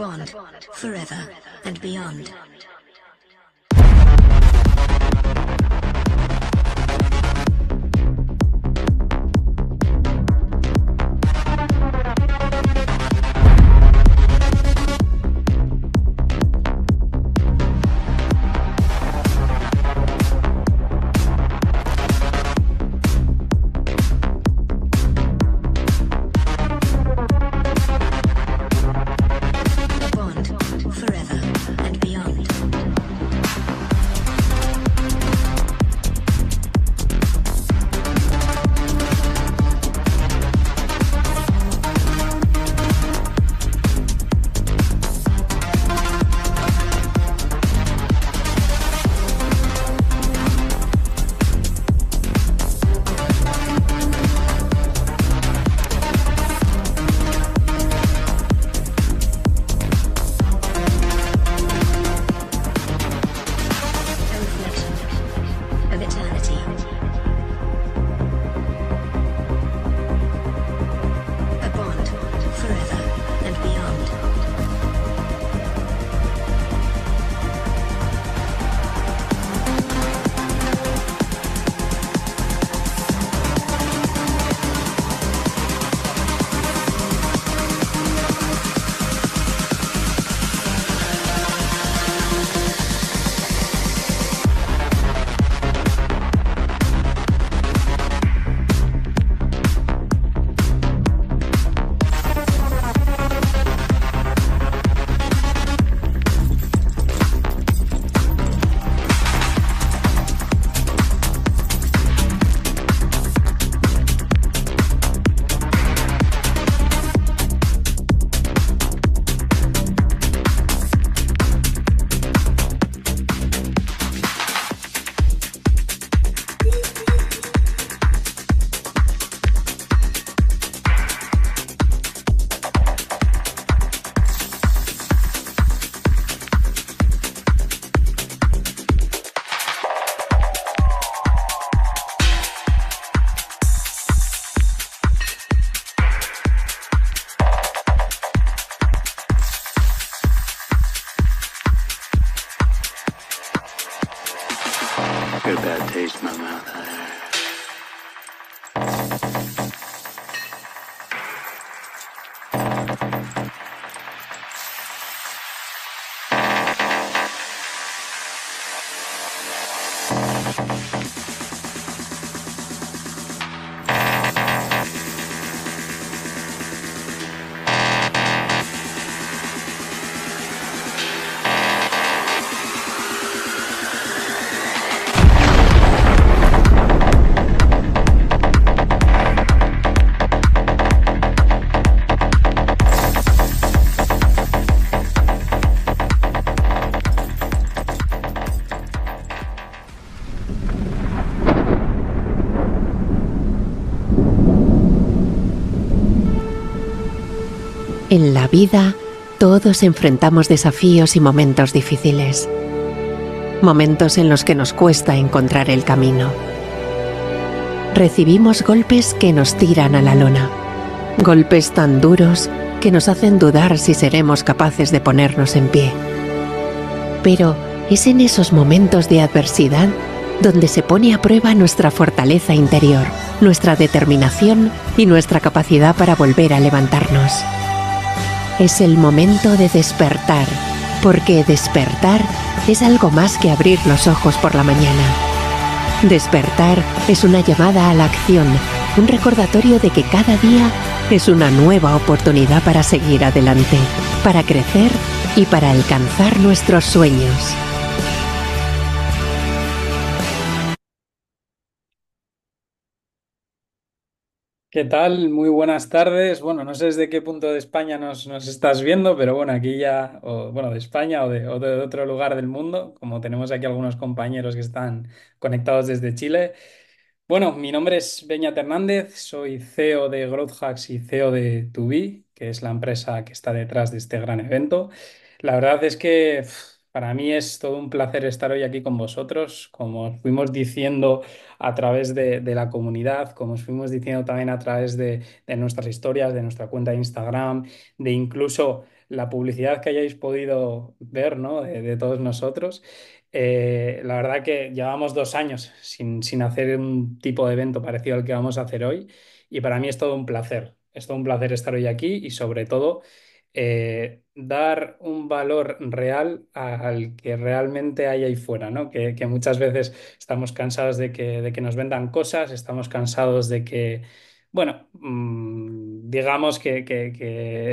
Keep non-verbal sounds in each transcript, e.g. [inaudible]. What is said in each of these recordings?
bond, forever and beyond. En la vida todos enfrentamos desafíos y momentos difíciles. Momentos en los que nos cuesta encontrar el camino. Recibimos golpes que nos tiran a la lona. Golpes tan duros que nos hacen dudar si seremos capaces de ponernos en pie. Pero es en esos momentos de adversidad donde se pone a prueba nuestra fortaleza interior, nuestra determinación y nuestra capacidad para volver a levantarnos. Es el momento de despertar, porque despertar es algo más que abrir los ojos por la mañana. Despertar es una llamada a la acción, un recordatorio de que cada día es una nueva oportunidad para seguir adelante, para crecer y para alcanzar nuestros sueños. ¿Qué tal? Muy buenas tardes. Bueno, no sé desde qué punto de España nos, estás viendo, pero bueno, aquí ya, o, bueno, de España o de, otro lugar del mundo, como tenemos aquí algunos compañeros que están conectados desde Chile. Bueno, mi nombre es Beña Hernández, soy CEO de Growth Hacks y CEO de Tubi, que es la empresa que está detrás de este gran evento. La verdad es que para mí es todo un placer estar hoy aquí con vosotros, como os fuimos diciendo a través de, la comunidad, como os fuimos diciendo también a través de, nuestras historias, de nuestra cuenta de Instagram, de incluso la publicidad que hayáis podido ver, De, todos nosotros. Eh, la verdad que llevamos dos años sin, sin hacer un tipo de evento parecido al que vamos a hacer hoy y para mí es todo un placer. Es todo un placer estar hoy aquí y sobre todo eh, dar un valor real al que realmente hay ahí fuera, ¿no? Que, muchas veces estamos cansados de que, de que nos vendan cosas, estamos cansados de que, bueno, mm, digamos que,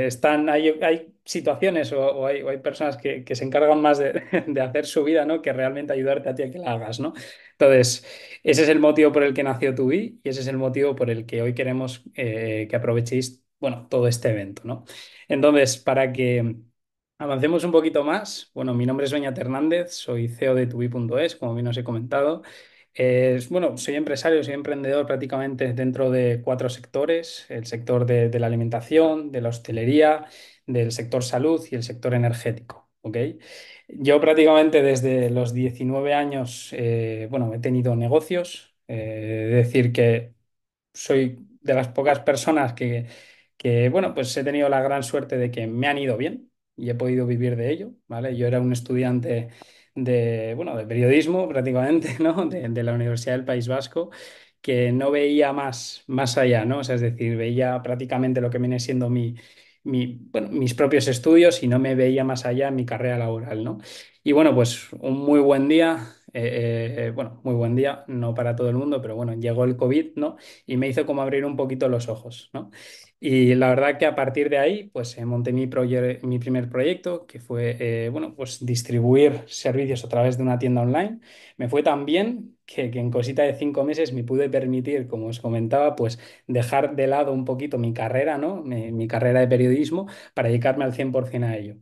están, hay, hay situaciones o, hay, personas que, se encargan más [laughs] de, hacer su vida, ¿no? Que realmente ayudarte a ti a que la hagas, ¿no? Entonces, ese es el motivo por el que nació Tubi y ese es el motivo por el que hoy queremos eh, que aprovechéis bueno, todo este evento, ¿no? Entonces, para que avancemos un poquito más, bueno, mi nombre es Doña Hernández, soy CEO de Tubi.es, como bien os he comentado. bueno, soy empresario, soy emprendedor prácticamente dentro de cuatro sectores, el sector de, la alimentación, de la hostelería, del sector salud y el sector energético. ¿ok? Yo prácticamente desde los 19 años, eh, bueno, he tenido negocios, eh, decir que soy de las pocas personas que, que bueno, pues he tenido la gran suerte de que me han ido bien y he podido vivir de ello, ¿vale? Yo era un estudiante de, bueno, de periodismo prácticamente, [laughs] ¿no? De, la Universidad del País Vasco que no veía más, más allá, ¿no? es decir, veía prácticamente lo que viene siendo mi, mis propios estudios y no me veía más allá en mi carrera laboral, ¿no? Y bueno, pues un muy buen día, eh, eh, eh, bueno, muy buen día, no para todo el mundo, pero bueno, llegó el COVID, ¿no? Y me hizo como abrir un poquito los ojos, ¿no? Y la verdad que a partir de ahí, pues eh, monté mi, mi, primer proyecto, que fue, eh, bueno, pues distribuir servicios a través de una tienda online. Me fue tan bien que, en cosita de cinco meses me pude permitir, como os comentaba, pues dejar de lado un poquito mi carrera, ¿no? Mi, carrera de periodismo para dedicarme al 100% a ello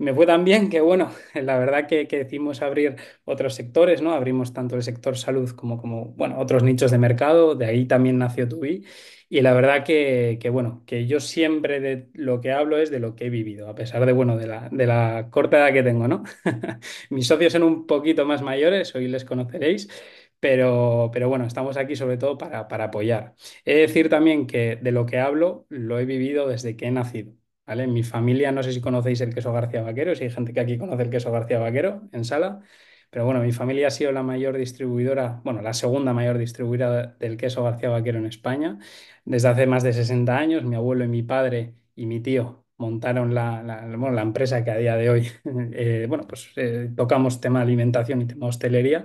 me fue tan bien que, bueno, [laughs] la verdad que, decidimos abrir otros sectores, ¿no? Abrimos tanto el sector salud como, como, bueno, otros nichos de mercado, de ahí también nació Tubi y la verdad que, que, bueno, que yo siempre de lo que hablo es de lo que he vivido, a pesar de, bueno, de la, de la corta edad que tengo, ¿no? [laughs] Mis socios son un poquito más mayores, hoy les conoceréis, pero, pero bueno, estamos aquí sobre todo para, para apoyar. He de decir también que de lo que hablo lo he vivido desde que he nacido. ¿Vale? En mi familia, no sé si conocéis el queso García Vaquero, si hay gente que aquí conoce el queso García Vaquero en sala, pero bueno, mi familia ha sido la mayor distribuidora, bueno, la segunda mayor distribuidora del queso García Vaquero en España. Desde hace más de 60 años, mi abuelo y mi padre y mi tío montaron la, empresa que a día de hoy, [laughs] eh, bueno, pues eh, tocamos tema alimentación y tema hostelería.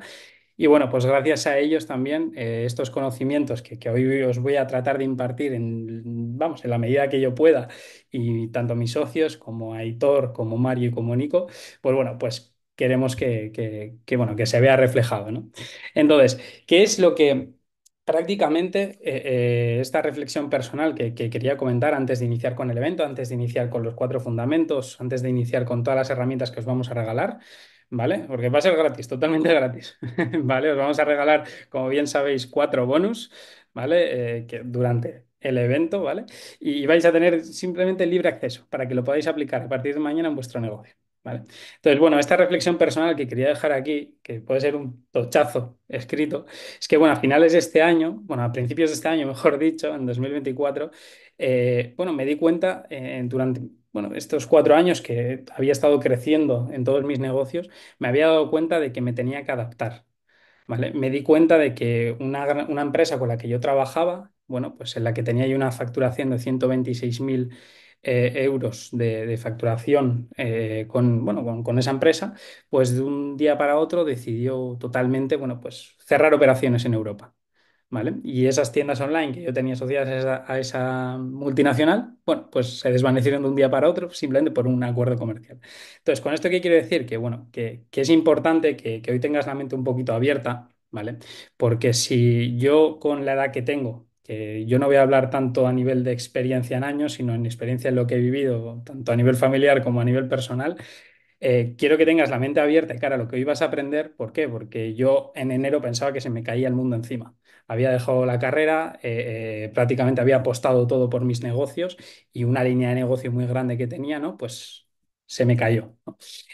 Y bueno, pues gracias a ellos también, eh, estos conocimientos que, que, hoy os voy a tratar de impartir en, vamos, en la medida que yo pueda, y tanto mis socios como Aitor, como Mario y como Nico, pues bueno, pues queremos que, bueno, que se vea reflejado, ¿no? Entonces, ¿qué es lo que prácticamente eh, eh, esta reflexión personal que, quería comentar antes de iniciar con el evento, antes de iniciar con los cuatro fundamentos, antes de iniciar con todas las herramientas que os vamos a regalar, ¿vale? Porque va a ser gratis, totalmente gratis, [laughs] ¿vale? Os vamos a regalar, como bien sabéis, cuatro bonus, ¿vale? Eh, durante el evento, ¿vale? Y vais a tener simplemente libre acceso para que lo podáis aplicar a partir de mañana en vuestro negocio. Entonces, bueno, esta reflexión personal que quería dejar aquí, que puede ser un tochazo escrito, es que, bueno, a finales de este año, bueno, a principios de este año, [laughs] mejor dicho, en 2024, eh, bueno, me di cuenta eh, durante, bueno, estos cuatro años que había estado creciendo en todos mis negocios, me había dado cuenta de que me tenía que adaptar. ¿Vale? Me di cuenta de que una, una empresa con la que yo trabajaba, bueno, pues en la que tenía una facturación de 126.000 eh, euros de, facturación eh, con, bueno, con, esa empresa, pues de un día para otro decidió totalmente bueno, pues cerrar operaciones en Europa. ¿Vale? Y esas tiendas online que yo tenía asociadas a esa, multinacional, bueno, pues se desvanecieron de un día para otro simplemente por un acuerdo comercial. Entonces, ¿con esto qué quiero decir? Que, bueno, que, es importante que, hoy tengas la mente un poquito abierta, ¿vale? Porque si yo con la edad que tengo que yo no voy a hablar tanto a nivel de experiencia en años, sino en experiencia en lo que he vivido, tanto a nivel familiar como a nivel personal, eh, quiero que tengas la mente abierta y cara lo que hoy vas a aprender. ¿Por qué? Porque yo en enero pensaba que se me caía el mundo encima. Había dejado la carrera, eh, eh, prácticamente había apostado todo por mis negocios y una línea de negocio muy grande que tenía, ¿no? Pues se me cayó.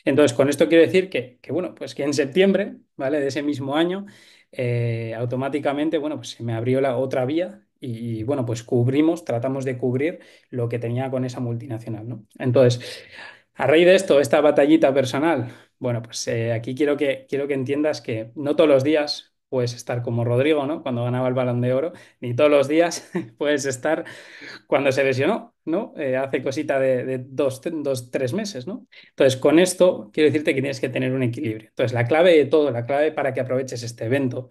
Entonces, con esto quiero decir que, que, bueno, pues que en septiembre, ¿vale? De ese mismo año, eh, automáticamente, bueno, pues se me abrió la otra vía y, bueno, pues cubrimos, tratamos de cubrir lo que tenía con esa multinacional, ¿no? Entonces, a raíz de esto, esta batallita personal, bueno, pues eh, aquí quiero que, quiero que entiendas que no todos los días puedes estar como Rodrigo, ¿no? Cuando ganaba el balón de oro, ni todos los días [laughs] puedes estar cuando se lesionó. ¿no? Eh, hace cosita de, dos, tres meses, ¿no? Entonces, con esto quiero decirte que tienes que tener un equilibrio. Entonces, la clave de todo, la clave para que aproveches este evento,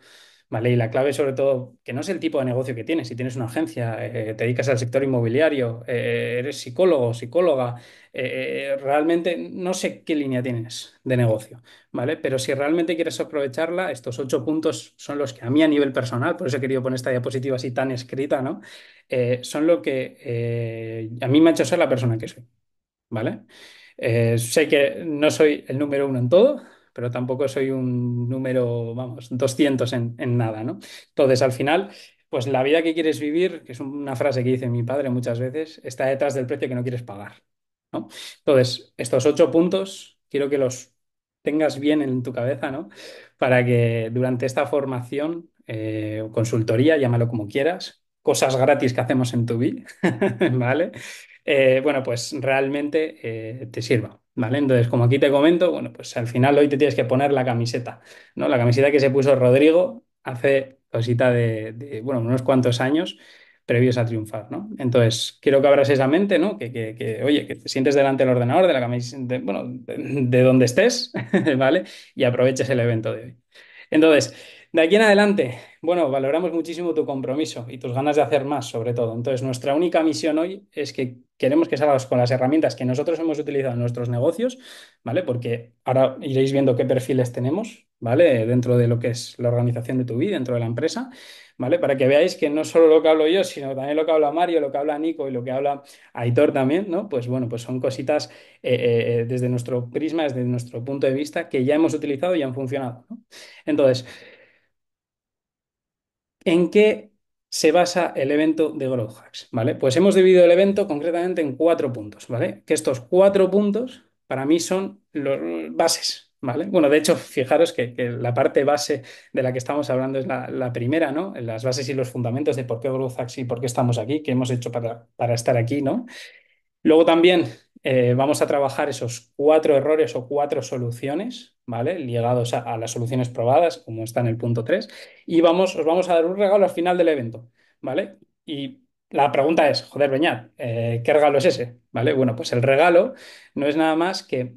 ¿vale? Y la clave sobre todo, que no es el tipo de negocio que tienes, si tienes una agencia, eh, te dedicas al sector inmobiliario, eh, eres psicólogo, psicóloga, eh, realmente no sé qué línea tienes de negocio, ¿vale? Pero si realmente quieres aprovecharla, estos ocho puntos son los que a mí a nivel personal, por eso he querido poner esta diapositiva así tan escrita, ¿no? son lo que a mí me ha hecho ser la persona que soy, ¿vale? sé que no soy el número uno en todo, pero tampoco soy un número, vamos, 200 en, nada, ¿no? Entonces, al final, pues la vida que quieres vivir, que es una frase que dice mi padre muchas veces, está detrás del precio que no quieres pagar, ¿no? Entonces, estos ocho puntos quiero que los tengas bien en tu cabeza, ¿no? Para que durante esta formación, eh, o consultoría, llámalo como quieras, cosas gratis que hacemos en tu [laughs] ¿vale? Eh, bueno, pues realmente eh, te sirva. ¿Vale? Entonces, como aquí te comento, bueno, pues al final hoy te tienes que poner la camiseta, ¿no? La camiseta que se puso Rodrigo hace cosita de, bueno, unos cuantos años previos a triunfar, ¿no? Entonces, quiero que abras esa mente, ¿no? Que, oye, que te sientes delante del ordenador, de la camiseta, bueno, de, donde estés, [laughs] ¿vale? Y aproveches el evento de hoy. Entonces, de aquí en adelante, bueno, valoramos muchísimo tu compromiso y tus ganas de hacer más, sobre todo. Entonces, nuestra única misión hoy es que queremos que salgas con las herramientas que nosotros hemos utilizado en nuestros negocios, ¿vale? Porque ahora iréis viendo qué perfiles tenemos, ¿vale? Dentro de lo que es la organización de tu vida, dentro de la empresa, ¿vale? Para que veáis que no solo lo que hablo yo, sino también lo que habla Mario, lo que habla Nico y lo que habla Aitor también, ¿no? Pues bueno, pues son cositas eh, eh, eh, desde nuestro prisma, desde nuestro punto de vista, que ya hemos utilizado y han funcionado, ¿no? Entonces, ¿en qué se basa el evento de Growth Hacks, ¿vale? Pues hemos dividido el evento concretamente en cuatro puntos, ¿vale? Que estos cuatro puntos para mí son las bases, ¿vale? Bueno, de hecho, [laughs] fijaros que, la parte base de la que estamos hablando es la, primera, ¿no? Las bases y los fundamentos de por qué Growth Hacks y por qué estamos aquí, qué hemos hecho para, para estar aquí, ¿no? Luego también eh, vamos a trabajar esos cuatro errores o cuatro soluciones, ¿vale? Ligados a, las soluciones probadas, como está en el punto 3, y vamos, os vamos a dar un regalo al final del evento, ¿vale? Y la pregunta es, joder, Beñat, eh, ¿qué regalo es ese? ¿Vale? Bueno, pues el regalo no es nada más que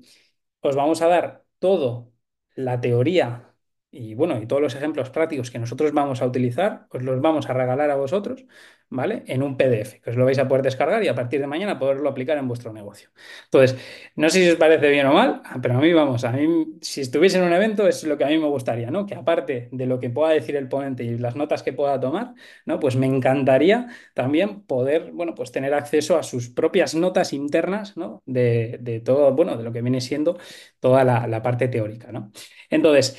os vamos a dar todo la teoría y bueno, y todos los ejemplos prácticos que nosotros vamos a utilizar, os los vamos a regalar a vosotros, ¿vale? En un PDF, que os lo vais a poder descargar y a partir de mañana poderlo aplicar en vuestro negocio. Entonces, no sé si os parece bien o mal, ah, pero a mí, vamos, a mí, si estuviese en un evento, es lo que a mí me gustaría, ¿no? Que aparte de lo que pueda decir el ponente y las notas que pueda tomar, ¿no? Pues me encantaría también poder, bueno, pues tener acceso a sus propias notas internas, ¿no? De, todo, bueno, de lo que viene siendo toda la, la parte teórica, ¿no? Entonces,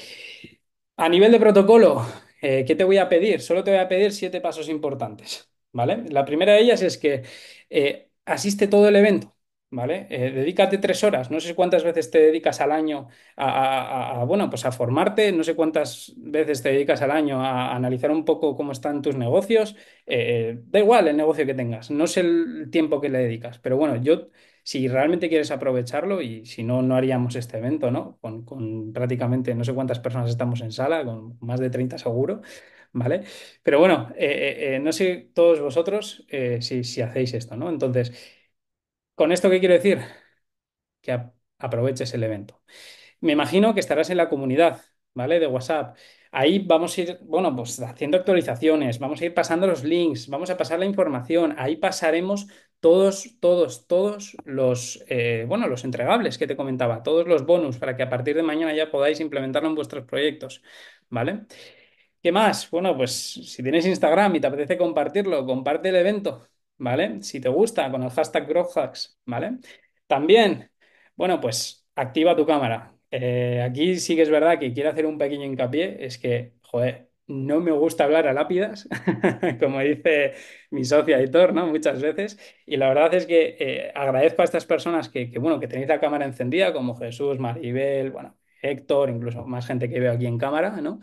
a nivel de protocolo, eh, ¿qué te voy a pedir? Solo te voy a pedir siete pasos importantes, ¿vale? La primera de ellas es que eh, asiste todo el evento, ¿vale? Eh, dedícate tres horas, no sé cuántas veces te dedicas al año a, bueno, pues a formarte, no sé cuántas veces te dedicas al año a, analizar un poco cómo están tus negocios, da igual el negocio que tengas, no sé el tiempo que le dedicas, pero bueno, yo si realmente quieres aprovecharlo y si no, no haríamos este evento, ¿no? Con, prácticamente no sé cuántas personas estamos en sala, con más de 30 seguro, ¿vale? Pero bueno, eh, eh, eh, no sé todos vosotros si, si, hacéis esto, ¿no? Entonces, ¿con esto qué quiero decir? Que aproveches el evento. Me imagino que estarás en la comunidad, ¿vale? De WhatsApp. Ahí vamos a ir, bueno, pues haciendo actualizaciones, vamos a ir pasando los links, vamos a pasar la información, ahí pasaremos todos, todos, todos los, eh, bueno, los entregables que te comentaba, todos los bonus para que a partir de mañana ya podáis implementarlo en vuestros proyectos, ¿vale? ¿Qué más? Bueno, pues si tienes Instagram y te apetece compartirlo, comparte el evento, ¿vale? Si te gusta, con el hashtag GrowthHacks, ¿vale? También, bueno, pues activa tu cámara. Eh, aquí sí que es verdad que quiero hacer un pequeño hincapié, es que, joder, no me gusta hablar a lápidas, [laughs] como dice mi socio editor, ¿no? Muchas veces. Y la verdad es que eh, agradezco a estas personas que, bueno, que tenéis la cámara encendida, como Jesús, Maribel, bueno, Héctor, incluso más gente que veo aquí en cámara, ¿no?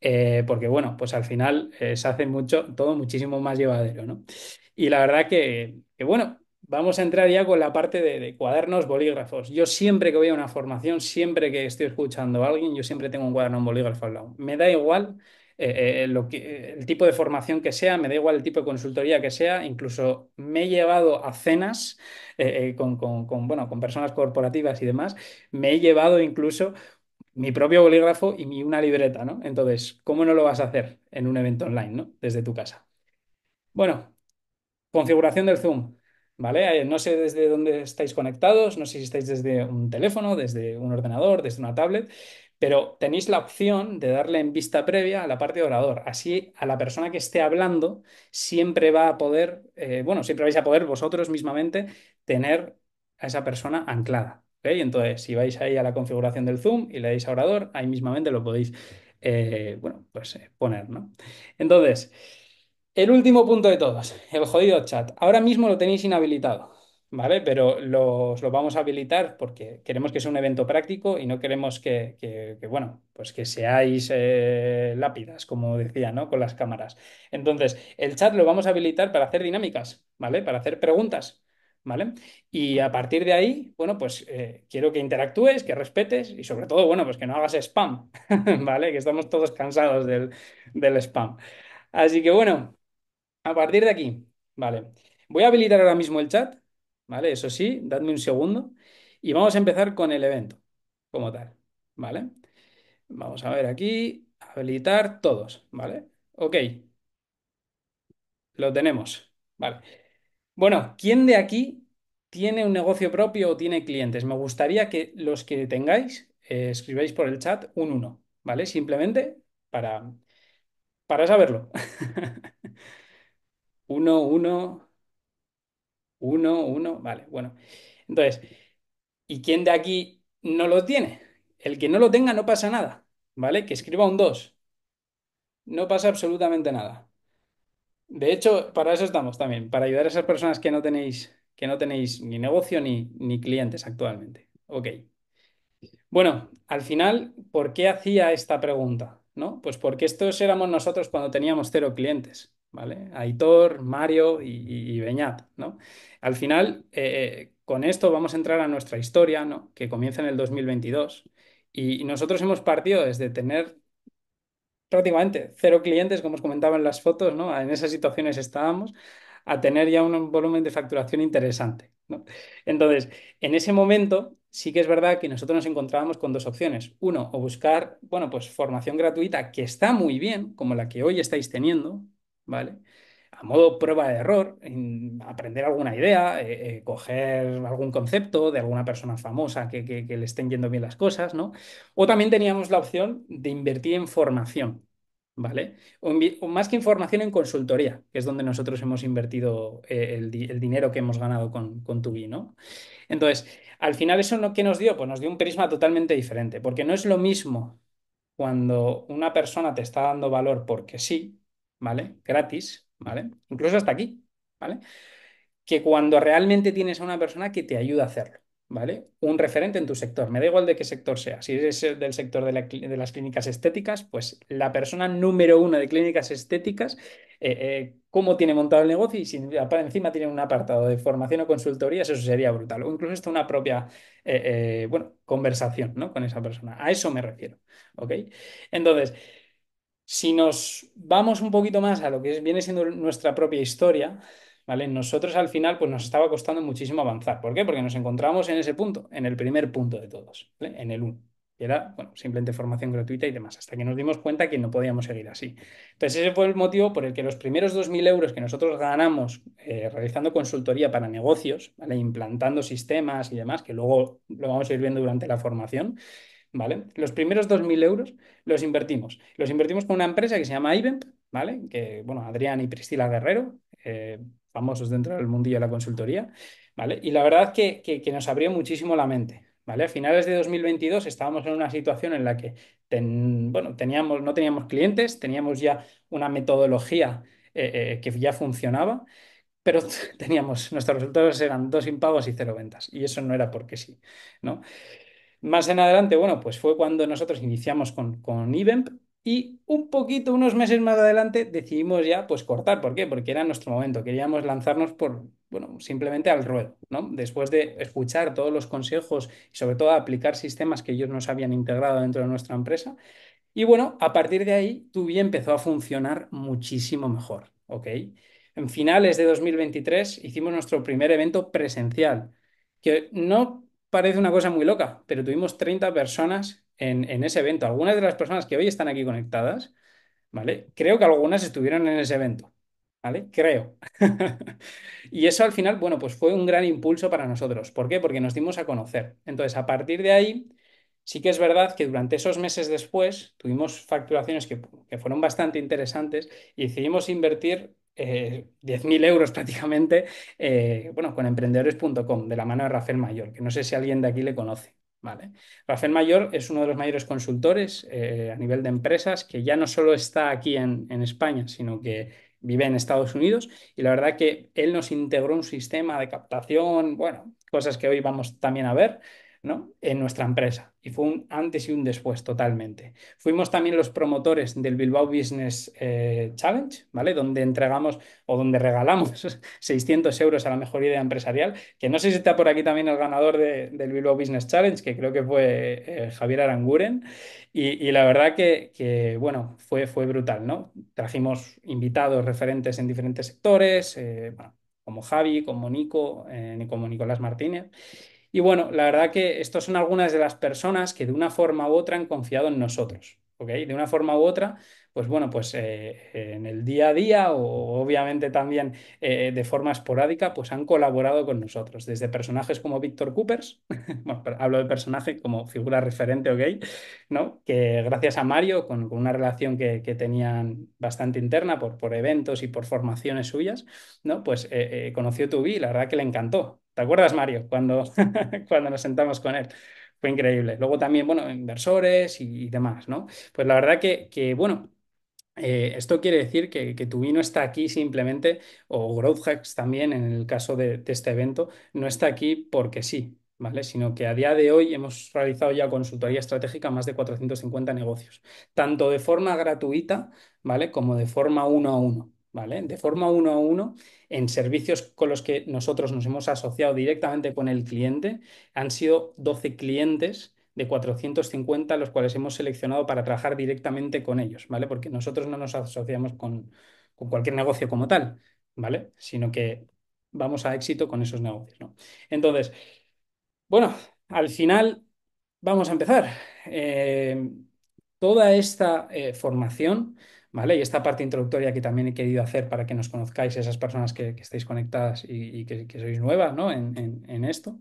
Eh, porque, bueno, pues al final eh, se hace mucho, todo muchísimo más llevadero, Y la verdad que, que bueno, vamos a entrar ya con la parte de, de, cuadernos, bolígrafos. Yo siempre que voy a una formación, siempre que estoy escuchando a alguien, yo siempre tengo un cuaderno, un bolígrafo al lado. Me da igual eh, eh, eh, lo que, el tipo de formación que sea, me da igual el tipo de consultoría que sea, incluso me he llevado a cenas con, con, personas corporativas y demás, me he llevado incluso mi propio bolígrafo y mi, una libreta, ¿no? Entonces, ¿cómo no lo vas a hacer en un evento online, ¿no? Desde tu casa. Bueno, configuración del Zoom. ¿Vale? No sé desde dónde estáis conectados, no sé si estáis desde un teléfono, desde un ordenador, desde una tablet, pero tenéis la opción de darle en vista previa a la parte de orador. Así, a la persona que esté hablando siempre va a poder, eh, bueno, siempre vais a poder vosotros mismamente tener a esa persona anclada. ¿okay? Entonces, si vais ahí a la configuración del Zoom y le dais a orador, ahí mismamente lo podéis, eh, bueno, pues eh, poner, ¿no? Entonces, el último punto de todos, el jodido chat. Ahora mismo lo tenéis inhabilitado. ¿vale? Pero los, los, vamos a habilitar porque queremos que sea un evento práctico y no queremos que, bueno, pues que seáis eh, lápidas, como decía, ¿no? Con las cámaras. Entonces, el chat lo vamos a habilitar para hacer dinámicas, ¿vale? Para hacer preguntas. ¿Vale? Y a partir de ahí, bueno, pues eh, quiero que interactúes, que respetes y sobre todo, bueno, pues que no hagas spam, [laughs] ¿vale? Que estamos todos cansados del, del spam. Así que bueno, a partir de aquí, ¿vale? Voy a habilitar ahora mismo el chat, ¿vale? Eso sí, dadme un segundo y vamos a empezar con el evento como tal, ¿vale? Vamos a ver aquí, habilitar todos, ¿vale? Ok, lo tenemos, ¿vale? Bueno, ¿quién de aquí tiene un negocio propio o tiene clientes? Me gustaría que los que tengáis eh, escribáis por el chat un 1, ¿vale? Simplemente para, para saberlo. 1, [laughs] 1, uno, uno, vale, bueno. Entonces, ¿y quién de aquí no lo tiene? El que no lo tenga no pasa nada, ¿vale? Que escriba un dos. No pasa absolutamente nada. De hecho, para eso estamos también, para ayudar a esas personas que no tenéis, que no tenéis ni negocio ni, ni clientes actualmente. Ok. Bueno, al final, ¿por qué hacía esta pregunta? ¿No? Pues porque estos éramos nosotros cuando teníamos cero clientes. Aitor, Mario y, Beñat, ¿no? Al final, eh, con esto vamos a entrar a nuestra historia, ¿no? Que comienza en el 2022 y, nosotros hemos partido desde tener prácticamente cero clientes, como os comentaba en las fotos, ¿no? En esas situaciones estábamos, a tener ya un volumen de facturación interesante, Entonces, en ese momento sí que es verdad que nosotros nos encontrábamos con dos opciones. Uno, o buscar, bueno, pues formación gratuita que está muy bien, como la que hoy estáis teniendo, ¿vale? A modo prueba de error, aprender alguna idea, eh, eh, coger algún concepto de alguna persona famosa que, le estén yendo bien las cosas, ¿no? O también teníamos la opción de invertir en formación, ¿vale? O, más que información en consultoría, que es donde nosotros hemos invertido eh, el, dinero que hemos ganado con, tu vino ¿no? Entonces, al final, ¿eso qué nos dio? Pues nos dio un prisma totalmente diferente, porque no es lo mismo cuando una persona te está dando valor porque sí, ¿vale? Gratis, ¿vale? Incluso hasta aquí, ¿vale? Que cuando realmente tienes a una persona que te ayuda a hacerlo, ¿vale? Un referente en tu sector, me da igual de qué sector sea. Si eres del sector de, las clínicas estéticas, pues la persona número uno de clínicas estéticas, eh, eh, cómo tiene montado el negocio y si encima tiene un apartado de formación o consultorías, eso sería brutal. O incluso hasta una propia, eh, bueno, conversación, ¿no? Con esa persona. A eso me refiero, ¿ok? Entonces... Si nos vamos un poquito más a lo que viene siendo nuestra propia historia, ¿vale? Nosotros al final pues nos estaba costando muchísimo avanzar. ¿Por qué? Porque nos encontramos en ese punto, en el primer punto de todos, en el 1. Que era, bueno, simplemente formación gratuita y demás, hasta que nos dimos cuenta que no podíamos seguir así. Entonces ese fue el motivo por el que los primeros 2.000 euros que nosotros ganamos eh, realizando consultoría para negocios, implantando sistemas y demás, que luego lo vamos a ir viendo durante la formación, ¿vale? Los primeros 2.000 euros los invertimos. Los invertimos con una empresa que se llama IBEMP, ¿vale? Que, bueno, Adrián y Priscila Guerrero, eh, famosos dentro del mundillo de la consultoría, ¿vale? Y la verdad que, que, nos abrió muchísimo la mente. ¿Vale? A finales de 2022 estábamos en una situación en la que bueno, teníamos, no teníamos clientes, teníamos ya una metodología eh, eh, que ya funcionaba, pero [laughs] teníamos, nuestros resultados eran dos impagos y cero ventas, y eso no era porque sí, ¿no? Más en adelante, bueno, pues fue cuando nosotros iniciamos con, con IBEMP y un poquito, unos meses más adelante, decidimos ya pues cortar. ¿Por qué? Porque era nuestro momento. Queríamos lanzarnos por, bueno, simplemente al ruedo, ¿no? Después de escuchar todos los consejos y sobre todo aplicar sistemas que ellos nos habían integrado dentro de nuestra empresa. Y bueno, a partir de ahí, Tubi empezó a funcionar muchísimo mejor, ¿ok? En finales de 2023 hicimos nuestro primer evento presencial, que no parece una cosa muy loca, pero tuvimos 30 personas en, ese evento. Algunas de las personas que hoy están aquí conectadas, ¿vale? Creo que algunas estuvieron en ese evento, ¿vale? Creo. [laughs] y eso al final, bueno, pues fue un gran impulso para nosotros. ¿Por qué? Porque nos dimos a conocer. Entonces, a partir de ahí, sí que es verdad que durante esos meses después tuvimos facturaciones que fueron bastante interesantes y decidimos invertir 10.000 eh, euros prácticamente, eh, bueno, con emprendedores.com, de la mano de Rafael Mayor, que no sé si alguien de aquí le conoce. Vale. Rafael Mayor es uno de los mayores consultores eh, a nivel de empresas que ya no solo está aquí en, en España, sino que vive en Estados Unidos y la verdad que él nos integró un sistema de captación, bueno, cosas que hoy vamos también a ver, en nuestra empresa. Y fue un antes y un después totalmente. Fuimos también los promotores del Bilbao Business eh, Challenge, ¿vale? Donde entregamos o donde regalamos 600 [laughs] euros a la mejor idea empresarial, que no sé si está por aquí también el ganador del Bilbao Business Challenge, que creo que fue eh, Javier Aranguren. Y, la verdad que, bueno, fue, fue brutal, ¿no? Trajimos invitados referentes en diferentes sectores, eh, como Javi, como Nico, como Nicolás Martínez. Y bueno, la verdad que estas son algunas de las personas que de una forma u otra han confiado en nosotros. ¿okay? De una forma u otra, pues bueno, pues eh, en el día a día o obviamente también eh, de forma esporádica, pues han colaborado con nosotros, desde personajes como Víctor Coopers, [laughs] hablo de personaje como figura referente, ok, ¿no? Que gracias a Mario, con, una relación que, tenían bastante interna por, por eventos y por formaciones suyas, ¿no? Pues eh, eh conoció tu la verdad que le encantó. ¿Te acuerdas, Mario? Cuando, [laughs] cuando nos sentamos con él. Fue increíble. Luego también, bueno, inversores y, demás, ¿no? Pues la verdad que, bueno, eh, esto quiere decir que, que, tu vino está aquí simplemente, o Growth Hacks también, en el caso de, de, este evento, no está aquí porque sí, ¿vale? Sino que a día de hoy hemos realizado ya consultoría estratégica más de 450 negocios, tanto de forma gratuita, ¿vale? Como de forma uno a uno. ¿vale? De forma uno a uno, en servicios con los que nosotros nos hemos asociado directamente con el cliente, han sido 12 clientes de 450 los cuales hemos seleccionado para trabajar directamente con ellos, ¿vale? Porque nosotros no nos asociamos con, cualquier negocio como tal, ¿vale? Sino que vamos a éxito con esos negocios, Entonces, bueno, al final vamos a empezar. Eh, toda esta eh, formación y esta parte introductoria que también he querido hacer para que nos conozcáis, esas personas que, estáis conectadas y, que, sois nuevas en, esto.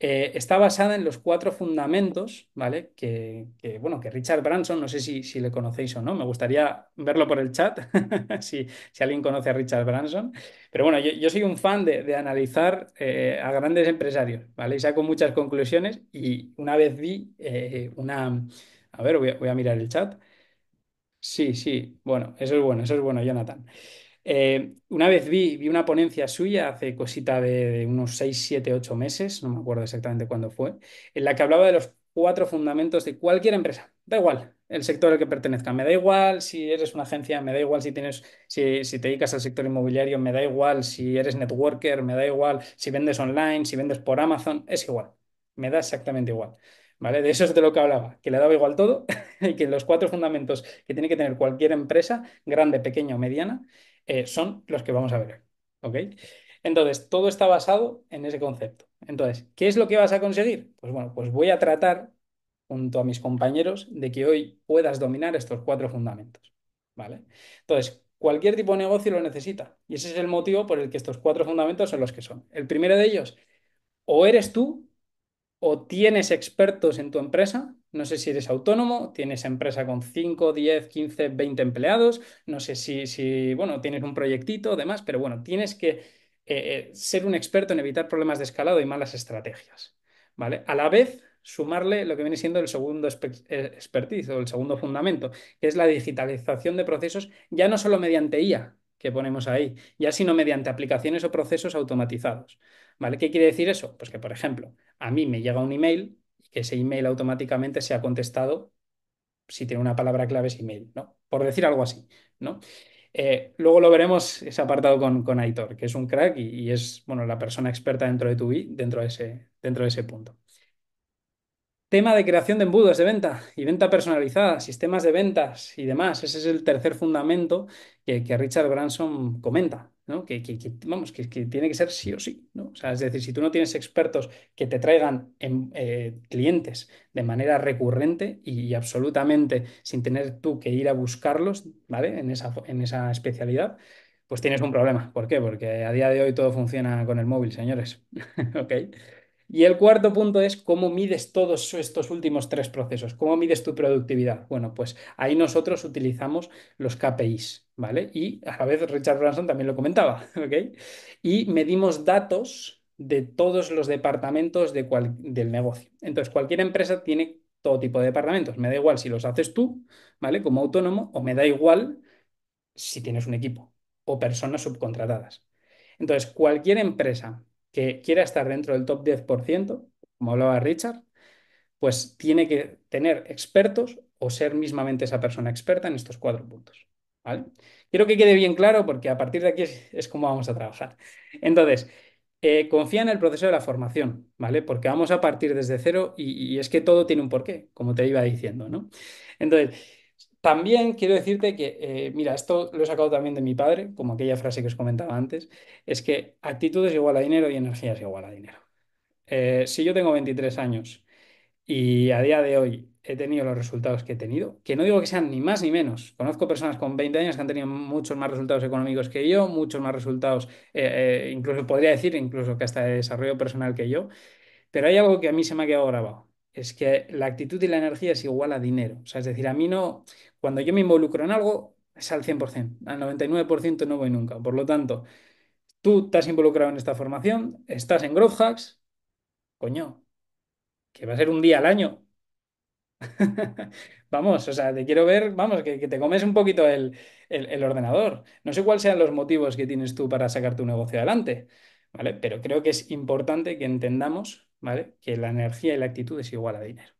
Eh, está basada en los cuatro fundamentos, ¿vale? Que, bueno, que Richard Branson, no sé si, le conocéis o no, me gustaría verlo por el chat, [laughs] si, alguien conoce a Richard Branson. Pero bueno, yo, soy un fan de, analizar eh, a grandes empresarios, ¿vale? Y saco muchas conclusiones y una vez vi eh, una... A ver, voy a mirar el chat. Sí, sí, bueno, eso es bueno, eso es bueno, Jonathan. Eh, una vez vi, vi una ponencia suya hace cosita de, unos 6, 7, 8 meses, no me acuerdo exactamente cuándo fue, en la que hablaba de los cuatro fundamentos de cualquier empresa. Da igual el sector al que pertenezca, me da igual si eres una agencia, me da igual si tienes, si, si te dedicas al sector inmobiliario, me da igual si eres networker, me da igual si vendes online, si vendes por Amazon, es igual, me da exactamente igual. ¿vale? De eso es de lo que hablaba, que le daba igual todo [laughs] y que los cuatro fundamentos que tiene que tener cualquier empresa, grande, pequeña o mediana, eh, son los que vamos a ver. ¿Ok? Entonces, todo está basado en ese concepto. Entonces, ¿qué es lo que vas a conseguir? Pues bueno, pues voy a tratar junto a mis compañeros de que hoy puedas dominar estos cuatro fundamentos. ¿Vale? Entonces, cualquier tipo de negocio lo necesita. Y ese es el motivo por el que estos cuatro fundamentos son los que son. El primero de ellos, o eres tú o tienes expertos en tu empresa, no sé si eres autónomo, tienes empresa con 5, 10, 15, 20 empleados, no sé si, si bueno, tienes un proyectito, demás, pero bueno, tienes que eh, eh, ser un experto en evitar problemas de escalado y malas estrategias, ¿vale? A la vez, sumarle lo que viene siendo el segundo eh, expertise o el segundo fundamento, que es la digitalización de procesos, ya no solo mediante IA, que ponemos ahí, ya sino mediante aplicaciones o procesos automatizados. ¿Vale? ¿Qué quiere decir eso? Pues que, por ejemplo, a mí me llega un email y que ese email automáticamente se ha contestado si tiene una palabra clave ese email, ¿no? Por decir algo así, ¿no? Eh, luego lo veremos ese apartado con, con Aitor, que es un crack y, es bueno, la persona experta dentro de tu dentro de ese, dentro de ese punto. Tema de creación de embudos de venta y venta personalizada, sistemas de ventas y demás. Ese es el tercer fundamento que, que Richard Branson comenta, ¿no? Que, vamos, que, tiene que ser sí o sí, ¿no? O sea, es decir, si tú no tienes expertos que te traigan em, eh, clientes de manera recurrente y, absolutamente sin tener tú que ir a buscarlos, ¿vale? En esa, en esa especialidad, pues tienes un problema. ¿Por qué? Porque a día de hoy todo funciona con el móvil, señores. [laughs] ¿Ok? Y el cuarto punto es cómo mides todos estos últimos tres procesos, cómo mides tu productividad. Bueno, pues ahí nosotros utilizamos los KPIs, ¿vale? Y a la vez Richard Branson también lo comentaba, [laughs] ¿ok? Y medimos datos de todos los departamentos del negocio. Entonces, cualquier empresa tiene todo tipo de departamentos. Me da igual si los haces tú, ¿vale? Como autónomo, o me da igual si tienes un equipo o personas subcontratadas. Entonces, cualquier empresa que quiera estar dentro del top 10%, como hablaba Richard, pues tiene que tener expertos o ser mismamente esa persona experta en estos cuatro puntos. ¿vale? Quiero que quede bien claro porque a partir de aquí es, como vamos a trabajar. Entonces, eh, confía en el proceso de la formación, ¿vale? Porque vamos a partir desde cero y, y, es que todo tiene un porqué, como te iba diciendo, ¿no? Entonces, también quiero decirte que, eh, mira, esto lo he sacado también de mi padre, como aquella frase que os comentaba antes, es que actitud es igual a dinero y energía es igual a dinero. Eh, si yo tengo 23 años y a día de hoy he tenido los resultados que he tenido, que no digo que sean ni más ni menos, conozco personas con 20 años que han tenido muchos más resultados económicos que yo, muchos más resultados, eh, incluso podría decir, incluso que hasta de desarrollo personal que yo, pero hay algo que a mí se me ha quedado grabado es que la actitud y la energía es igual a dinero. O sea, es decir, a mí no, cuando yo me involucro en algo, es al 100%, al 99% no voy nunca. Por lo tanto, tú te has involucrado en esta formación, estás en Growth Hacks, coño, que va a ser un día al año. [laughs] vamos, o sea, te quiero ver, vamos, que, te comes un poquito el, el, ordenador. No sé cuáles sean los motivos que tienes tú para sacar tu negocio adelante, ¿vale? Pero creo que es importante que entendamos, ¿vale? Que la energía y la actitud es igual a dinero,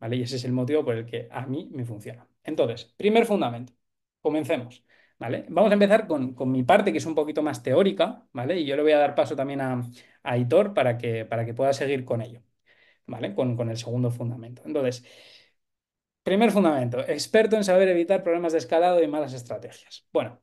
¿vale? Y ese es el motivo por el que a mí me funciona. Entonces, primer fundamento. Comencemos. ¿Vale? Vamos a empezar con, mi parte, que es un poquito más teórica, ¿vale? Y yo le voy a dar paso también a, aitor Hitor para que, para que pueda seguir con ello, ¿vale? Con, con el segundo fundamento. Entonces, primer fundamento, experto en saber evitar problemas de escalado y malas estrategias. Bueno,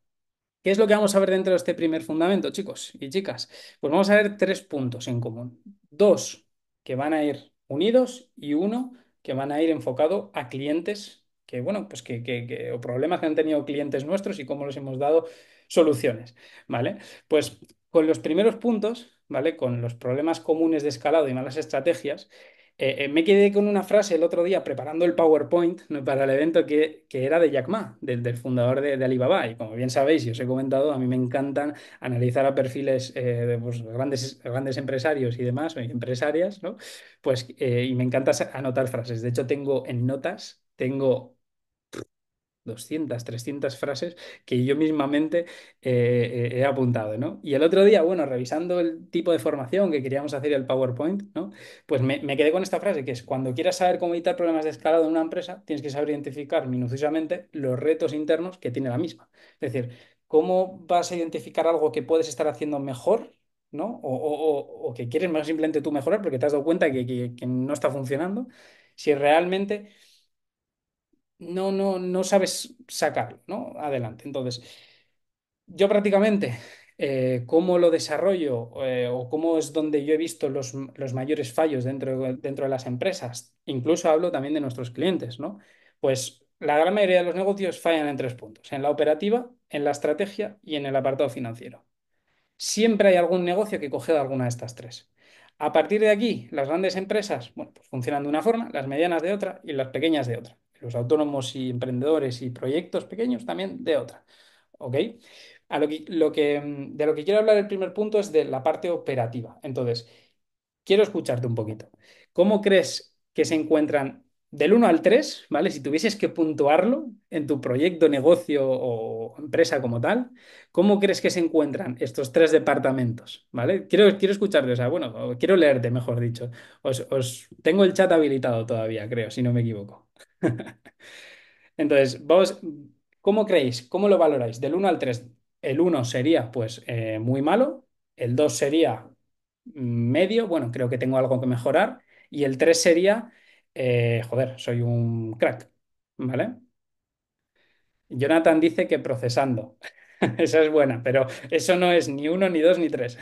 ¿Qué es lo que vamos a ver dentro de este primer fundamento, chicos y chicas? Pues vamos a ver tres puntos en común. Dos que van a ir unidos y uno que van a ir enfocado a clientes que bueno, pues que, o problemas que han tenido clientes nuestros y cómo les hemos dado soluciones, ¿vale? Pues con los primeros puntos, ¿vale? Con los problemas comunes de escalado y malas estrategias, eh, eh, me quedé con una frase el otro día preparando el PowerPoint para el evento que, era de Jack Ma, del, fundador de, Alibaba. Y como bien sabéis, y os he comentado, a mí me encantan analizar a perfiles eh, de pues, grandes, grandes empresarios y demás, empresarias, ¿no? Pues, y me encanta anotar frases. De hecho, tengo en notas, tengo 200, 300 frases que yo mismamente eh, eh, he apuntado, ¿no? Y el otro día, bueno, revisando el tipo de formación que queríamos hacer el PowerPoint, ¿no? Pues me, quedé con esta frase, que es, cuando quieras saber cómo evitar problemas de escalado en una empresa, tienes que saber identificar minuciosamente los retos internos que tiene la misma. Es decir, ¿cómo vas a identificar algo que puedes estar haciendo mejor ¿no? O, que quieres más simplemente tú mejorar porque te has dado cuenta que no está funcionando, si realmente no, no, no sabes sacarlo, ¿no? Adelante. Entonces, yo prácticamente, eh, cómo lo desarrollo eh, o cómo es donde yo he visto los, mayores fallos dentro, dentro de las empresas, incluso hablo también de nuestros clientes, ¿no? Pues la gran mayoría de los negocios fallan en tres puntos, en la operativa, en la estrategia y en el apartado financiero. Siempre hay algún negocio que coge alguna de estas tres. A partir de aquí, las grandes empresas, bueno, pues funcionan de una forma, las medianas de otra y las pequeñas de otra los autónomos y emprendedores y proyectos pequeños también de otra. ¿Ok? de lo que quiero hablar el primer punto es de la parte operativa. Entonces, quiero escucharte un poquito. ¿Cómo crees que se encuentran del 1 al 3, ¿vale? Si tuvieses que puntuarlo en tu proyecto, negocio o empresa como tal, ¿cómo crees que se encuentran estos tres departamentos? ¿Vale? Quiero, quiero escucharte, o sea, bueno, quiero leerte, mejor dicho. os tengo el chat habilitado todavía, creo, si no me equivoco. [laughs] Entonces, vos, ¿cómo creéis? ¿Cómo lo valoráis? Del 1 al 3, el 1 sería pues eh, muy malo, el 2 sería mm, medio, bueno, creo que tengo algo que mejorar, y el 3 sería, eh, joder, soy un crack, ¿vale? Jonathan dice que procesando. [laughs] Esa es buena, pero eso no es ni uno, ni dos, ni tres.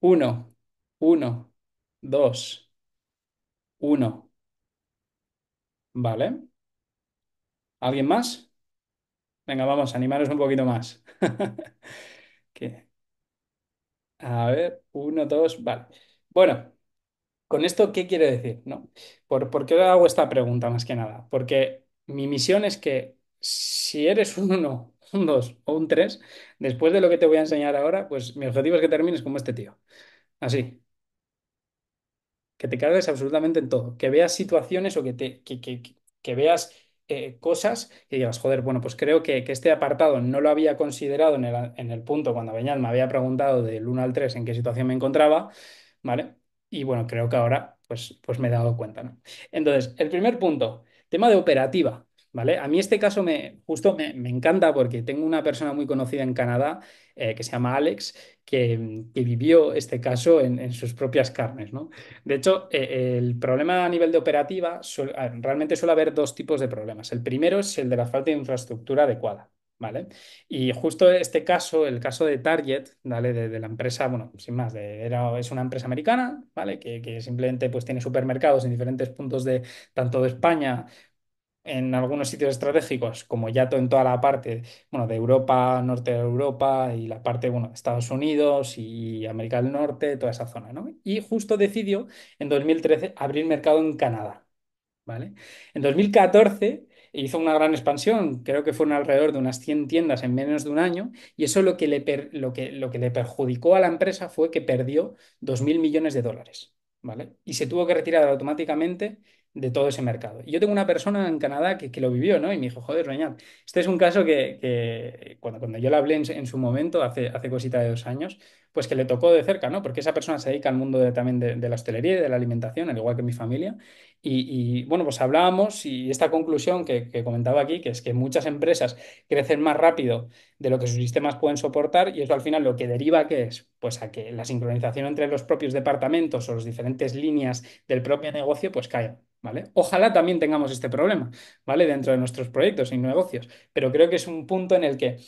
1 1, 2 1 Vale. ¿Alguien más? Venga, vamos, animaros un poquito más. [laughs] A ver, uno, dos, vale. Bueno, ¿con esto qué quiere decir? ¿No? ¿Por, por qué hago esta pregunta más que nada? Porque mi misión es que si eres un uno, un dos o un tres, después de lo que te voy a enseñar ahora, pues mi objetivo es que termines como este tío. Así que te cargues absolutamente en todo, que veas situaciones o que, te, que, veas eh, cosas y digas, joder, bueno, pues creo que, este apartado no lo había considerado en el, punto cuando Beñal me había preguntado del 1 al 3 en qué situación me encontraba, ¿vale? Y bueno, creo que ahora pues, pues me he dado cuenta, ¿no? Entonces, el primer punto, tema de operativa. ¿Vale? A mí este caso me, justo me, encanta porque tengo una persona muy conocida en Canadá eh, que se llama Alex, que, vivió este caso en, sus propias carnes, ¿no? De hecho, eh, el problema a nivel de operativa ah, realmente suele haber dos tipos de problemas. El primero es el de la falta de infraestructura adecuada. ¿Vale? Y justo este caso, el caso de Target, ¿vale? De, la empresa, bueno, sin más, era, es una empresa americana, ¿vale? Que, que, simplemente pues tiene supermercados en diferentes puntos de tanto de España en algunos sitios estratégicos, como ya en toda la parte bueno, de Europa, norte de Europa y la parte de Estados Unidos y América del Norte, toda esa zona. ¿no? Y justo decidió en 2013 abrir mercado en Canadá. ¿vale? En 2014 hizo una gran expansión, creo que fueron alrededor de unas 100 tiendas en menos de un año, y eso lo que le, lo que, lo que le perjudicó a la empresa fue que perdió 2.000 millones de dólares. ¿vale? Y se tuvo que retirar automáticamente de todo ese mercado. Y yo tengo una persona en Canadá que, que lo vivió, ¿no? Y me dijo, joder, Reñat, este es un caso que, cuando, yo la hablé en, su momento, hace, hace cosita de dos años, pues que le tocó de cerca, ¿no? Porque esa persona se dedica al mundo también de, la hostelería y de la alimentación, al igual que mi familia. Y, bueno, pues hablábamos y esta conclusión que, comentaba aquí, que es que muchas empresas crecen más rápido de lo que sus sistemas pueden soportar y eso al final lo que deriva que es, pues a que la sincronización entre los propios departamentos o las diferentes líneas del propio negocio, pues caiga. ¿Vale? Ojalá también tengamos este problema, ¿vale? Dentro de nuestros proyectos y negocios, pero creo que es un punto en el que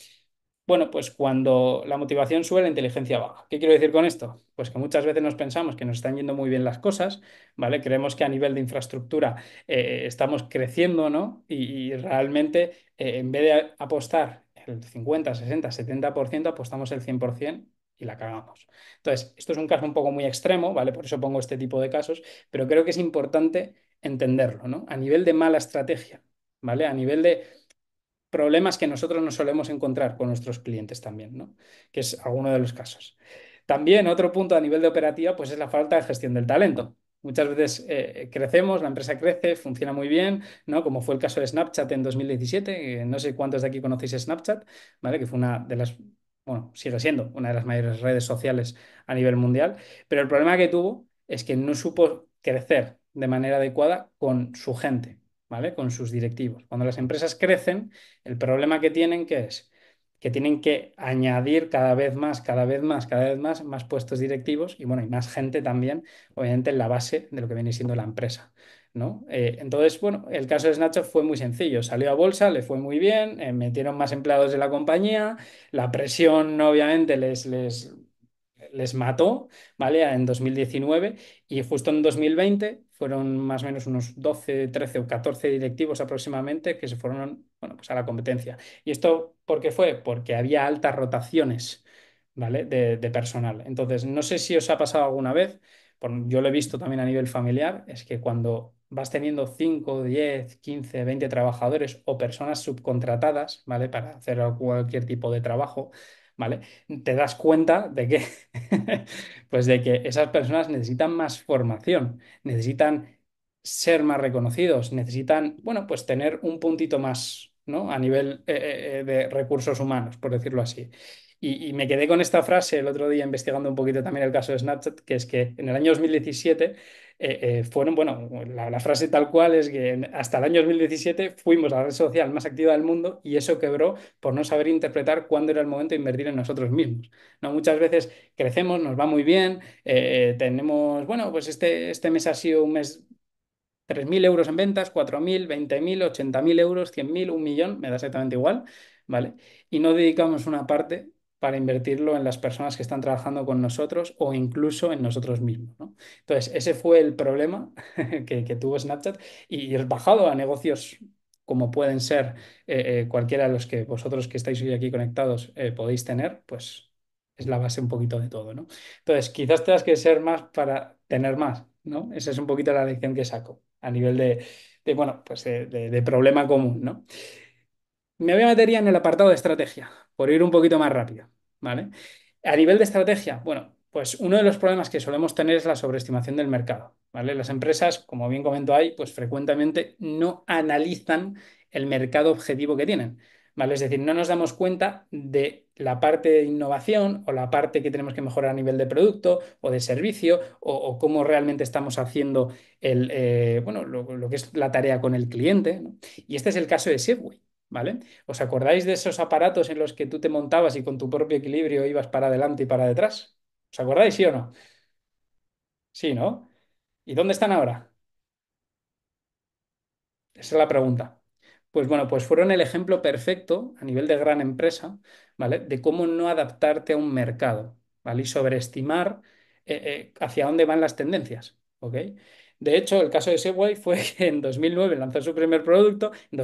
bueno, pues cuando la motivación sube, la inteligencia baja. ¿Qué quiero decir con esto? Pues que muchas veces nos pensamos que nos están yendo muy bien las cosas, ¿vale? Creemos que a nivel de infraestructura eh, estamos creciendo, ¿no? Y, realmente, eh, en vez de apostar el 50, 60, 70%, apostamos el 100% y la cagamos. Entonces, esto es un caso un poco muy extremo, ¿vale? Por eso pongo este tipo de casos, pero creo que es importante entenderlo, ¿no? A nivel de mala estrategia, ¿vale? A nivel de problemas que nosotros no solemos encontrar con nuestros clientes también, ¿no? que es alguno de los casos. También otro punto a nivel de operativa pues es la falta de gestión del talento. Muchas veces eh, crecemos, la empresa crece, funciona muy bien, ¿no? Como fue el caso de Snapchat en 2017, no sé cuántos de aquí conocéis Snapchat, ¿vale? Que fue una de las, bueno, sigue siendo una de las mayores redes sociales a nivel mundial, pero el problema que tuvo es que no supo crecer de manera adecuada con su gente, ¿vale? Con sus directivos. Cuando las empresas crecen, el problema que tienen que es que tienen que añadir cada vez más, cada vez más, cada vez más, más puestos directivos y bueno, y más gente también, obviamente en la base de lo que viene siendo la empresa. ¿no? Eh, entonces, bueno, el caso de Snapchat fue muy sencillo. Salió a bolsa, le fue muy bien, eh, metieron más empleados de la compañía, la presión obviamente les, les les mató, ¿vale? En 2019 y justo en 2020 fueron más o menos unos 12, 13 o 14 directivos aproximadamente que se fueron, bueno, pues a la competencia. ¿Y esto por qué fue? Porque había altas rotaciones, ¿vale? De, personal. Entonces, no sé si os ha pasado alguna vez, yo lo he visto también a nivel familiar, es que cuando vas teniendo 5, 10, 15, 20 trabajadores o personas subcontratadas, ¿vale? Para hacer cualquier tipo de trabajo, ¿vale? Te das cuenta de que, [laughs] pues de que esas personas necesitan más formación, necesitan ser más reconocidos, necesitan, bueno, pues tener un puntito más, ¿no? A nivel eh, eh, eh, de recursos humanos, por decirlo así. Y, y, me quedé con esta frase el otro día investigando un poquito también el caso de Snapchat, que es que en el año 2017 eh, eh, fueron, bueno, la, frase tal cual es que hasta el año 2017 fuimos la red social más activa del mundo y eso quebró por no saber interpretar cuándo era el momento de invertir en nosotros mismos. ¿no? Muchas veces crecemos, nos va muy bien, eh, tenemos, bueno, pues este, este mes ha sido un mes 3.000 euros en ventas, 4.000, 20.000, 80.000 euros, 100.000, un millón, me da exactamente igual, ¿vale? Y no dedicamos una parte para invertirlo en las personas que están trabajando con nosotros o incluso en nosotros mismos. ¿no? Entonces, ese fue el problema [laughs] que, tuvo Snapchat y, el bajado a negocios como pueden ser eh, eh, cualquiera de los que vosotros que estáis hoy aquí conectados eh, podéis tener, pues es la base un poquito de todo, ¿no? Entonces, quizás tengas que ser más para tener más, ¿no? Esa es un poquito la lección que saco a nivel de, bueno, pues de, problema común, ¿no? Me voy a meter ya en el apartado de estrategia, por ir un poquito más rápido, ¿vale? A nivel de estrategia, bueno, pues uno de los problemas que solemos tener es la sobreestimación del mercado, ¿vale? Las empresas, como bien comentó ahí, pues frecuentemente no analizan el mercado objetivo que tienen, ¿vale? Es decir, no nos damos cuenta de la parte de innovación o la parte que tenemos que mejorar a nivel de producto o de servicio o, cómo realmente estamos haciendo el, eh, bueno, lo, que es la tarea con el cliente, Y este es el caso de Segway. ¿vale? ¿Os acordáis de esos aparatos en los que tú te montabas y con tu propio equilibrio ibas para adelante y para detrás? ¿Os acordáis, sí o no? Sí, ¿no? ¿Y dónde están ahora? Esa es la pregunta. Pues bueno, pues fueron el ejemplo perfecto a nivel de gran empresa, ¿vale? De cómo no adaptarte a un mercado, ¿vale? Y sobreestimar eh, eh, hacia dónde van las tendencias, ¿ok? De hecho, el caso de Segway fue [laughs] que en 2009 lanzó su primer producto, en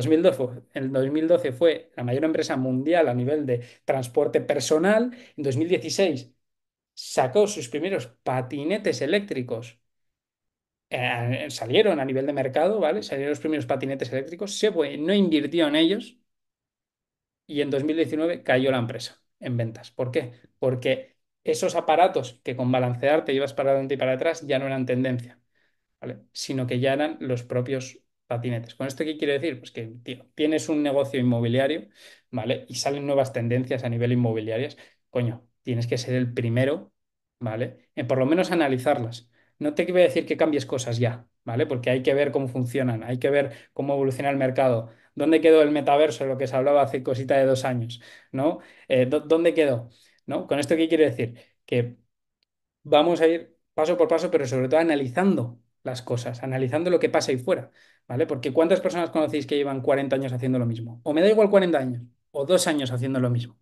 2012, fue la mayor empresa mundial a nivel de transporte personal, en 2016 sacó sus primeros patinetes eléctricos. Eh, salieron a nivel de mercado, ¿vale? Salieron los primeros patinetes eléctricos. Segway no invirtió en ellos y en 2019 cayó la empresa en ventas. ¿Por qué? Porque esos aparatos que con balancear te ibas para adelante y para atrás ya no eran tendencia sino que ya eran los propios patinetes. ¿Con esto qué quiere decir? Pues que tienes un negocio inmobiliario ¿vale? y salen nuevas tendencias a nivel inmobiliarias, coño, tienes que ser el primero ¿vale? en por lo menos analizarlas. No te voy a decir que cambies cosas ya, ¿vale? Porque hay que ver cómo funcionan, hay que ver cómo evoluciona el mercado, dónde quedó el metaverso, lo que se hablaba hace cosita de dos años, ¿no? Eh, ¿Dónde quedó? ¿No? ¿Con esto qué quiere decir? Que vamos a ir paso por paso, pero sobre todo analizando las cosas, analizando lo que pasa ahí fuera, ¿vale? Porque ¿cuántas personas conocéis que llevan 40 años haciendo lo mismo? O me da igual 40 años, o dos años haciendo lo mismo,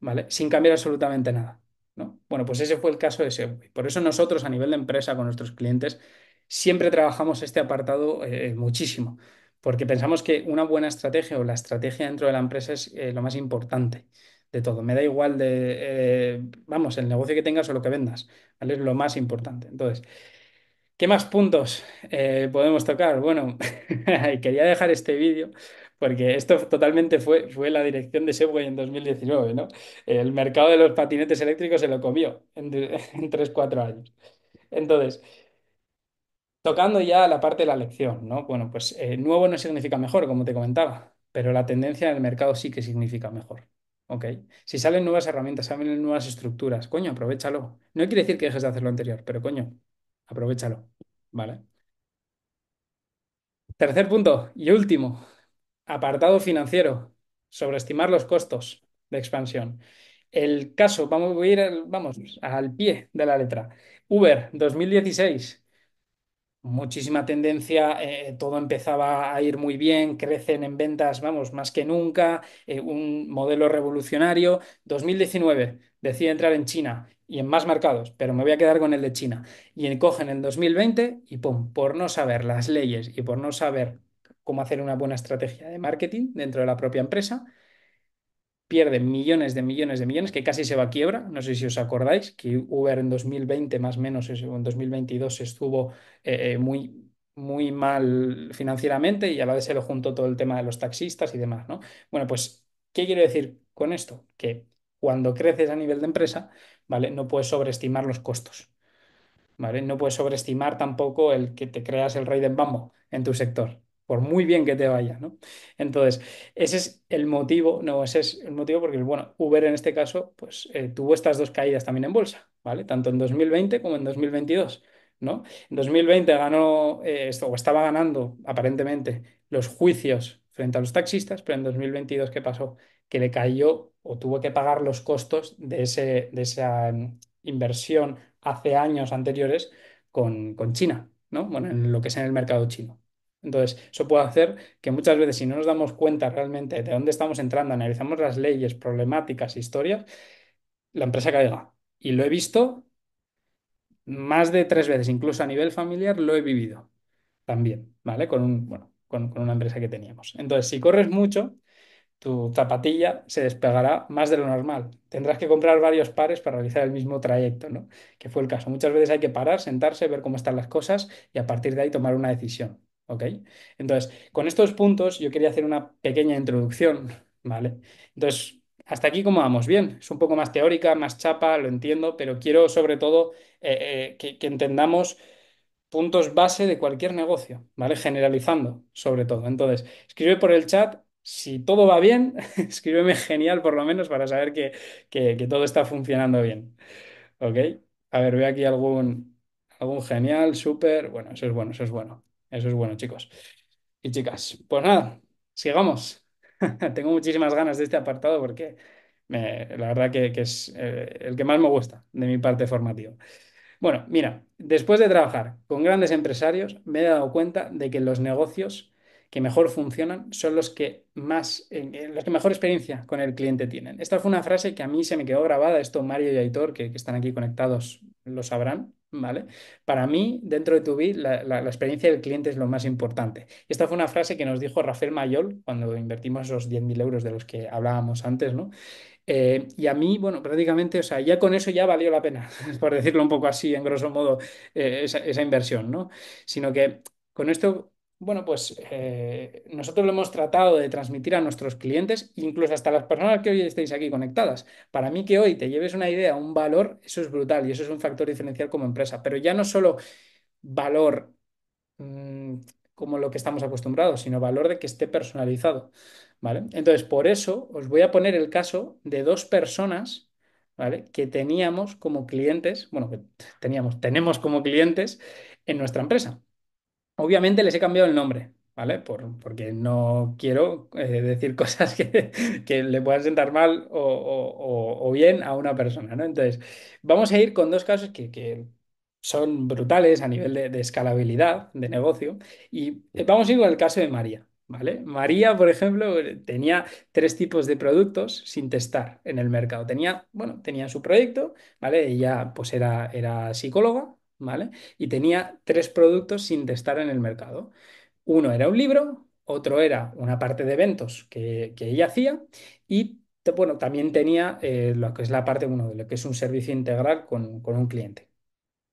¿vale? Sin cambiar absolutamente nada, ¿no? Bueno, pues ese fue el caso de ese. Por eso nosotros a nivel de empresa con nuestros clientes siempre trabajamos este apartado eh, eh, muchísimo, porque pensamos que una buena estrategia o la estrategia dentro de la empresa es eh, lo más importante de todo. Me da igual de, vamos, el negocio que tengas o lo que vendas, ¿vale? Es lo más importante. Entonces, ¿Qué más puntos eh, podemos tocar? Bueno, [laughs] quería dejar este vídeo porque esto totalmente fue, fue la dirección de Segway en 2019, ¿no? El mercado de los patinetes eléctricos se lo comió en, 3-4 [laughs] años. Entonces, tocando ya la parte de la lección, ¿no? Bueno, pues eh, nuevo no significa mejor, como te comentaba, pero la tendencia en el mercado sí que significa mejor. ¿ok? Si salen nuevas herramientas, salen nuevas estructuras, coño, aprovechalo. No quiere decir que dejes de hacer lo anterior, pero coño, aprovechalo, ¿vale? Tercer punto y último, apartado financiero, sobreestimar los costos de expansión. El caso, vamos a ir al, vamos, al pie de la letra. Uber 2016, muchísima tendencia, eh, todo empezaba a ir muy bien, crecen en ventas, vamos, más que nunca, eh, un modelo revolucionario. 2019, decide entrar en China y en más mercados, pero me voy a quedar con el de China. Y cogen en 2020 y pum, por no saber las leyes y por no saber cómo hacer una buena estrategia de marketing dentro de la propia empresa, pierden millones de millones de millones, que casi se va a quiebra. No sé si os acordáis que Uber en 2020 más o menos, en 2022 estuvo eh, eh, muy muy mal financieramente y a la vez se lo juntó todo el tema de los taxistas y demás, ¿no? Bueno, pues, ¿qué quiero decir con esto? Que cuando creces a nivel de empresa, ¿vale? No puedes sobreestimar los costos, ¿vale? No puedes sobreestimar tampoco el que te creas el rey de bambo en tu sector, por muy bien que te vaya, ¿no? Entonces, ese es el motivo, no, ese es el motivo porque, bueno, Uber en este caso, pues eh, tuvo estas dos caídas también en bolsa, ¿vale? Tanto en 2020 como en 2022. ¿No? En 2020 ganó eh, esto, o estaba ganando aparentemente los juicios frente a los taxistas, pero en 2022, ¿qué pasó? Que le cayó o tuvo que pagar los costos de, ese, de esa mm, inversión hace años anteriores con, China, ¿no? Bueno, en lo que es en el mercado chino. Entonces, eso puede hacer que muchas veces, si no nos damos cuenta realmente de dónde estamos entrando, analizamos las leyes, problemáticas, historias, la empresa caiga. Y lo he visto más de tres veces, incluso a nivel familiar, lo he vivido también, ¿vale? Con, un, bueno, con, con una empresa que teníamos. Entonces, si corres mucho, tu zapatilla se despegará más de lo normal. Tendrás que comprar varios pares para realizar el mismo trayecto, ¿no? Que fue el caso. Muchas veces hay que parar, sentarse, ver cómo están las cosas y a partir de ahí tomar una decisión, ¿ok? Entonces, con estos puntos yo quería hacer una pequeña introducción, [laughs] ¿vale? Entonces, hasta aquí cómo vamos, bien. Es un poco más teórica, más chapa, lo entiendo, pero quiero sobre todo eh, eh, que, que entendamos puntos base de cualquier negocio, ¿vale? Generalizando, sobre todo. Entonces, escribe por el chat si todo va bien, [laughs] escríbeme genial por lo menos para saber que, todo está funcionando bien. ¿Ok? A ver, veo aquí algún, algún genial, súper. Bueno, eso es bueno, eso es bueno. Eso es bueno, chicos y chicas. Pues nada, sigamos. [laughs] Tengo muchísimas ganas de este apartado porque la verdad que, que es eh, el que más me gusta de mi parte formativa. Bueno, mira, después de trabajar con grandes empresarios, me he dado cuenta de que los negocios que mejor funcionan son los que más, los que mejor experiencia con el cliente tienen. Esta fue una frase que a mí se me quedó grabada, esto Mario y Aitor, que, están aquí conectados, lo sabrán, ¿vale? Para mí, dentro de tu vida, la, experiencia del cliente es lo más importante. Esta fue una frase que nos dijo Rafael Mayol cuando invertimos esos 10.000 euros de los que hablábamos antes, ¿no? Eh, y a mí, bueno, prácticamente, o sea, ya con eso ya valió la pena, [laughs] por decirlo un poco así, en grosso modo, eh, esa, esa, inversión, ¿no? Sino que con esto bueno, pues eh, nosotros lo hemos tratado de transmitir a nuestros clientes, incluso hasta las personas que hoy estéis aquí conectadas. Para mí que hoy te lleves una idea, un valor, eso es brutal y eso es un factor diferencial como empresa. Pero ya no solo valor mm, como lo que estamos acostumbrados, sino valor de que esté personalizado. Entonces, por eso os voy a poner el caso de dos personas. que teníamos como clientes, bueno, que teníamos, tenemos como clientes en nuestra empresa. Obviamente les he cambiado el nombre, ¿vale? Por, porque no quiero eh, decir [laughs] cosas que, le puedan sentar mal o, bien a una persona, ¿no? Entonces, vamos a ir con dos casos que, son brutales a nivel de, escalabilidad de negocio y vamos a ir con el caso de María. ¿Vale? María, por ejemplo, tenía tres tipos de productos sin testar en el mercado. Tenía, bueno, tenía su proyecto, ¿vale? Ella pues era, era psicóloga, ¿vale? Y tenía tres productos sin testar en el mercado. Uno era un libro, otro era una parte de eventos que, ella hacía y bueno, también tenía eh, lo que es la parte uno de lo que es un servicio integral con, con un cliente.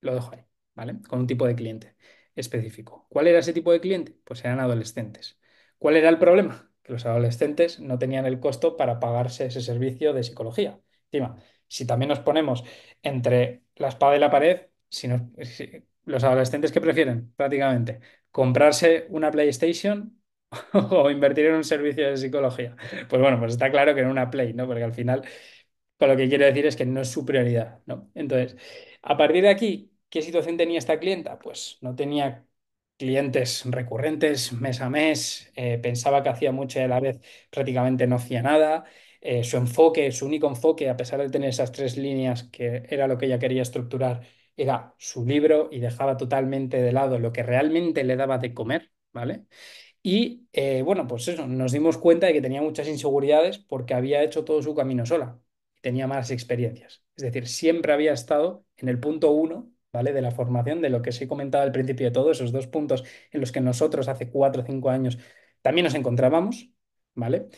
Lo dejo ahí, ¿vale? Con un tipo de cliente específico. ¿Cuál era ese tipo de cliente? Pues eran adolescentes. ¿Cuál era el problema? Que los adolescentes no tenían el costo para pagarse ese servicio de psicología. Encima, si también nos ponemos entre la espada y la pared, los adolescentes que prefieren, prácticamente, comprarse una PlayStation [laughs] o invertir en un servicio de psicología. Pues bueno, pues está claro que en una Play, ¿no? Porque al final, lo que quiero decir es que no es su prioridad, ¿no? Entonces, a partir de aquí, ¿qué situación tenía esta clienta? Pues no tenía clientes recurrentes mes a mes, eh, pensaba que hacía mucho y a la vez prácticamente no hacía nada. Eh, su enfoque, su único enfoque, a pesar de tener esas tres líneas que era lo que ella quería estructurar, era su libro y dejaba totalmente de lado lo que realmente le daba de comer, ¿vale? Y eh, bueno, pues eso, nos dimos cuenta de que tenía muchas inseguridades porque había hecho todo su camino sola y tenía malas experiencias. Es decir, siempre había estado en el punto uno, ¿vale? De la formación, de lo que os he comentado al principio de todo, esos dos puntos en los que nosotros hace cuatro o cinco años también nos encontrábamos, ¿vale?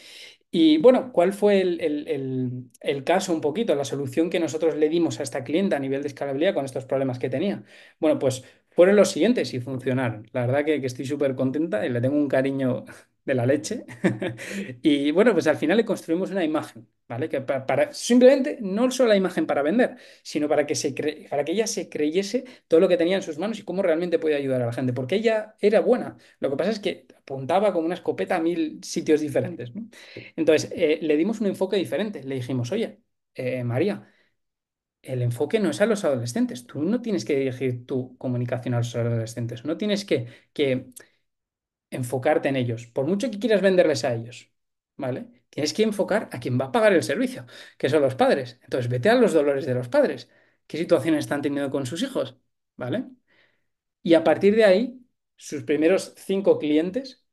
Y bueno, ¿cuál fue el, caso un poquito, la solución que nosotros le dimos a esta clienta a nivel de escalabilidad con estos problemas que tenía? Bueno, pues fueron los siguientes y funcionaron. La verdad que, que estoy súper contenta y le tengo un cariño de la leche. [laughs] y bueno, pues al final le construimos una imagen, ¿vale? Que para, simplemente no solo la imagen para vender, sino para que, se para que ella se creyese todo lo que tenía en sus manos y cómo realmente podía ayudar a la gente, porque ella era buena. Lo que pasa es que apuntaba con una escopeta a mil sitios diferentes. Entonces, eh, le dimos un enfoque diferente. Le dijimos, oye, eh, María, el enfoque no es a los adolescentes. Tú no tienes que dirigir tu comunicación a los adolescentes. No tienes que, que enfocarte en ellos. Por mucho que quieras venderles a ellos, ¿vale? Tienes que enfocar a quien va a pagar el servicio, que son los padres. Entonces, vete a los dolores de los padres. ¿Qué situaciones están teniendo con sus hijos? ¿Vale? Y a partir de ahí, sus primeros cinco clientes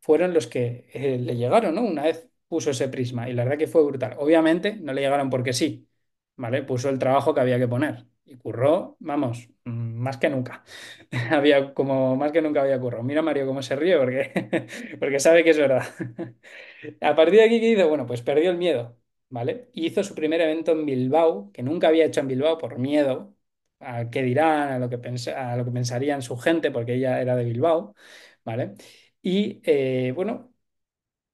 fueron los que eh, le llegaron, ¿no? Una vez puso ese prisma y la verdad que fue brutal. Obviamente no le llegaron porque sí, ¿vale? Puso el trabajo que había que poner y curró, vamos, Mm, más que nunca. [laughs] Había como más que nunca había ocurrido Mira Mario cómo se ríe porque, [laughs] porque sabe que es verdad. [laughs] A partir de aquí, ¿qué hizo? Bueno, pues perdió el miedo, ¿vale? Hizo su primer evento en Bilbao, que nunca había hecho en Bilbao por miedo a qué dirán, a lo que, a lo que pensarían su gente, porque ella era de Bilbao, ¿vale? Y eh, bueno,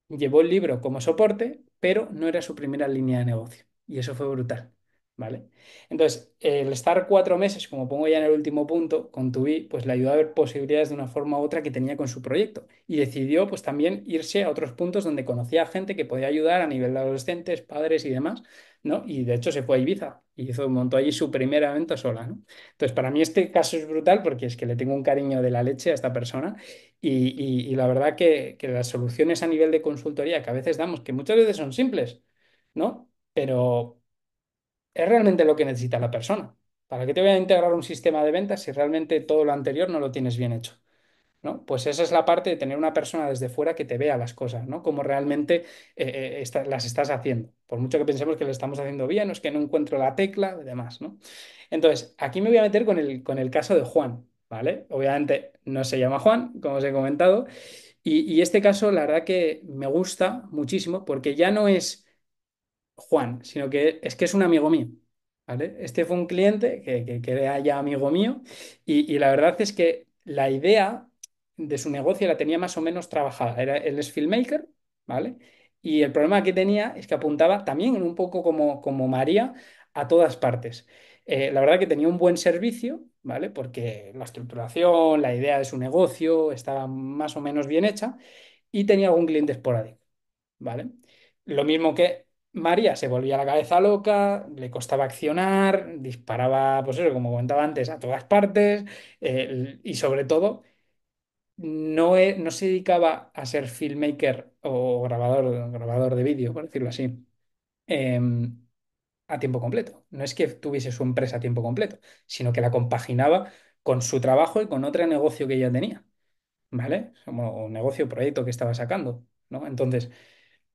llevó el libro como soporte, pero no era su primera línea de negocio. Y eso fue brutal. ¿Vale? Entonces, el estar cuatro meses, como pongo ya en el último punto, con Tubi, pues le ayudó a ver posibilidades de una forma u otra que tenía con su proyecto. Y decidió, pues también irse a otros puntos donde conocía gente que podía ayudar a nivel de adolescentes, padres y demás, ¿no? Y de hecho se fue a Ibiza y hizo, un montón allí su primer evento sola, Entonces, para mí este caso es brutal porque es que le tengo un cariño de la leche a esta persona y, la verdad que, que las soluciones a nivel de consultoría que a veces damos, que muchas veces son simples, ¿no? Pero, es realmente lo que necesita la persona. ¿Para qué te voy a integrar un sistema de ventas si realmente todo lo anterior no lo tienes bien hecho? ¿no? Pues esa es la parte de tener una persona desde fuera que te vea las cosas, ¿no? Como realmente eh, eh, las estás haciendo. Por mucho que pensemos que lo estamos haciendo bien, es que no encuentro la tecla y demás, ¿no? Entonces, aquí me voy a meter con el, con el caso de Juan, ¿vale? Obviamente no se llama Juan, como os he comentado, y, y este caso la verdad que me gusta muchísimo porque ya no es Juan, sino que es que es un amigo mío. ¿vale? Este fue un cliente que, que, era ya amigo mío y, la verdad es que la idea de su negocio la tenía más o menos trabajada. Era, él es filmmaker, ¿vale? Y el problema que tenía es que apuntaba también un poco como, como María a todas partes. Eh, la verdad que tenía un buen servicio, ¿vale? Porque la estructuración, la idea de su negocio estaba más o menos bien hecha y tenía algún cliente esporádico, ¿vale? Lo mismo que María se volvía la cabeza loca, le costaba accionar, disparaba, pues eso, como comentaba antes, a todas partes y sobre todo no, e, no se dedicaba a ser filmmaker o grabador, grabador de vídeo, por decirlo así, em, a tiempo completo. No es que tuviese su empresa a tiempo completo, sino que la compaginaba con su trabajo y con otro negocio que ella tenía, ¿vale? Como un negocio, proyecto que estaba sacando, ¿no? Entonces...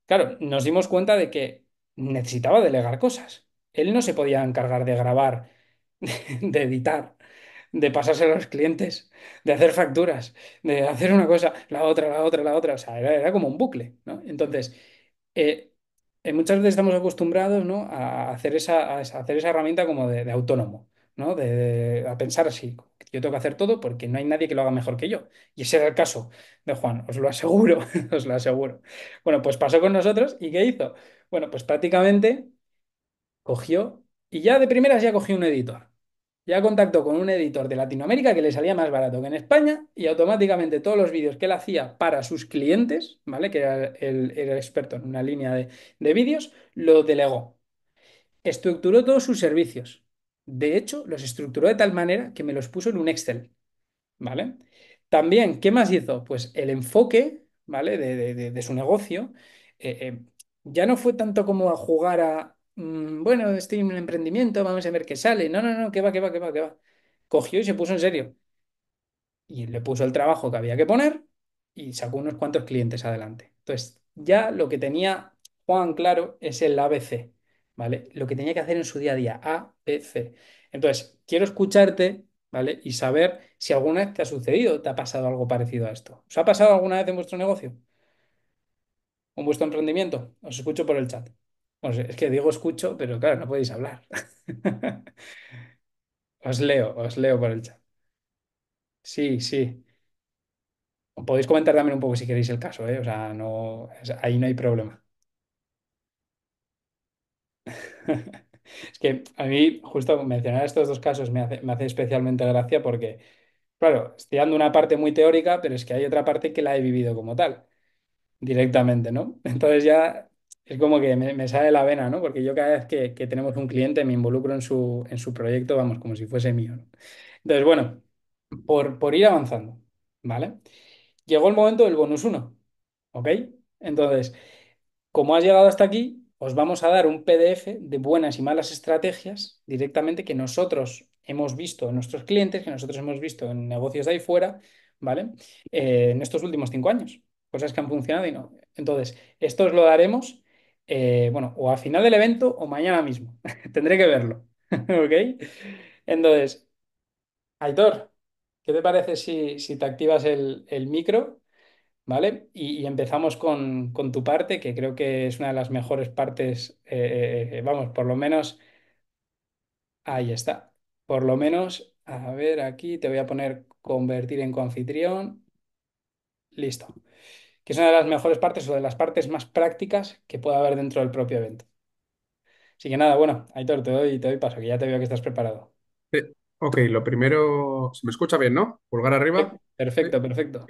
Claro, nos dimos cuenta de que necesitaba delegar cosas. Él no se podía encargar de grabar, [laughs] de editar, de pasarse a los clientes, de hacer facturas, de hacer una cosa, la otra, la otra, la otra. O sea, era, como un bucle, ¿no? Entonces, eh, eh, muchas veces estamos acostumbrados, ¿no? a hacer esa, hacer esa herramienta como de, autónomo. ¿no? De, a pensar así, yo tengo que hacer todo porque no hay nadie que lo haga mejor que yo. Y ese era el caso de Juan, os lo aseguro, [laughs] os lo aseguro. Bueno, pues pasó con nosotros y ¿qué hizo? Bueno, pues prácticamente cogió y ya de primeras ya cogió un editor. Ya contactó con un editor de Latinoamérica que le salía más barato que en España y automáticamente todos los vídeos que él hacía para sus clientes, ¿vale? Que era el, experto en una línea de, vídeos, lo delegó. Estructuró todos sus servicios. De hecho, los estructuró de tal manera que me los puso en un Excel, ¿vale? También, ¿qué más hizo? Pues el enfoque, ¿vale? De, su negocio. Eh, eh, ya no fue tanto como a jugar a, mm, bueno, estoy en un emprendimiento, vamos a ver qué sale. No, no, no, que va, que va, que va, que va. Cogió y se puso en serio. Y le puso el trabajo que había que poner y sacó unos cuantos clientes adelante. Entonces, ya lo que tenía Juan claro es el ABC, ¿vale? Lo que tenía que hacer en su día a día, A, B, C. Entonces, quiero escucharte, ¿vale? Y saber si alguna vez te ha sucedido, te ha pasado algo parecido a esto. ¿Os ha pasado alguna vez en vuestro negocio? un vuestro emprendimiento. Os escucho por el chat. es que digo escucho, pero claro, no podéis hablar. [laughs] os leo, os leo por el chat. Sí, sí. Podéis comentar también un poco si queréis el caso, ¿eh? O sea, no, ahí no hay problema. [laughs] Es que a mí, justo mencionar estos dos casos me hace, me hace especialmente gracia porque, claro, estoy dando una parte muy teórica, pero es que hay otra parte que la he vivido como tal directamente, ¿no? Entonces ya es como que me, sale la vena, ¿no? Porque yo cada vez que, tenemos un cliente me involucro en su, en su proyecto, vamos, como si fuese mío, ¿no? Entonces, bueno, por, por ir avanzando, ¿vale? Llegó el momento del bonus 1, ¿ok? Entonces, como has llegado hasta aquí, os vamos a dar un PDF de buenas y malas estrategias directamente que nosotros hemos visto en nuestros clientes, que nosotros hemos visto en negocios de ahí fuera, ¿vale? Eh, en estos últimos cinco años cosas que han funcionado y no. Entonces, esto os lo daremos, eh, bueno, o al final del evento o mañana mismo. [laughs] Tendré que verlo, [laughs] ¿ok? Entonces, Aitor, ¿qué te parece si, te activas el, micro? ¿Vale? Y, empezamos con, tu parte, que creo que es una de las mejores partes, eh, eh, vamos, por lo menos, ahí está. Por lo menos, a ver, aquí te voy a poner convertir en coanfitrión. Listo que es una de las mejores partes o de las partes más prácticas que pueda haber dentro del propio evento. Así que nada, bueno, Aitor, te doy, te doy paso, que ya te veo que estás preparado. Ok, lo primero, se me escucha bien, ¿no? Pulgar arriba. Perfecto, perfecto.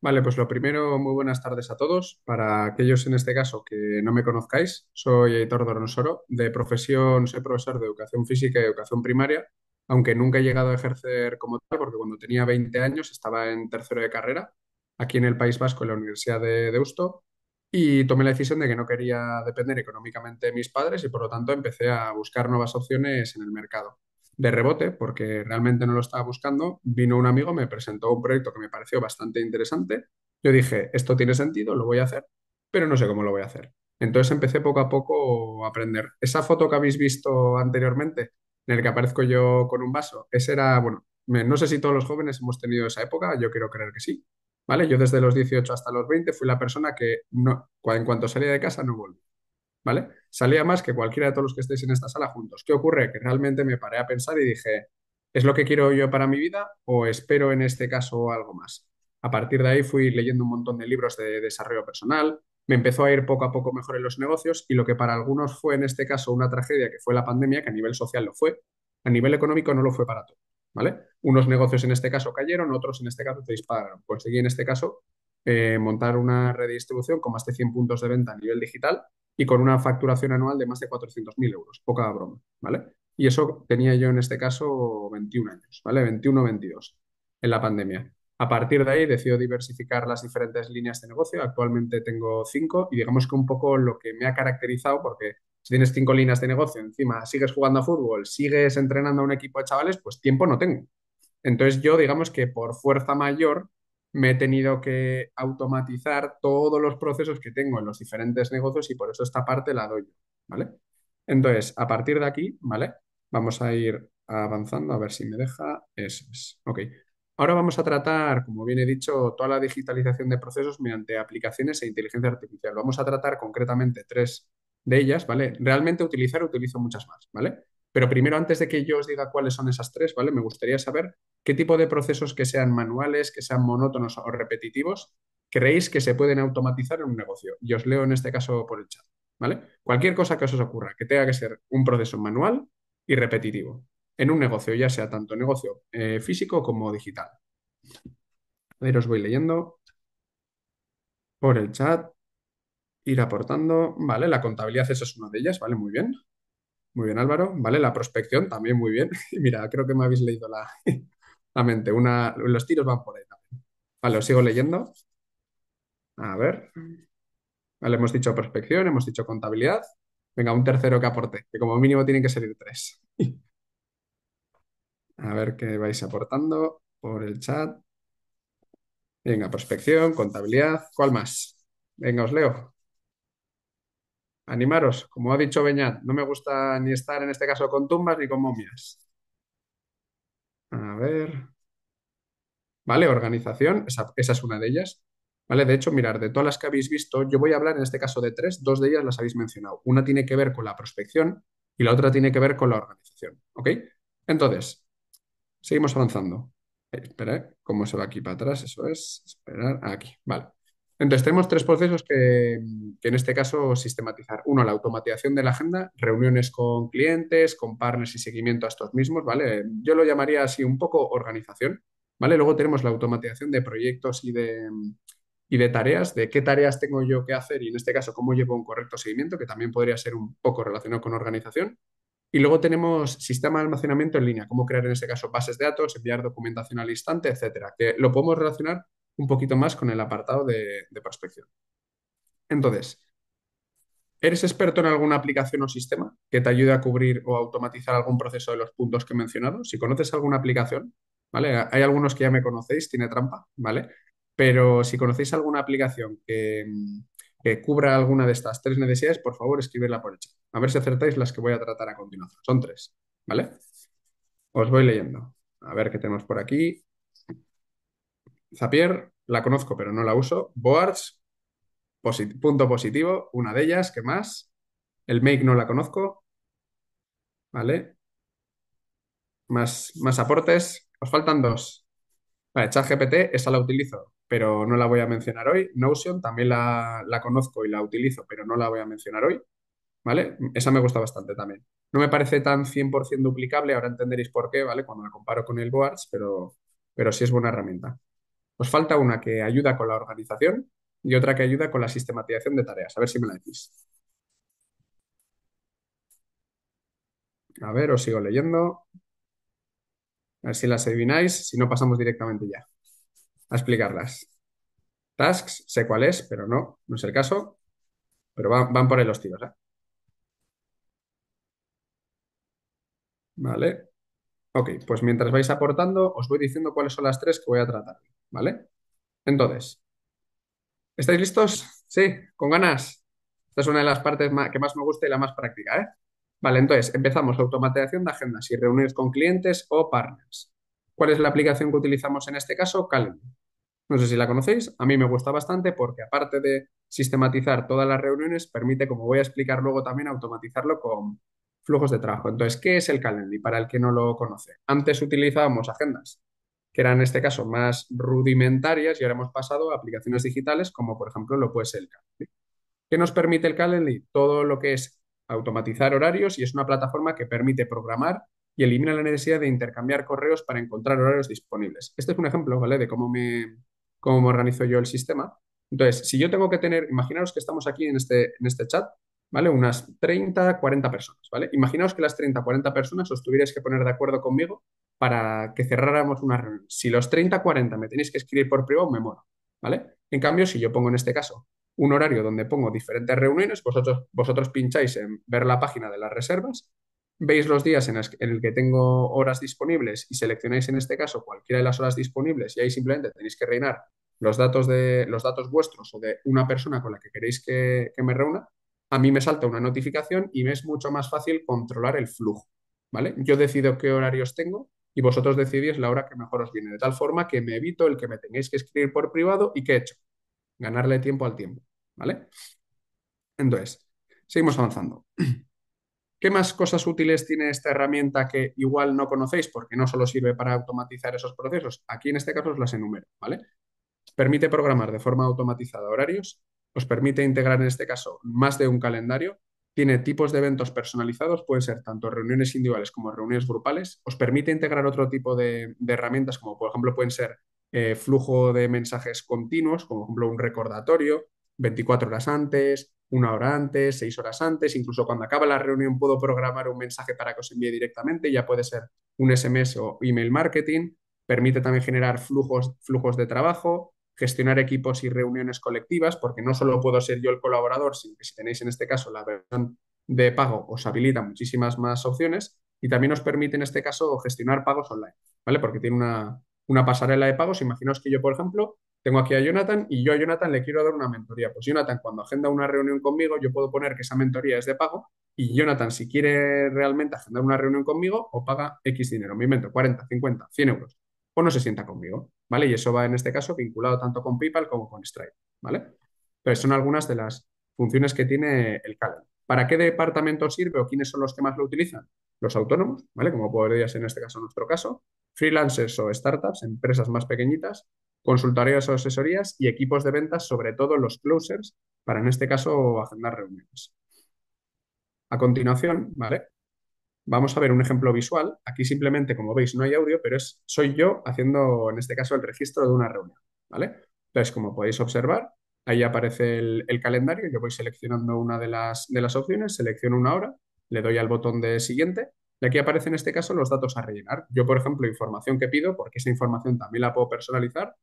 Vale, pues lo primero, muy buenas tardes a todos. Para aquellos en este caso que no me conozcáis, soy Aitor Dornosoro, de profesión soy profesor de educación física y educación primaria, aunque nunca he llegado a ejercer como tal, porque cuando tenía 20 años estaba en tercero de carrera aquí en el País Vasco, en la Universidad de Deusto, y tomé la decisión de que no quería depender económicamente de mis padres y por lo tanto empecé a buscar nuevas opciones en el mercado. De rebote, porque realmente no lo estaba buscando, vino un amigo, me presentó un proyecto que me pareció bastante interesante. Yo dije, esto tiene sentido, lo voy a hacer, pero no sé cómo lo voy a hacer. Entonces empecé poco a poco a aprender. Esa foto que habéis visto anteriormente, en el que aparezco yo con un vaso, ese era, bueno, no sé si todos los jóvenes hemos tenido esa época, yo quiero creer que sí, ¿vale? Yo desde los 18 hasta los 20 fui la persona que no, en cuanto salía de casa no volvía. ¿vale? Salía más que cualquiera de todos los que estéis en esta sala juntos. ¿Qué ocurre? Que realmente me paré a pensar y dije, ¿es lo que quiero yo para mi vida o espero en este caso algo más? A partir de ahí fui leyendo un montón de libros de desarrollo personal, me empezó a ir poco a poco mejor en los negocios y lo que para algunos fue en este caso una tragedia que fue la pandemia, que a nivel social lo fue, a nivel económico no lo fue para todos. ¿vale? Unos negocios en este caso cayeron, otros en este caso se dispararon. Conseguí pues en este caso eh, montar una red de distribución con más de 100 puntos de venta a nivel digital y con una facturación anual de más de 400.000 euros, poca broma, ¿vale? Y eso tenía yo en este caso 21 años, ¿vale? 21 22 en la pandemia. A partir de ahí decido diversificar las diferentes líneas de negocio. Actualmente tengo cinco y digamos que un poco lo que me ha caracterizado, porque si tienes cinco líneas de negocio encima, sigues jugando a fútbol, sigues entrenando a un equipo de chavales, pues tiempo no tengo. Entonces yo digamos que por fuerza mayor me he tenido que automatizar todos los procesos que tengo en los diferentes negocios y por eso esta parte la doy ¿vale? Entonces, a partir de aquí, ¿vale? Vamos a ir avanzando, a ver si me deja. Eso es. Ok. Ahora vamos a tratar, como bien he dicho, toda la digitalización de procesos mediante aplicaciones e inteligencia artificial. Vamos a tratar concretamente tres de ellas, ¿vale? Realmente utilizar, utilizo muchas más, ¿vale? Pero primero, antes de que yo os diga cuáles son esas tres, ¿vale? Me gustaría saber qué tipo de procesos que sean manuales, que sean monótonos o repetitivos, creéis que se pueden automatizar en un negocio. Y os leo en este caso por el chat, ¿vale? Cualquier cosa que os ocurra que tenga que ser un proceso manual y repetitivo en un negocio, ya sea tanto negocio eh, físico como digital. A ver, os voy leyendo por el chat ir aportando, ¿vale? La contabilidad, eso es una de ellas, ¿vale? Muy bien. Muy bien, Álvaro, ¿vale? La prospección también muy bien. [laughs] Y mira, creo que me habéis leído la, [laughs] la mente. Una, los tiros van por ahí también. Vale, os sigo leyendo. A ver. Vale, hemos dicho prospección, hemos dicho contabilidad. Venga, un tercero que aporte, que como mínimo tienen que salir tres. [laughs] A ver qué vais aportando por el chat. Venga, prospección, contabilidad. ¿Cuál más? Venga, os leo animaros, como ha dicho Beñat, no me gusta ni estar en este caso con tumbas ni con momias. A ver. Vale, organización, esa, es una de ellas. ¿Vale? De hecho, mirar, de todas las que habéis visto, yo voy a hablar en este caso de tres, dos de ellas las habéis mencionado. Una tiene que ver con la prospección y la otra tiene que ver con la organización. ¿Ok? Entonces, seguimos avanzando. Eh, espera, ¿eh? ¿cómo se va aquí para atrás? Eso es, esperar, aquí, vale. Entonces, tenemos tres procesos que, en este caso sistematizar. Uno, la automatización de la agenda, reuniones con clientes, con partners y seguimiento a estos mismos, ¿vale? Yo lo llamaría así un poco organización, ¿vale? Luego tenemos la automatización de proyectos y de, y de tareas, de qué tareas tengo yo que hacer y en este caso cómo llevo un correcto seguimiento, que también podría ser un poco relacionado con organización. Y luego tenemos sistema de almacenamiento en línea, cómo crear en este caso bases de datos, enviar documentación al instante, etcétera, que lo podemos relacionar un poquito más con el apartado de, prospección. Entonces, ¿Eres experto en alguna aplicación o sistema que te ayude a cubrir o automatizar algún proceso de los puntos que he mencionado? Si conoces alguna aplicación, ¿vale? Hay algunos que ya me conocéis, tiene trampa, ¿vale? Pero si conocéis alguna aplicación que, cubra alguna de estas tres necesidades, por favor, escribirla por el A ver si acertáis las que voy a tratar a continuación. Son tres, ¿vale? Os voy leyendo. A ver qué tenemos por aquí. Zapier la conozco, pero no la uso. Boards, punto positivo, una de ellas, ¿qué más? El Make no la conozco. ¿Vale? Más, más aportes. Os faltan dos. Vale, ChatGPT, esa la utilizo, pero no la voy a mencionar hoy. Notion también la, la conozco y la utilizo, pero no la voy a mencionar hoy. ¿Vale? Esa me gusta bastante también. No me parece tan 100% duplicable, ahora entenderéis por qué, ¿vale? Cuando la comparo con el Boards, pero, pero sí es buena herramienta. Os falta una que ayuda con la organización y otra que ayuda con la sistematización de tareas. A ver si me la decís. A ver, os sigo leyendo. A ver si las adivináis, si no pasamos directamente ya a explicarlas. Tasks, sé cuál es, pero no, no es el caso. Pero van, por ahí los tiros. ¿eh? Vale. Ok, pues mientras vais aportando, os voy diciendo cuáles son las tres que voy a tratar, ¿vale? Entonces, ¿estáis listos? Sí, con ganas. Esta es una de las partes que más me gusta y la más práctica, ¿eh? Vale, entonces, empezamos la automatización de agendas y reuniones con clientes o partners. ¿Cuál es la aplicación que utilizamos en este caso? Calendly. No sé si la conocéis, a mí me gusta bastante porque aparte de sistematizar todas las reuniones, permite, como voy a explicar luego también, automatizarlo con, flujos de trabajo. Entonces, ¿qué es el Calendly para el que no lo conoce? Antes utilizábamos agendas, que eran en este caso más rudimentarias, y ahora hemos pasado a aplicaciones digitales, como por ejemplo lo puede ser el Calendly. ¿Qué nos permite el Calendly? Todo lo que es automatizar horarios y es una plataforma que permite programar y elimina la necesidad de intercambiar correos para encontrar horarios disponibles. Este es un ejemplo, ¿vale? De cómo me, cómo organizo yo el sistema. Entonces, si yo tengo que tener, imaginaros que estamos aquí en este, en este chat ¿vale? Unas 30, 40 personas, ¿vale? Imaginaos que las 30, 40 personas os tuvierais que poner de acuerdo conmigo para que cerráramos una reunión. Si los 30, 40 me tenéis que escribir por privado, me muero, ¿vale? En cambio, si yo pongo en este caso un horario donde pongo diferentes reuniones, vosotros, vosotros pincháis en ver la página de las reservas, veis los días en, el que tengo horas disponibles y seleccionáis en este caso cualquiera de las horas disponibles y ahí simplemente tenéis que reinar los datos, de, los datos vuestros o de una persona con la que queréis que me reúna a mí me salta una notificación y me es mucho más fácil controlar el flujo, ¿vale? Yo decido qué horarios tengo y vosotros decidís la hora que mejor os viene, de tal forma que me evito el que me tengáis que escribir por privado y qué he hecho, ganarle tiempo al tiempo, ¿vale? Entonces, seguimos avanzando. [clears throat] ¿Qué más cosas útiles tiene esta herramienta que igual no conocéis porque no solo sirve para automatizar esos procesos? Aquí en este caso os las enumero, ¿vale? Permite programar de forma automatizada horarios, os permite integrar en este caso más de un calendario, tiene tipos de eventos personalizados, pueden ser tanto reuniones individuales como reuniones grupales, os permite integrar otro tipo de, herramientas como por ejemplo pueden ser eh, flujo de mensajes continuos, como por ejemplo un recordatorio, 24 horas antes, una hora antes, seis horas antes, incluso cuando acaba la reunión puedo programar un mensaje para que os envíe directamente, ya puede ser un SMS o email marketing, permite también generar flujos, flujos de trabajo, gestionar equipos y reuniones colectivas, porque no solo puedo ser yo el colaborador, sino que si tenéis en este caso la versión de pago os habilita muchísimas más opciones y también os permite en este caso gestionar pagos online, ¿vale? Porque tiene una, pasarela de pagos. Imaginaos que yo, por ejemplo, tengo aquí a Jonathan y yo a Jonathan le quiero dar una mentoría. Pues Jonathan, cuando agenda una reunión conmigo, yo puedo poner que esa mentoría es de pago y Jonathan, si quiere realmente agendar una reunión conmigo, o paga X dinero, me invento 40, 50, 100 euros, o pues no se sienta conmigo. ¿vale? Y eso va en este caso vinculado tanto con PayPal como con Stripe, ¿vale? Entonces son algunas de las funciones que tiene el Calendar. ¿Para qué departamento sirve o quiénes son los que más lo utilizan? Los autónomos, ¿vale? Como podrías en este caso, nuestro caso, freelancers o startups, empresas más pequeñitas, consultorías o asesorías y equipos de ventas, sobre todo los closers, para en este caso agendar reuniones. A continuación, ¿vale? Vamos a ver un ejemplo visual. Aquí simplemente, como veis, no hay audio, pero es, soy yo haciendo, en este caso, el registro de una reunión, ¿vale? Entonces, como podéis observar, ahí aparece el, calendario. Yo voy seleccionando una de las, de las opciones, selecciono una hora, le doy al botón de siguiente y aquí aparecen en este caso los datos a rellenar. Yo, por ejemplo, información que pido, porque esa información también la puedo personalizar,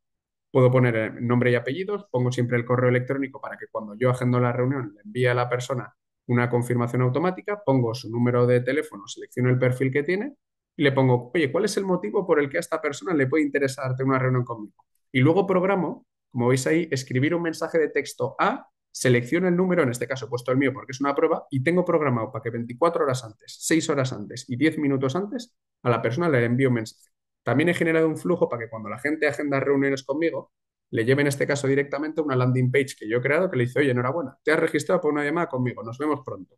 puedo poner eh, nombre y apellidos, pongo siempre el correo electrónico para que cuando yo agendo la reunión le envíe a la persona una confirmación automática, pongo su número de teléfono, selecciono el perfil que tiene y le pongo, oye, ¿cuál es el motivo por el que a esta persona le puede interesarte tener una reunión conmigo? Y luego programo, como veis ahí, escribir un mensaje de texto a, selecciono el número, en este caso he puesto el mío porque es una prueba, y tengo programado para que 24 horas antes, 6 horas antes y 10 minutos antes a la persona le envío un mensaje. También he generado un flujo para que cuando la gente agenda reuniones conmigo, le lleve en este caso directamente una landing page que yo he creado que le dice, oye, enhorabuena, te has registrado por una llamada conmigo, nos vemos pronto.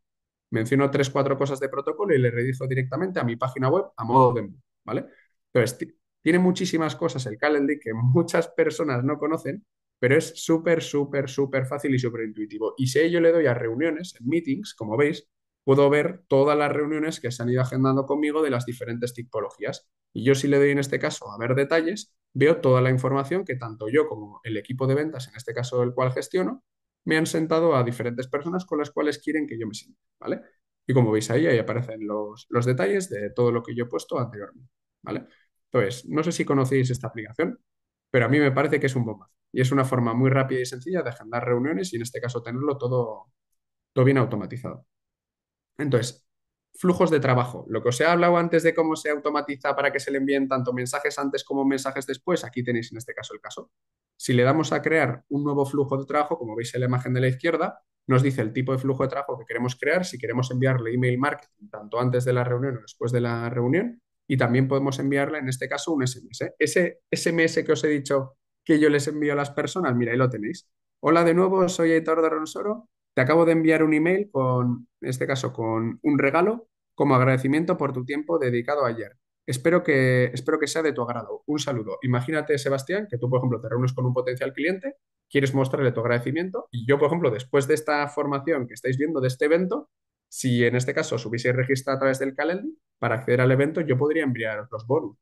Menciono tres, cuatro cosas de protocolo y le redijo directamente a mi página web a modo de ¿vale? Entonces, tiene muchísimas cosas el Calendly que [laughs] muchas personas no conocen, pero es súper, súper, súper fácil y súper intuitivo. Y si yo le doy a reuniones, en meetings, como veis, puedo ver todas las reuniones que se han ido agendando conmigo de las diferentes tipologías. Y yo si le doy en este caso a ver detalles, veo toda la información que tanto yo como el equipo de ventas, en este caso el cual gestiono, me han sentado a diferentes personas con las cuales quieren que yo me sienta, ¿vale? Y como veis ahí, ahí aparecen los, detalles de todo lo que yo he puesto anteriormente, ¿vale? Entonces, no sé si conocéis esta aplicación, pero a mí me parece que es un bombazo. Y es una forma muy rápida y sencilla de agendar reuniones y en este caso tenerlo todo bien automatizado. Entonces, flujos de trabajo. Lo que os he hablado antes de cómo se automatiza para que se le envíen tanto mensajes antes como mensajes después, aquí tenéis en este caso el caso. Si le damos a crear un nuevo flujo de trabajo, como veis en la imagen de la izquierda, nos dice el tipo de flujo de trabajo que queremos crear, si queremos enviarle email marketing tanto antes de la reunión o después de la reunión, y también podemos enviarle en este caso un SMS. Ese SMS que os he dicho que yo les envío a las personas, mira, ahí lo tenéis. Hola de nuevo, soy editor de Ronsoro te acabo de enviar un email con, en este caso, con un regalo como agradecimiento por tu tiempo dedicado ayer. Espero que, espero que sea de tu agrado. Un saludo. Imagínate, Sebastián, que tú, por ejemplo, te reúnes con un potencial cliente, quieres mostrarle tu agradecimiento y yo, por ejemplo, después de esta formación que estáis viendo de este evento, si en este caso subieseis registrado a través del Calendly, para acceder al evento yo podría enviar los bonus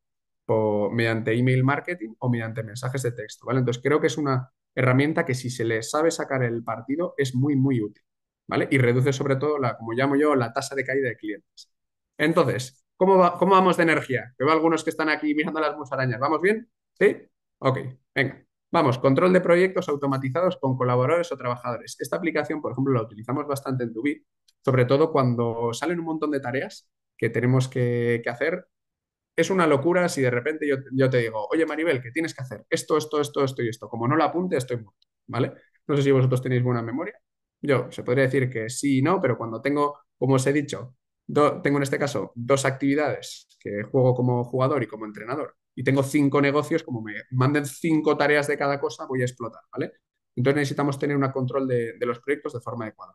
mediante email marketing o mediante mensajes de texto, ¿vale? Entonces creo que es una herramienta que si se le sabe sacar el partido es muy, muy útil, ¿vale? Y reduce sobre todo, la, como llamo yo, la tasa de caída de clientes. Entonces, ¿cómo, cómo vamos de energía? veo algunos que están aquí mirando las musarañas. ¿Vamos bien? ¿Sí? Ok, venga. Vamos, control de proyectos automatizados con colaboradores o trabajadores. Esta aplicación, por ejemplo, la utilizamos bastante en Dubi, sobre todo cuando salen un montón de tareas que tenemos que, que hacer es una locura si de repente yo, te digo, oye Maribel, que tienes que hacer esto, esto, esto, esto y esto. Como no lo apunte, estoy muerto, ¿vale? No sé si vosotros tenéis buena memoria. Yo se podría decir que sí y no, pero cuando tengo, como os he dicho, tengo en este caso dos actividades que juego como jugador y como entrenador y tengo cinco negocios, como me manden cinco tareas de cada cosa, voy a explotar, ¿vale? Entonces necesitamos tener un control de, de los proyectos de forma adecuada.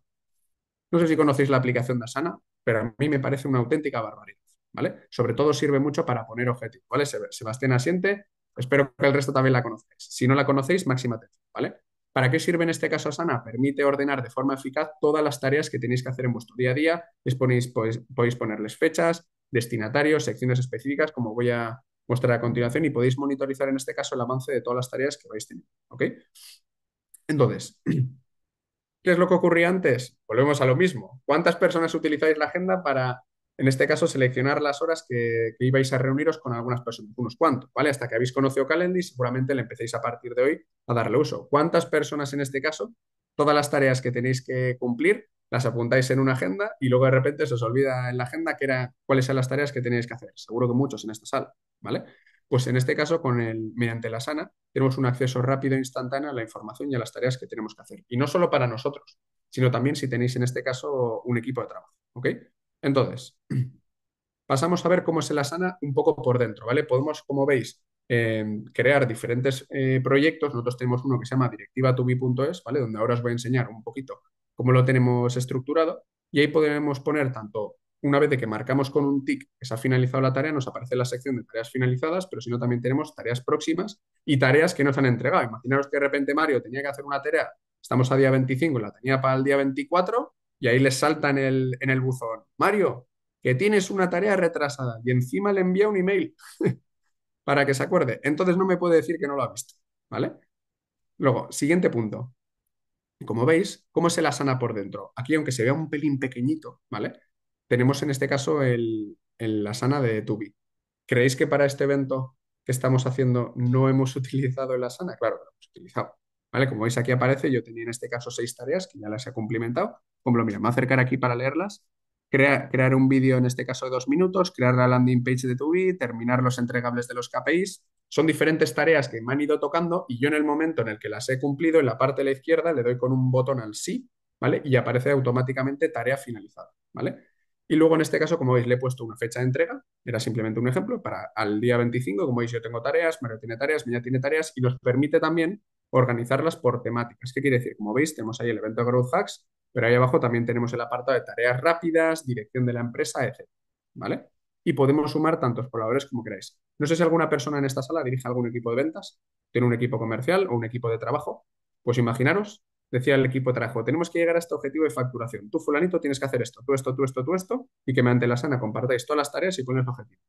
No sé si conocéis la aplicación de Asana, pero a mí me parece una auténtica barbaridad. ¿vale? Sobre todo sirve mucho para poner objetivos, ¿vale? Sebastián asiente, espero que el resto también la conozcáis. Si no la conocéis, máxima atención, ¿vale? ¿Para qué sirve en este caso Sana? Permite ordenar de forma eficaz todas las tareas que tenéis que hacer en vuestro día a día. Pues, podéis, ponerles fechas, destinatarios, secciones específicas, como voy a mostrar a continuación, y podéis monitorizar en este caso el avance de todas las tareas que vais teniendo, ¿ok? Entonces, [clears throat] ¿qué es lo que ocurría antes? Volvemos a lo mismo. ¿Cuántas personas utilizáis la agenda para en este caso, seleccionar las horas que, ibais a reuniros con algunas personas, unos cuantos, ¿vale? Hasta que habéis conocido Calendly, seguramente le empecéis a partir de hoy a darle uso. ¿Cuántas personas en este caso? Todas las tareas que tenéis que cumplir las apuntáis en una agenda y luego de repente se os olvida en la agenda que era, cuáles eran las tareas que tenéis que hacer. Seguro que muchos en esta sala, ¿vale? Pues en este caso, con el, mediante la sana, tenemos un acceso rápido e instantáneo a la información y a las tareas que tenemos que hacer. Y no solo para nosotros, sino también si tenéis en este caso un equipo de trabajo, ¿ok? Entonces, pasamos a ver cómo se la sana un poco por dentro, ¿vale? Podemos, como veis, em, crear diferentes eh, proyectos. Nosotros tenemos uno que se llama directiva2b.es, ¿vale? Donde ahora os voy a enseñar un poquito cómo lo tenemos estructurado. Y ahí podemos poner tanto una vez de que marcamos con un tick que se ha finalizado la tarea, nos aparece la sección de tareas finalizadas, pero si no, también tenemos tareas próximas y tareas que nos han entregado. Imaginaros que de repente Mario tenía que hacer una tarea, estamos a día 25, la tenía para el día 24 y ahí le salta en el, buzón, Mario, que tienes una tarea retrasada y encima le envía un email [laughs] para que se acuerde. Entonces no me puede decir que no lo ha visto, ¿vale? Luego, siguiente punto. Como veis, ¿cómo se la sana por dentro? Aquí, aunque se vea un pelín pequeñito, ¿vale? Tenemos en este caso el, la sana de Tubi. ¿Creéis que para este evento que estamos haciendo no hemos [laughs] utilizado la sana Claro, lo hemos utilizado. ¿Vale? Como veis aquí aparece, yo tenía en este caso seis tareas que ya las he cumplimentado. Como lo mira, me voy a acercar aquí para leerlas. crear un vídeo en este caso de dos minutos, crear la landing page de tu terminar los entregables de los KPIs. Son diferentes tareas que me han ido tocando y yo en el momento en el que las he cumplido, en la parte de la izquierda le doy con un botón al sí, ¿vale? Y aparece automáticamente tarea finalizada, ¿vale? Y luego en este caso, como veis, le he puesto una fecha de entrega, era simplemente un ejemplo, para al día 25, como veis, yo tengo tareas, Mario tiene tareas, Mía tiene tareas y nos permite también organizarlas por temáticas. ¿Qué quiere decir? Como veis, tenemos ahí el evento Growth Hacks, pero ahí abajo también tenemos el apartado de tareas rápidas, dirección de la empresa, etc. ¿Vale? Y podemos sumar tantos colaboradores como queráis. No sé si alguna persona en esta sala dirige algún equipo de ventas, tiene un equipo comercial o un equipo de trabajo. Pues imaginaros, decía el equipo de trabajo, tenemos que llegar a este objetivo de facturación. Tú, fulanito, tienes que hacer esto, tú esto, tú esto, tú esto, y que me ante la sana compartáis todas las tareas y pones el objetivo.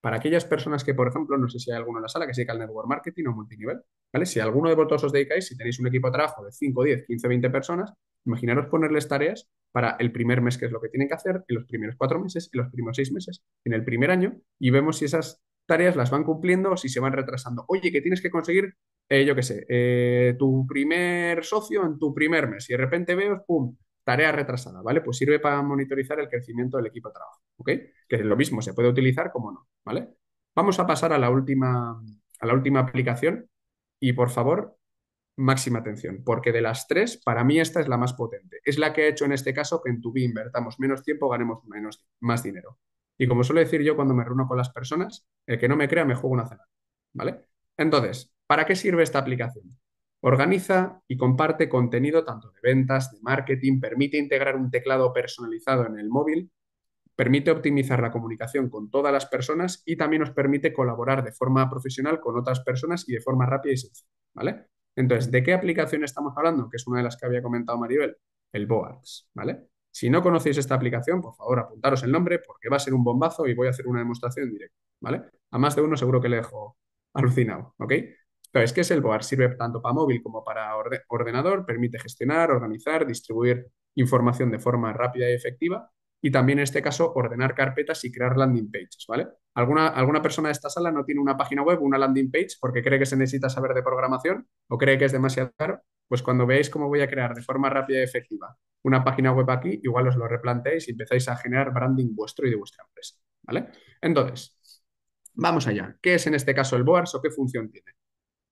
Para aquellas personas que, por ejemplo, no sé si hay alguno en la sala que se dedica al network marketing o multinivel, ¿vale? Si alguno de vosotros os dedicáis, si tenéis un equipo de trabajo de 5, 10, 15, 20 personas, imaginaros ponerles tareas para el primer mes, que es lo que tienen que hacer, en los primeros cuatro meses, en los primeros seis meses, en el primer año, y vemos si esas tareas las van cumpliendo o si se van retrasando. Oye, que tienes que conseguir, eh, yo qué sé, eh, tu primer socio en tu primer mes, y de repente veo, pum, tarea retrasada, ¿vale? Pues sirve para monitorizar el crecimiento del equipo de trabajo, ¿ok? Que es lo mismo, se puede utilizar como no, ¿vale? Vamos a pasar a la última, a la última aplicación y por favor, máxima atención, porque de las tres, para mí esta es la más potente. Es la que ha hecho en este caso que en tu B invertamos menos tiempo, ganemos menos, más dinero. Y como suelo decir yo cuando me reúno con las personas, el que no me crea me juega una cena, ¿vale? Entonces, ¿para qué sirve esta aplicación? Organiza y comparte contenido tanto de ventas, de marketing, permite integrar un teclado personalizado en el móvil, permite optimizar la comunicación con todas las personas y también nos permite colaborar de forma profesional con otras personas y de forma rápida y sencilla, ¿vale? Entonces, ¿de qué aplicación estamos hablando? Que es una de las que había comentado Maribel, el Boards, ¿vale? Si no conocéis esta aplicación, por favor, apuntaros el nombre porque va a ser un bombazo y voy a hacer una demostración en directo, ¿vale? A más de uno seguro que le dejo alucinado, ¿ok? Pero es que es el board? sirve tanto para móvil como para ordenador, permite gestionar, organizar, distribuir información de forma rápida y efectiva y también en este caso ordenar carpetas y crear landing pages, ¿vale? Alguna, alguna persona de esta sala no tiene una página web, una landing page, porque cree que se necesita saber de programación o cree que es demasiado caro, pues cuando veáis cómo voy a crear de forma rápida y efectiva una página web aquí, igual os lo replanteéis y empezáis a generar branding vuestro y de vuestra empresa, ¿vale? Entonces, vamos allá. ¿Qué es en este caso el board o qué función tiene?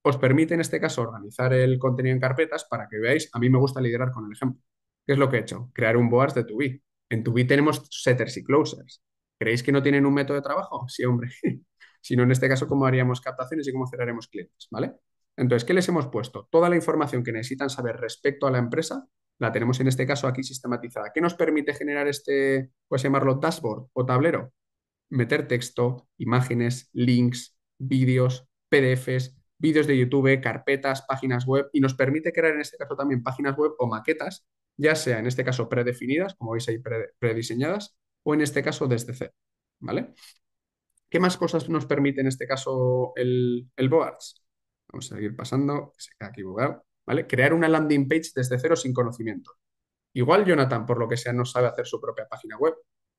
os permite en este caso organizar el contenido en carpetas para que veáis, a mí me gusta liderar con el ejemplo. ¿Qué es lo que he hecho? Crear un board de Tubi. En Tubi tenemos setters y closers. ¿Creéis que no tienen un método de trabajo? [laughs] Sí, hombre. [laughs] si no, en este caso, ¿cómo haríamos captaciones y cómo cerraremos clientes? ¿Vale? Entonces, ¿qué les hemos puesto? Toda la información que necesitan saber respecto a la empresa la tenemos en este caso aquí sistematizada. ¿Qué nos permite generar este, pues llamarlo dashboard o tablero? Meter texto, imágenes, links, vídeos, PDFs, vídeos de YouTube, carpetas, páginas web y nos permite crear en este caso también páginas web o maquetas, ya sea en este caso predefinidas, como veis ahí prediseñadas, o en este caso desde cero, ¿vale? ¿Qué más cosas nos permite en este caso el, Boards? Vamos a seguir pasando, se queda equivocado, ¿vale? Crear una landing page desde cero sin conocimiento. Igual Jonathan, por lo que sea, no sabe hacer su propia página web,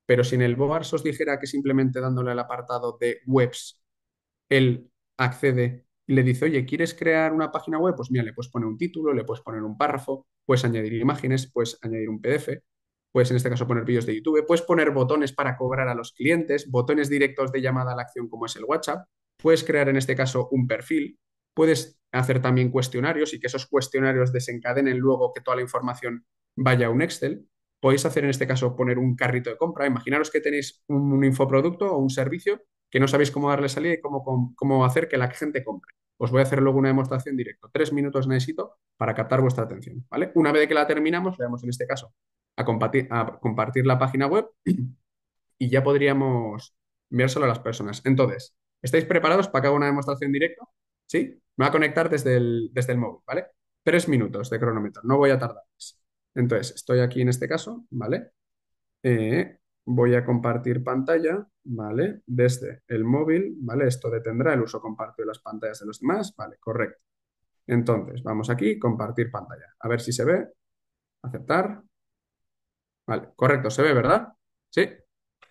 pero si en el Boards os dijera que simplemente dándole al apartado de webs, él accede y le dice, oye, ¿quieres crear una página web? Pues mira, le puedes poner un título, le puedes poner un párrafo, puedes añadir imágenes, puedes añadir un PDF, puedes en este caso poner vídeos de YouTube, puedes poner botones para cobrar a los clientes, botones directos de llamada a la acción como es el WhatsApp, puedes crear en este caso un perfil, puedes hacer también cuestionarios y que esos cuestionarios desencadenen luego que toda la información vaya a un Excel podéis hacer en este caso poner un carrito de compra. Imaginaros que tenéis un, infoproducto o un servicio que no sabéis cómo darle salida y cómo, cómo, hacer que la gente compre. Os voy a hacer luego una demostración directa. Tres minutos necesito para captar vuestra atención. ¿vale? Una vez que la terminamos, le damos en este caso a compartir, la página web y ya podríamos enviárselo a las personas. Entonces, ¿estáis preparados para que haga una demostración directa? ¿Sí? Me va a conectar desde el, desde el móvil, ¿vale? Tres minutos de cronómetro, no voy a tardar más. Entonces, estoy aquí en este caso, ¿vale? Eh, voy a compartir pantalla, ¿vale? Desde el móvil, ¿vale? Esto detendrá el uso compartido de las pantallas de los demás, ¿vale? Correcto. Entonces, vamos aquí, compartir pantalla. A ver si se ve. Aceptar. Vale, correcto, se ve, ¿verdad? Sí.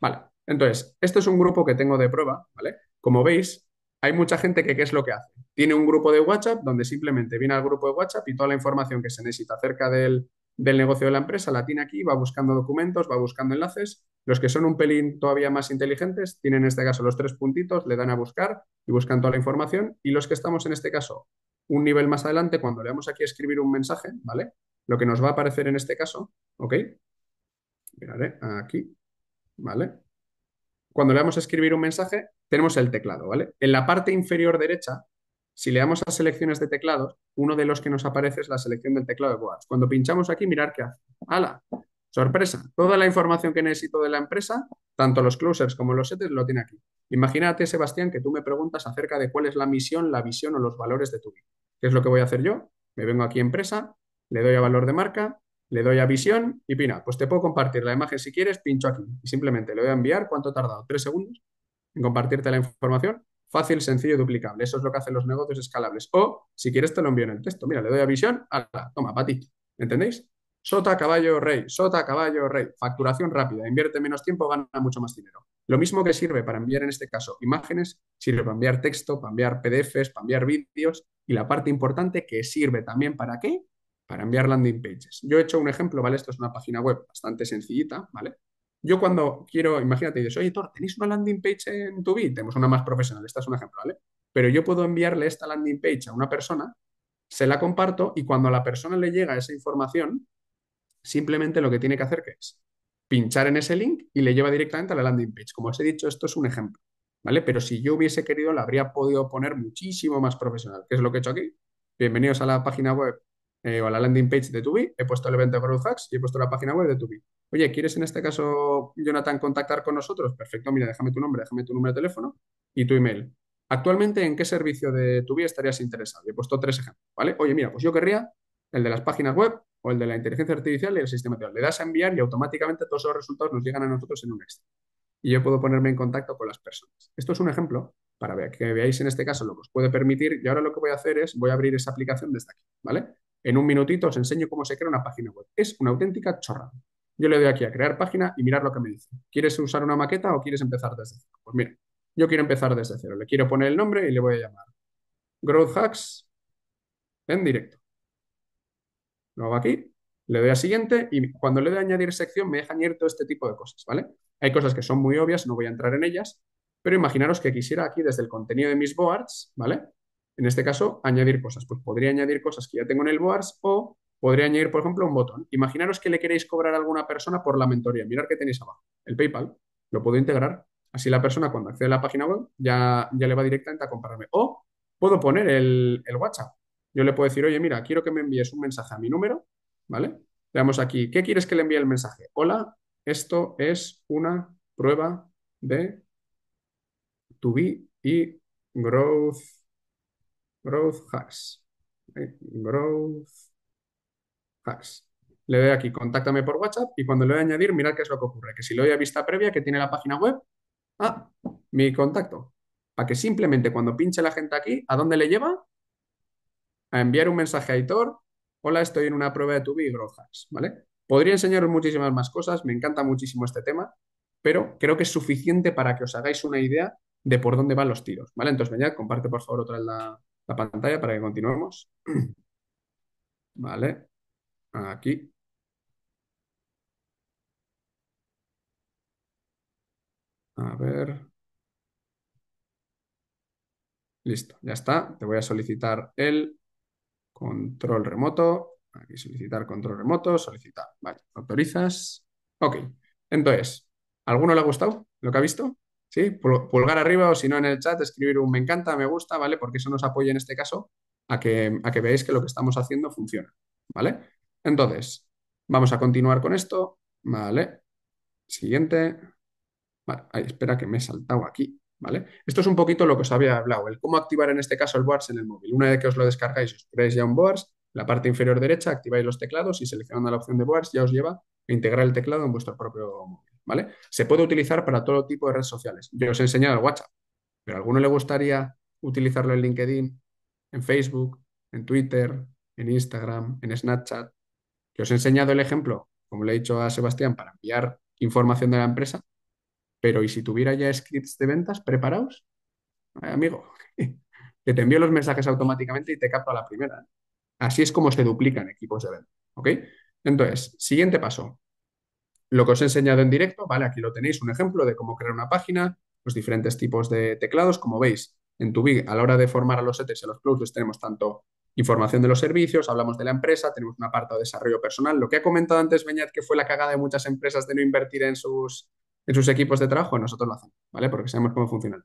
Vale. Entonces, este es un grupo que tengo de prueba, ¿vale? Como veis, hay mucha gente que qué es lo que hace. Tiene un grupo de WhatsApp donde simplemente viene al grupo de WhatsApp y toda la información que se necesita acerca del, del negocio de la empresa, la tiene aquí, va buscando documentos, va buscando enlaces. Los que son un pelín todavía más inteligentes tienen en este caso los tres puntitos, le dan a buscar y buscan toda la información. Y los que estamos en este caso un nivel más adelante, cuando le damos aquí a escribir un mensaje, ¿vale? Lo que nos va a aparecer en este caso, ¿ok? Miraré aquí, ¿vale? Cuando le vamos a escribir un mensaje, tenemos el teclado, ¿vale? En la parte inferior derecha si le damos a selecciones de teclados, uno de los que nos aparece es la selección del teclado de Boas. Cuando pinchamos aquí, mirar qué hace. ¡Hala! Sorpresa, toda la información que necesito de la empresa, tanto los closers como los sets, lo tiene aquí. Imagínate, Sebastián, que tú me preguntas acerca de cuál es la misión, la visión o los valores de tu vida. ¿Qué es lo que voy a hacer yo? Me vengo aquí a empresa, le doy a valor de marca, le doy a visión y pina, pues te puedo compartir la imagen si quieres, pincho aquí y simplemente le voy a enviar, ¿cuánto ha tardado? ¿Tres segundos en compartirte la información? fácil, sencillo y duplicable. Eso es lo que hacen los negocios escalables. O, si quieres, te lo envío en el texto. Mira, le doy a visión, ala, toma, patito. ¿Entendéis? Sota, caballo, rey, sota, caballo, rey. Facturación rápida, invierte menos tiempo, gana mucho más dinero. Lo mismo que sirve para enviar en este caso imágenes, sirve para enviar texto, para enviar PDFs, para enviar vídeos y la parte importante que sirve también para qué? Para enviar landing pages. Yo he hecho un ejemplo, ¿vale? Esto es una página web bastante sencillita, ¿vale? Yo cuando quiero, imagínate, dices, oye, Thor, ¿tenéis una landing page en tu Tenemos una más profesional, esta es un ejemplo, ¿vale? Pero yo puedo enviarle esta landing page a una persona, se la comparto y cuando a la persona le llega esa información, simplemente lo que tiene que hacer es pinchar en ese link y le lleva directamente a la landing page. Como os he dicho, esto es un ejemplo, ¿vale? Pero si yo hubiese querido, la habría podido poner muchísimo más profesional, que es lo que he hecho aquí. Bienvenidos a la página web eh, o la landing page de Tubi, he puesto el evento de Growth Hacks y he puesto la página web de Tubi. Oye, ¿quieres en este caso, Jonathan, contactar con nosotros? Perfecto, mira, déjame tu nombre, déjame tu número de teléfono y tu email. Actualmente, ¿en qué servicio de Tubi estarías interesado? Y he puesto tres ejemplos, ¿vale? Oye, mira, pues yo querría el de las páginas web o el de la inteligencia artificial y el sistema de Le das a enviar y automáticamente todos esos resultados nos llegan a nosotros en un extra. Y yo puedo ponerme en contacto con las personas. Esto es un ejemplo para que veáis en este caso lo que os puede permitir. Y ahora lo que voy a hacer es, voy a abrir esa aplicación desde aquí, ¿vale? En un minutito os enseño cómo se crea una página web. Es una auténtica chorra Yo le doy aquí a crear página y mirar lo que me dice. ¿Quieres usar una maqueta o quieres empezar desde cero? Pues mira, yo quiero empezar desde cero. Le quiero poner el nombre y le voy a llamar Growth Hacks en directo. Lo hago aquí, le doy a siguiente y cuando le doy a añadir sección me deja añadir todo este tipo de cosas, ¿vale? Hay cosas que son muy obvias, no voy a entrar en ellas, pero imaginaros que quisiera aquí desde el contenido de mis boards, ¿vale? En este caso, añadir cosas. Pues podría añadir cosas que ya tengo en el Boards o podría añadir, por ejemplo, un botón. Imaginaros que le queréis cobrar a alguna persona por la mentoría. Mirad que tenéis abajo. El PayPal. Lo puedo integrar. Así la persona cuando accede a la página web ya, ya le va directamente a comprarme. O puedo poner el, el WhatsApp. Yo le puedo decir, oye, mira, quiero que me envíes un mensaje a mi número, ¿vale? veamos aquí, ¿qué quieres que le envíe el mensaje? Hola, esto es una prueba de To Be y Growth Growth hacks. Eh, Growth hacks. Le doy aquí, contáctame por WhatsApp y cuando le voy a añadir, mirad qué es lo que ocurre. Que si lo doy a vista previa que tiene la página web, ah, mi contacto. Para que simplemente cuando pinche la gente aquí, ¿a dónde le lleva? A enviar un mensaje a Aitor Hola, estoy en una prueba de tu y Growth Hacks, ¿vale? Podría enseñaros muchísimas más cosas, me encanta muchísimo este tema, pero creo que es suficiente para que os hagáis una idea de por dónde van los tiros, ¿vale? Entonces, venid, comparte por favor otra vez la, la pantalla para que continuemos. [clears throat] Vale, aquí. A ver. Listo, ya está. Te voy a solicitar el control remoto. Aquí solicitar control remoto, solicitar. Vale, autorizas. Ok, entonces, ¿alguno le ha gustado lo que ha visto? ¿sí? Pulgar arriba o si no en el chat, escribir un me encanta, me gusta, ¿vale? Porque eso nos apoya en este caso a que, a que veáis que lo que estamos haciendo funciona, ¿vale? Entonces, vamos a continuar con esto, ¿vale? Siguiente. Vale, espera que me he saltado aquí, ¿vale? Esto es un poquito lo que os había hablado, el cómo activar en este caso el Boards en el móvil. Una vez que os lo descargáis, os creéis ya un Boards, la parte inferior derecha activáis los teclados y seleccionando la opción de Boards ya os lleva a integrar el teclado en vuestro propio móvil. ¿vale? Se puede utilizar para todo tipo de redes sociales. Yo os he enseñado el WhatsApp, pero a alguno le gustaría utilizarlo en LinkedIn, en Facebook, en Twitter, en Instagram, en Snapchat. Yo os he enseñado el ejemplo, como le he dicho a Sebastián, para enviar información de la empresa, pero ¿y si tuviera ya scripts de ventas preparados? amigo, [laughs] que te envío los mensajes automáticamente y te capta la primera. Así es como se duplican equipos de venta. ¿Ok? Entonces, siguiente paso lo que os he enseñado en directo, ¿vale? Aquí lo tenéis, un ejemplo de cómo crear una página, los diferentes tipos de teclados. Como veis, en Tubi. a la hora de formar a los ETS y a los pues tenemos tanto información de los servicios, hablamos de la empresa, tenemos una parte de desarrollo personal. Lo que ha comentado antes Beñat, que fue la cagada de muchas empresas de no invertir en sus, equipos de trabajo, nosotros lo hacemos, ¿vale? Porque sabemos cómo funciona.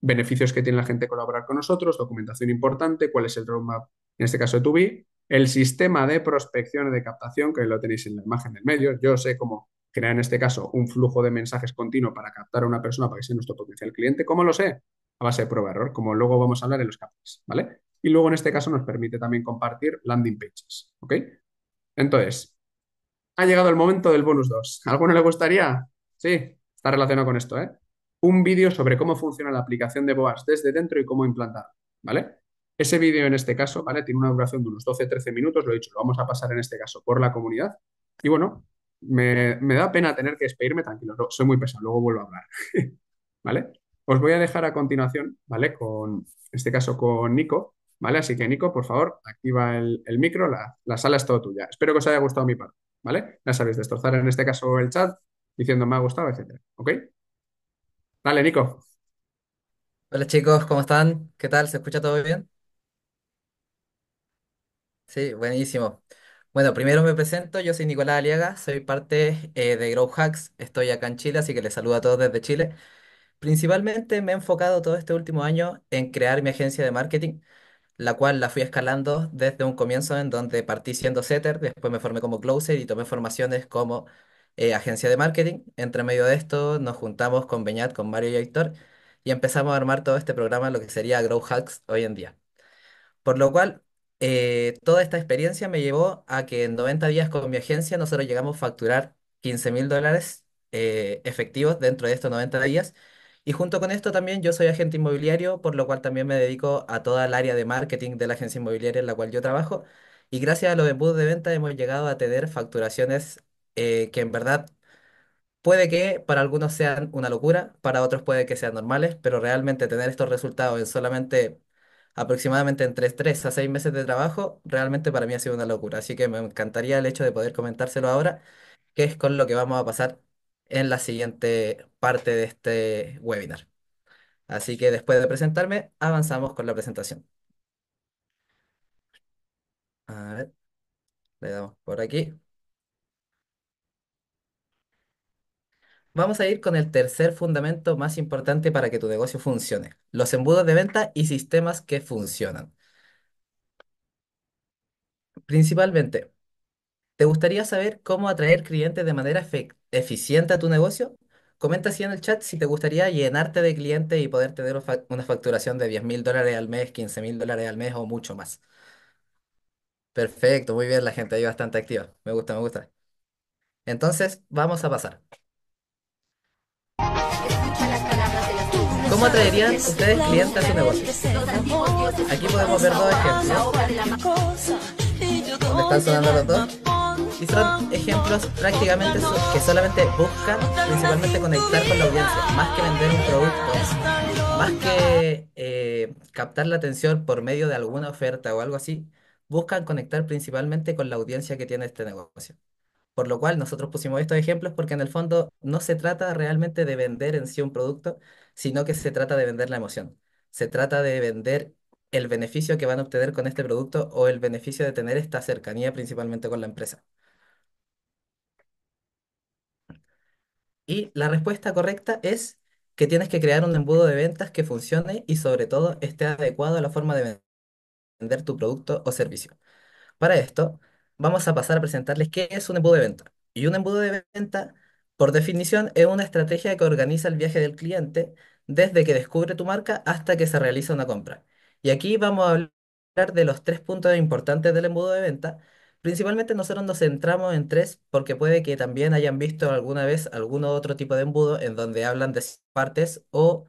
Beneficios que tiene la gente colaborar con nosotros, documentación importante, cuál es el roadmap, en este caso de Tubi, el sistema de prospección y de captación, que lo tenéis en la imagen del medio, yo sé cómo crear en este caso un flujo de mensajes continuo para captar a una persona para que sea nuestro potencial cliente. ¿Cómo lo sé? A base de prueba-error, como luego vamos a hablar en los capítulos, ¿vale? Y luego en este caso nos permite también compartir landing pages, ¿ok? Entonces, ha llegado el momento del bonus 2. ¿A alguno le gustaría? Sí, está relacionado con esto, ¿eh? Un vídeo sobre cómo funciona la aplicación de Boas desde dentro y cómo implantar, ¿vale? Ese vídeo en este caso, ¿vale? Tiene una duración de unos 12-13 minutos, lo he dicho, lo vamos a pasar en este caso por la comunidad. Y bueno, me, da pena tener que despedirme, tranquilo, soy muy pesado, luego vuelvo a hablar, [laughs] ¿vale? Os voy a dejar a continuación, ¿vale? Con, este caso con Nico, ¿vale? Así que Nico, por favor, activa el, micro, la, sala es toda tuya. Espero que os haya gustado mi parte, ¿vale? Ya sabéis, destrozar en este caso el chat diciendo me ha gustado, etc. ¿ok? Dale, Nico. Hola chicos, ¿cómo están? ¿Qué tal? ¿Se escucha todo bien? Sí, buenísimo. Bueno, primero me presento, yo soy Nicolás Aliaga, soy parte eh, de Grow Hacks, estoy acá en Chile, así que les saludo a todos desde Chile. Principalmente me he enfocado todo este último año en crear mi agencia de marketing, la cual la fui escalando desde un comienzo en donde partí siendo setter, después me formé como closer y tomé formaciones como eh, agencia de marketing. Entre medio de esto nos juntamos con Beñat, con Mario y Héctor y empezamos a armar todo este programa, lo que sería Grow Hacks hoy en día. Por lo cual, eh, toda esta experiencia me llevó a que en 90 días con mi agencia nosotros llegamos a facturar 15 mil dólares eh, efectivos dentro de estos 90 días. Y junto con esto también yo soy agente inmobiliario, por lo cual también me dedico a toda el área de marketing de la agencia inmobiliaria en la cual yo trabajo. Y gracias a los embudos de venta hemos llegado a tener facturaciones eh, que en verdad puede que para algunos sean una locura, para otros puede que sean normales, pero realmente tener estos resultados en solamente aproximadamente entre 3 a 6 meses de trabajo, realmente para mí ha sido una locura. Así que me encantaría el hecho de poder comentárselo ahora, que es con lo que vamos a pasar en la siguiente parte de este webinar. Así que después de presentarme, avanzamos con la presentación. A ver, le damos por aquí. Vamos a ir con el tercer fundamento más importante para que tu negocio funcione, los embudos de venta y sistemas que funcionan. Principalmente, ¿te gustaría saber cómo atraer clientes de manera eficiente a tu negocio? Comenta así en el chat si te gustaría llenarte de clientes y poder tener una facturación de 10 mil dólares al mes, 15 mil dólares al mes o mucho más. Perfecto, muy bien, la gente ahí bastante activa. Me gusta, me gusta. Entonces, vamos a pasar. ¿Cómo atraerían ustedes clientes a su negocio? Aquí podemos ver dos ejemplos. están sonando los dos? Y son ejemplos prácticamente que solamente buscan principalmente conectar con la audiencia, más que vender un producto, más que eh, captar la atención por medio de alguna oferta o algo así, buscan conectar principalmente con la audiencia que tiene este negocio. Por lo cual nosotros pusimos estos ejemplos porque en el fondo no se trata realmente de vender en sí un producto, sino que se trata de vender la emoción. Se trata de vender el beneficio que van a obtener con este producto o el beneficio de tener esta cercanía principalmente con la empresa. Y la respuesta correcta es que tienes que crear un embudo de ventas que funcione y sobre todo esté adecuado a la forma de vender tu producto o servicio. Para esto, vamos a pasar a presentarles qué es un embudo de venta. Y un embudo de venta, por definición, es una estrategia que organiza el viaje del cliente desde que descubre tu marca hasta que se realiza una compra. Y aquí vamos a hablar de los tres puntos importantes del embudo de venta. Principalmente nosotros nos centramos en tres porque puede que también hayan visto alguna vez algún otro tipo de embudo en donde hablan de partes o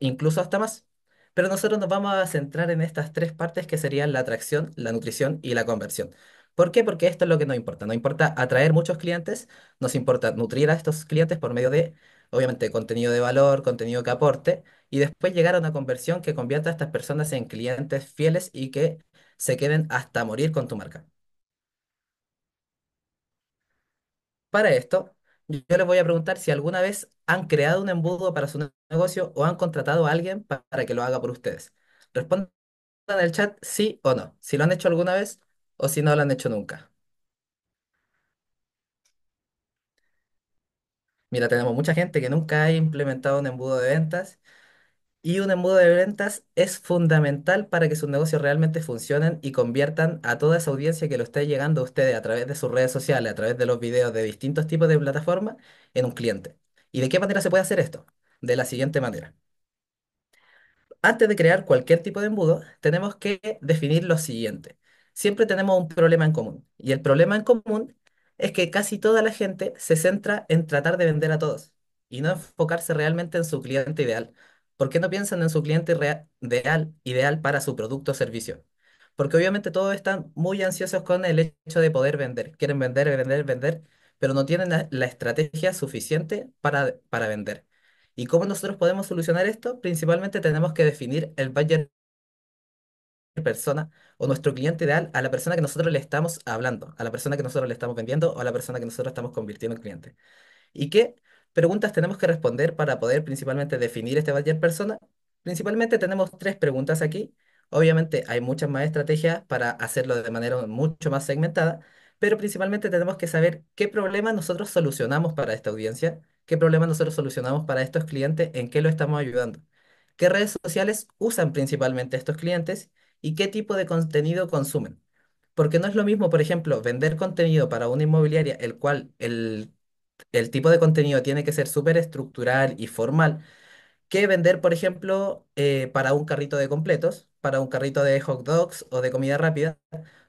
incluso hasta más. Pero nosotros nos vamos a centrar en estas tres partes que serían la atracción, la nutrición y la conversión. ¿Por qué? Porque esto es lo que nos importa. Nos importa atraer muchos clientes, nos importa nutrir a estos clientes por medio de, obviamente, contenido de valor, contenido que aporte, y después llegar a una conversión que convierta a estas personas en clientes fieles y que se queden hasta morir con tu marca. Para esto, yo les voy a preguntar si alguna vez han creado un embudo para su negocio o han contratado a alguien para que lo haga por ustedes. Respondan en el chat sí o no. Si lo han hecho alguna vez, o si no lo han hecho nunca. Mira, tenemos mucha gente que nunca ha implementado un embudo de ventas y un embudo de ventas es fundamental para que sus negocios realmente funcionen y conviertan a toda esa audiencia que lo esté llegando a ustedes a través de sus redes sociales, a través de los videos de distintos tipos de plataformas, en un cliente. ¿Y de qué manera se puede hacer esto? De la siguiente manera. Antes de crear cualquier tipo de embudo, tenemos que definir lo siguiente siempre tenemos un problema en común. Y el problema en común es que casi toda la gente se centra en tratar de vender a todos y no enfocarse realmente en su cliente ideal. ¿Por qué no piensan en su cliente ideal, para su producto o servicio? Porque obviamente todos están muy ansiosos con el hecho de poder vender. Quieren vender, vender, vender, pero no tienen la, estrategia suficiente para, para vender. ¿Y cómo nosotros podemos solucionar esto? Principalmente tenemos que definir el budget persona o nuestro cliente ideal a la persona que nosotros le estamos hablando, a la persona que nosotros le estamos vendiendo o a la persona que nosotros estamos convirtiendo en cliente. ¿Y qué preguntas tenemos que responder para poder principalmente definir este buyer persona? Principalmente tenemos tres preguntas aquí. Obviamente hay muchas más estrategias para hacerlo de manera mucho más segmentada, pero principalmente tenemos que saber qué problema nosotros solucionamos para esta audiencia, qué problema nosotros solucionamos para estos clientes, en qué lo estamos ayudando, qué redes sociales usan principalmente estos clientes y qué tipo de contenido consumen. Porque no es lo mismo, por ejemplo, vender contenido para una inmobiliaria, el cual el, tipo de contenido tiene que ser súper estructural y formal, que vender, por ejemplo, eh, para un carrito de completos, para un carrito de hot dogs o de comida rápida,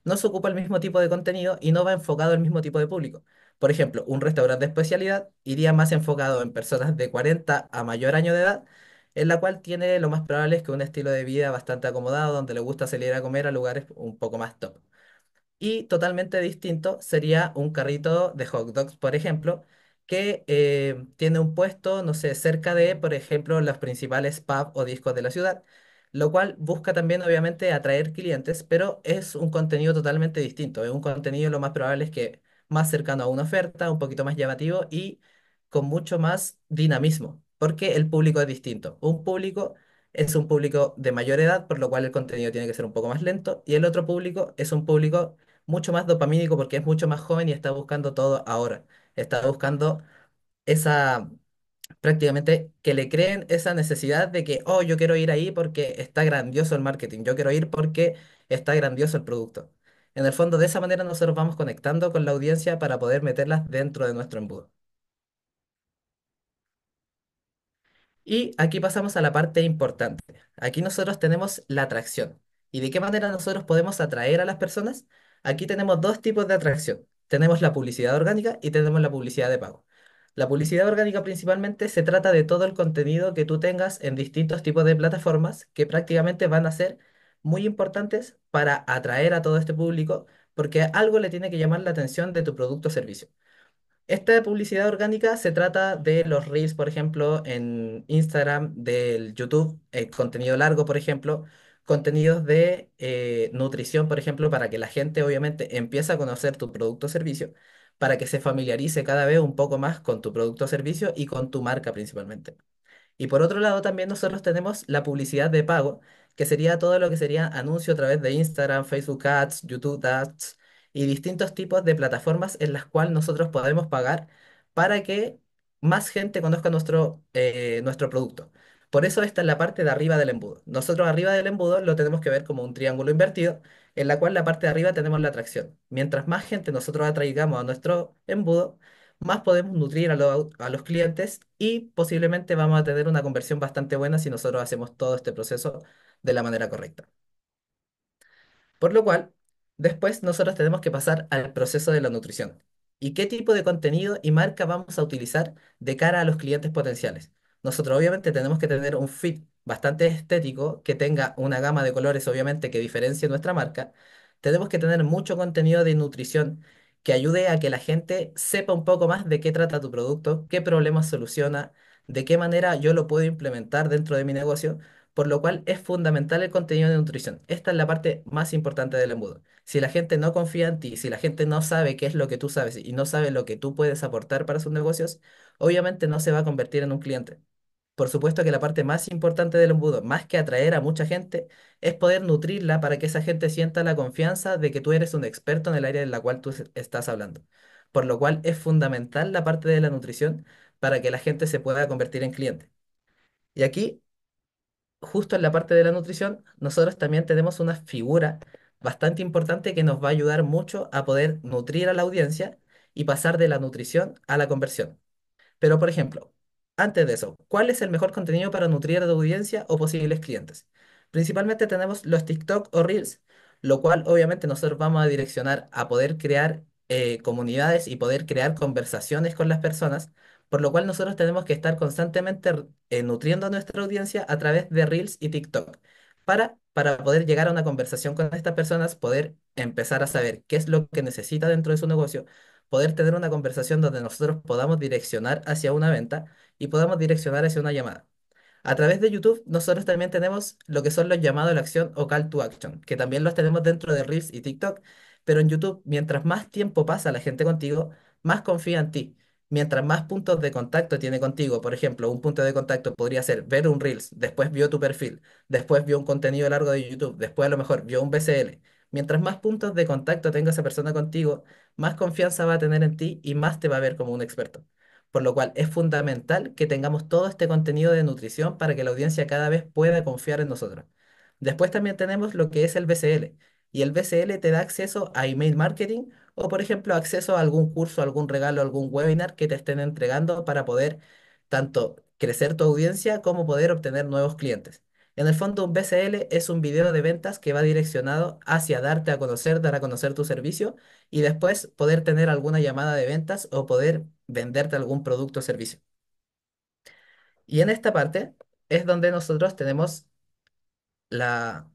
no se ocupa el mismo tipo de contenido y no va enfocado al mismo tipo de público. Por ejemplo, un restaurante de especialidad iría más enfocado en personas de 40 a mayor año de edad en la cual tiene lo más probable es que un estilo de vida bastante acomodado, donde le gusta salir a comer a lugares un poco más top. Y totalmente distinto sería un carrito de hot dogs, por ejemplo, que eh, tiene un puesto, no sé, cerca de, por ejemplo, los principales pubs o discos de la ciudad, lo cual busca también, obviamente, atraer clientes, pero es un contenido totalmente distinto. Es un contenido lo más probable es que más cercano a una oferta, un poquito más llamativo y con mucho más dinamismo porque el público es distinto. Un público es un público de mayor edad, por lo cual el contenido tiene que ser un poco más lento, y el otro público es un público mucho más dopamínico porque es mucho más joven y está buscando todo ahora. Está buscando esa, prácticamente, que le creen esa necesidad de que, oh, yo quiero ir ahí porque está grandioso el marketing, yo quiero ir porque está grandioso el producto. En el fondo, de esa manera nosotros vamos conectando con la audiencia para poder meterlas dentro de nuestro embudo. Y aquí pasamos a la parte importante. Aquí nosotros tenemos la atracción. ¿Y de qué manera nosotros podemos atraer a las personas? Aquí tenemos dos tipos de atracción. Tenemos la publicidad orgánica y tenemos la publicidad de pago. La publicidad orgánica principalmente se trata de todo el contenido que tú tengas en distintos tipos de plataformas que prácticamente van a ser muy importantes para atraer a todo este público porque algo le tiene que llamar la atención de tu producto o servicio. Esta publicidad orgánica se trata de los reels, por ejemplo, en Instagram, del YouTube, eh, contenido largo, por ejemplo, contenidos de eh, nutrición, por ejemplo, para que la gente obviamente empiece a conocer tu producto o servicio, para que se familiarice cada vez un poco más con tu producto o servicio y con tu marca principalmente. Y por otro lado, también nosotros tenemos la publicidad de pago, que sería todo lo que sería anuncio a través de Instagram, Facebook Ads, YouTube Ads, y distintos tipos de plataformas en las cuales nosotros podemos pagar para que más gente conozca nuestro, eh, nuestro producto. Por eso esta es la parte de arriba del embudo. Nosotros arriba del embudo lo tenemos que ver como un triángulo invertido, en la cual la parte de arriba tenemos la atracción. Mientras más gente nosotros atraigamos a nuestro embudo, más podemos nutrir a, a los clientes y posiblemente vamos a tener una conversión bastante buena si nosotros hacemos todo este proceso de la manera correcta. Por lo cual, Después nosotros tenemos que pasar al proceso de la nutrición. ¿Y qué tipo de contenido y marca vamos a utilizar de cara a los clientes potenciales? Nosotros obviamente tenemos que tener un fit bastante estético, que tenga una gama de colores obviamente que diferencie nuestra marca. Tenemos que tener mucho contenido de nutrición que ayude a que la gente sepa un poco más de qué trata tu producto, qué problemas soluciona, de qué manera yo lo puedo implementar dentro de mi negocio por lo cual es fundamental el contenido de nutrición. Esta es la parte más importante del embudo. Si la gente no confía en ti, si la gente no sabe qué es lo que tú sabes y no sabe lo que tú puedes aportar para sus negocios, obviamente no se va a convertir en un cliente. Por supuesto que la parte más importante del embudo, más que atraer a mucha gente, es poder nutrirla para que esa gente sienta la confianza de que tú eres un experto en el área en la cual tú estás hablando. Por lo cual es fundamental la parte de la nutrición para que la gente se pueda convertir en cliente. Y aquí justo en la parte de la nutrición, nosotros también tenemos una figura bastante importante que nos va a ayudar mucho a poder nutrir a la audiencia y pasar de la nutrición a la conversión. Pero, por ejemplo, antes de eso, ¿cuál es el mejor contenido para nutrir a la audiencia o posibles clientes? Principalmente tenemos los TikTok o Reels, lo cual obviamente nosotros vamos a direccionar a poder crear eh, comunidades y poder crear conversaciones con las personas por lo cual nosotros tenemos que estar constantemente eh, nutriendo a nuestra audiencia a través de Reels y TikTok para, para poder llegar a una conversación con estas personas, poder empezar a saber qué es lo que necesita dentro de su negocio, poder tener una conversación donde nosotros podamos direccionar hacia una venta y podamos direccionar hacia una llamada. A través de YouTube, nosotros también tenemos lo que son los llamados a la acción o call to action, que también los tenemos dentro de Reels y TikTok, pero en YouTube, mientras más tiempo pasa la gente contigo, más confía en ti mientras más puntos de contacto tiene contigo, por ejemplo, un punto de contacto podría ser ver un Reels, después vio tu perfil, después vio un contenido largo de YouTube, después a lo mejor vio un BCL. Mientras más puntos de contacto tenga esa persona contigo, más confianza va a tener en ti y más te va a ver como un experto. Por lo cual es fundamental que tengamos todo este contenido de nutrición para que la audiencia cada vez pueda confiar en nosotros. Después también tenemos lo que es el BCL. Y el BCL te da acceso a email marketing o por ejemplo acceso a algún curso, algún regalo, algún webinar que te estén entregando para poder tanto crecer tu audiencia como poder obtener nuevos clientes. En el fondo, un BCL es un video de ventas que va direccionado hacia darte a conocer, dar a conocer tu servicio y después poder tener alguna llamada de ventas o poder venderte algún producto o servicio. Y en esta parte es donde nosotros tenemos la,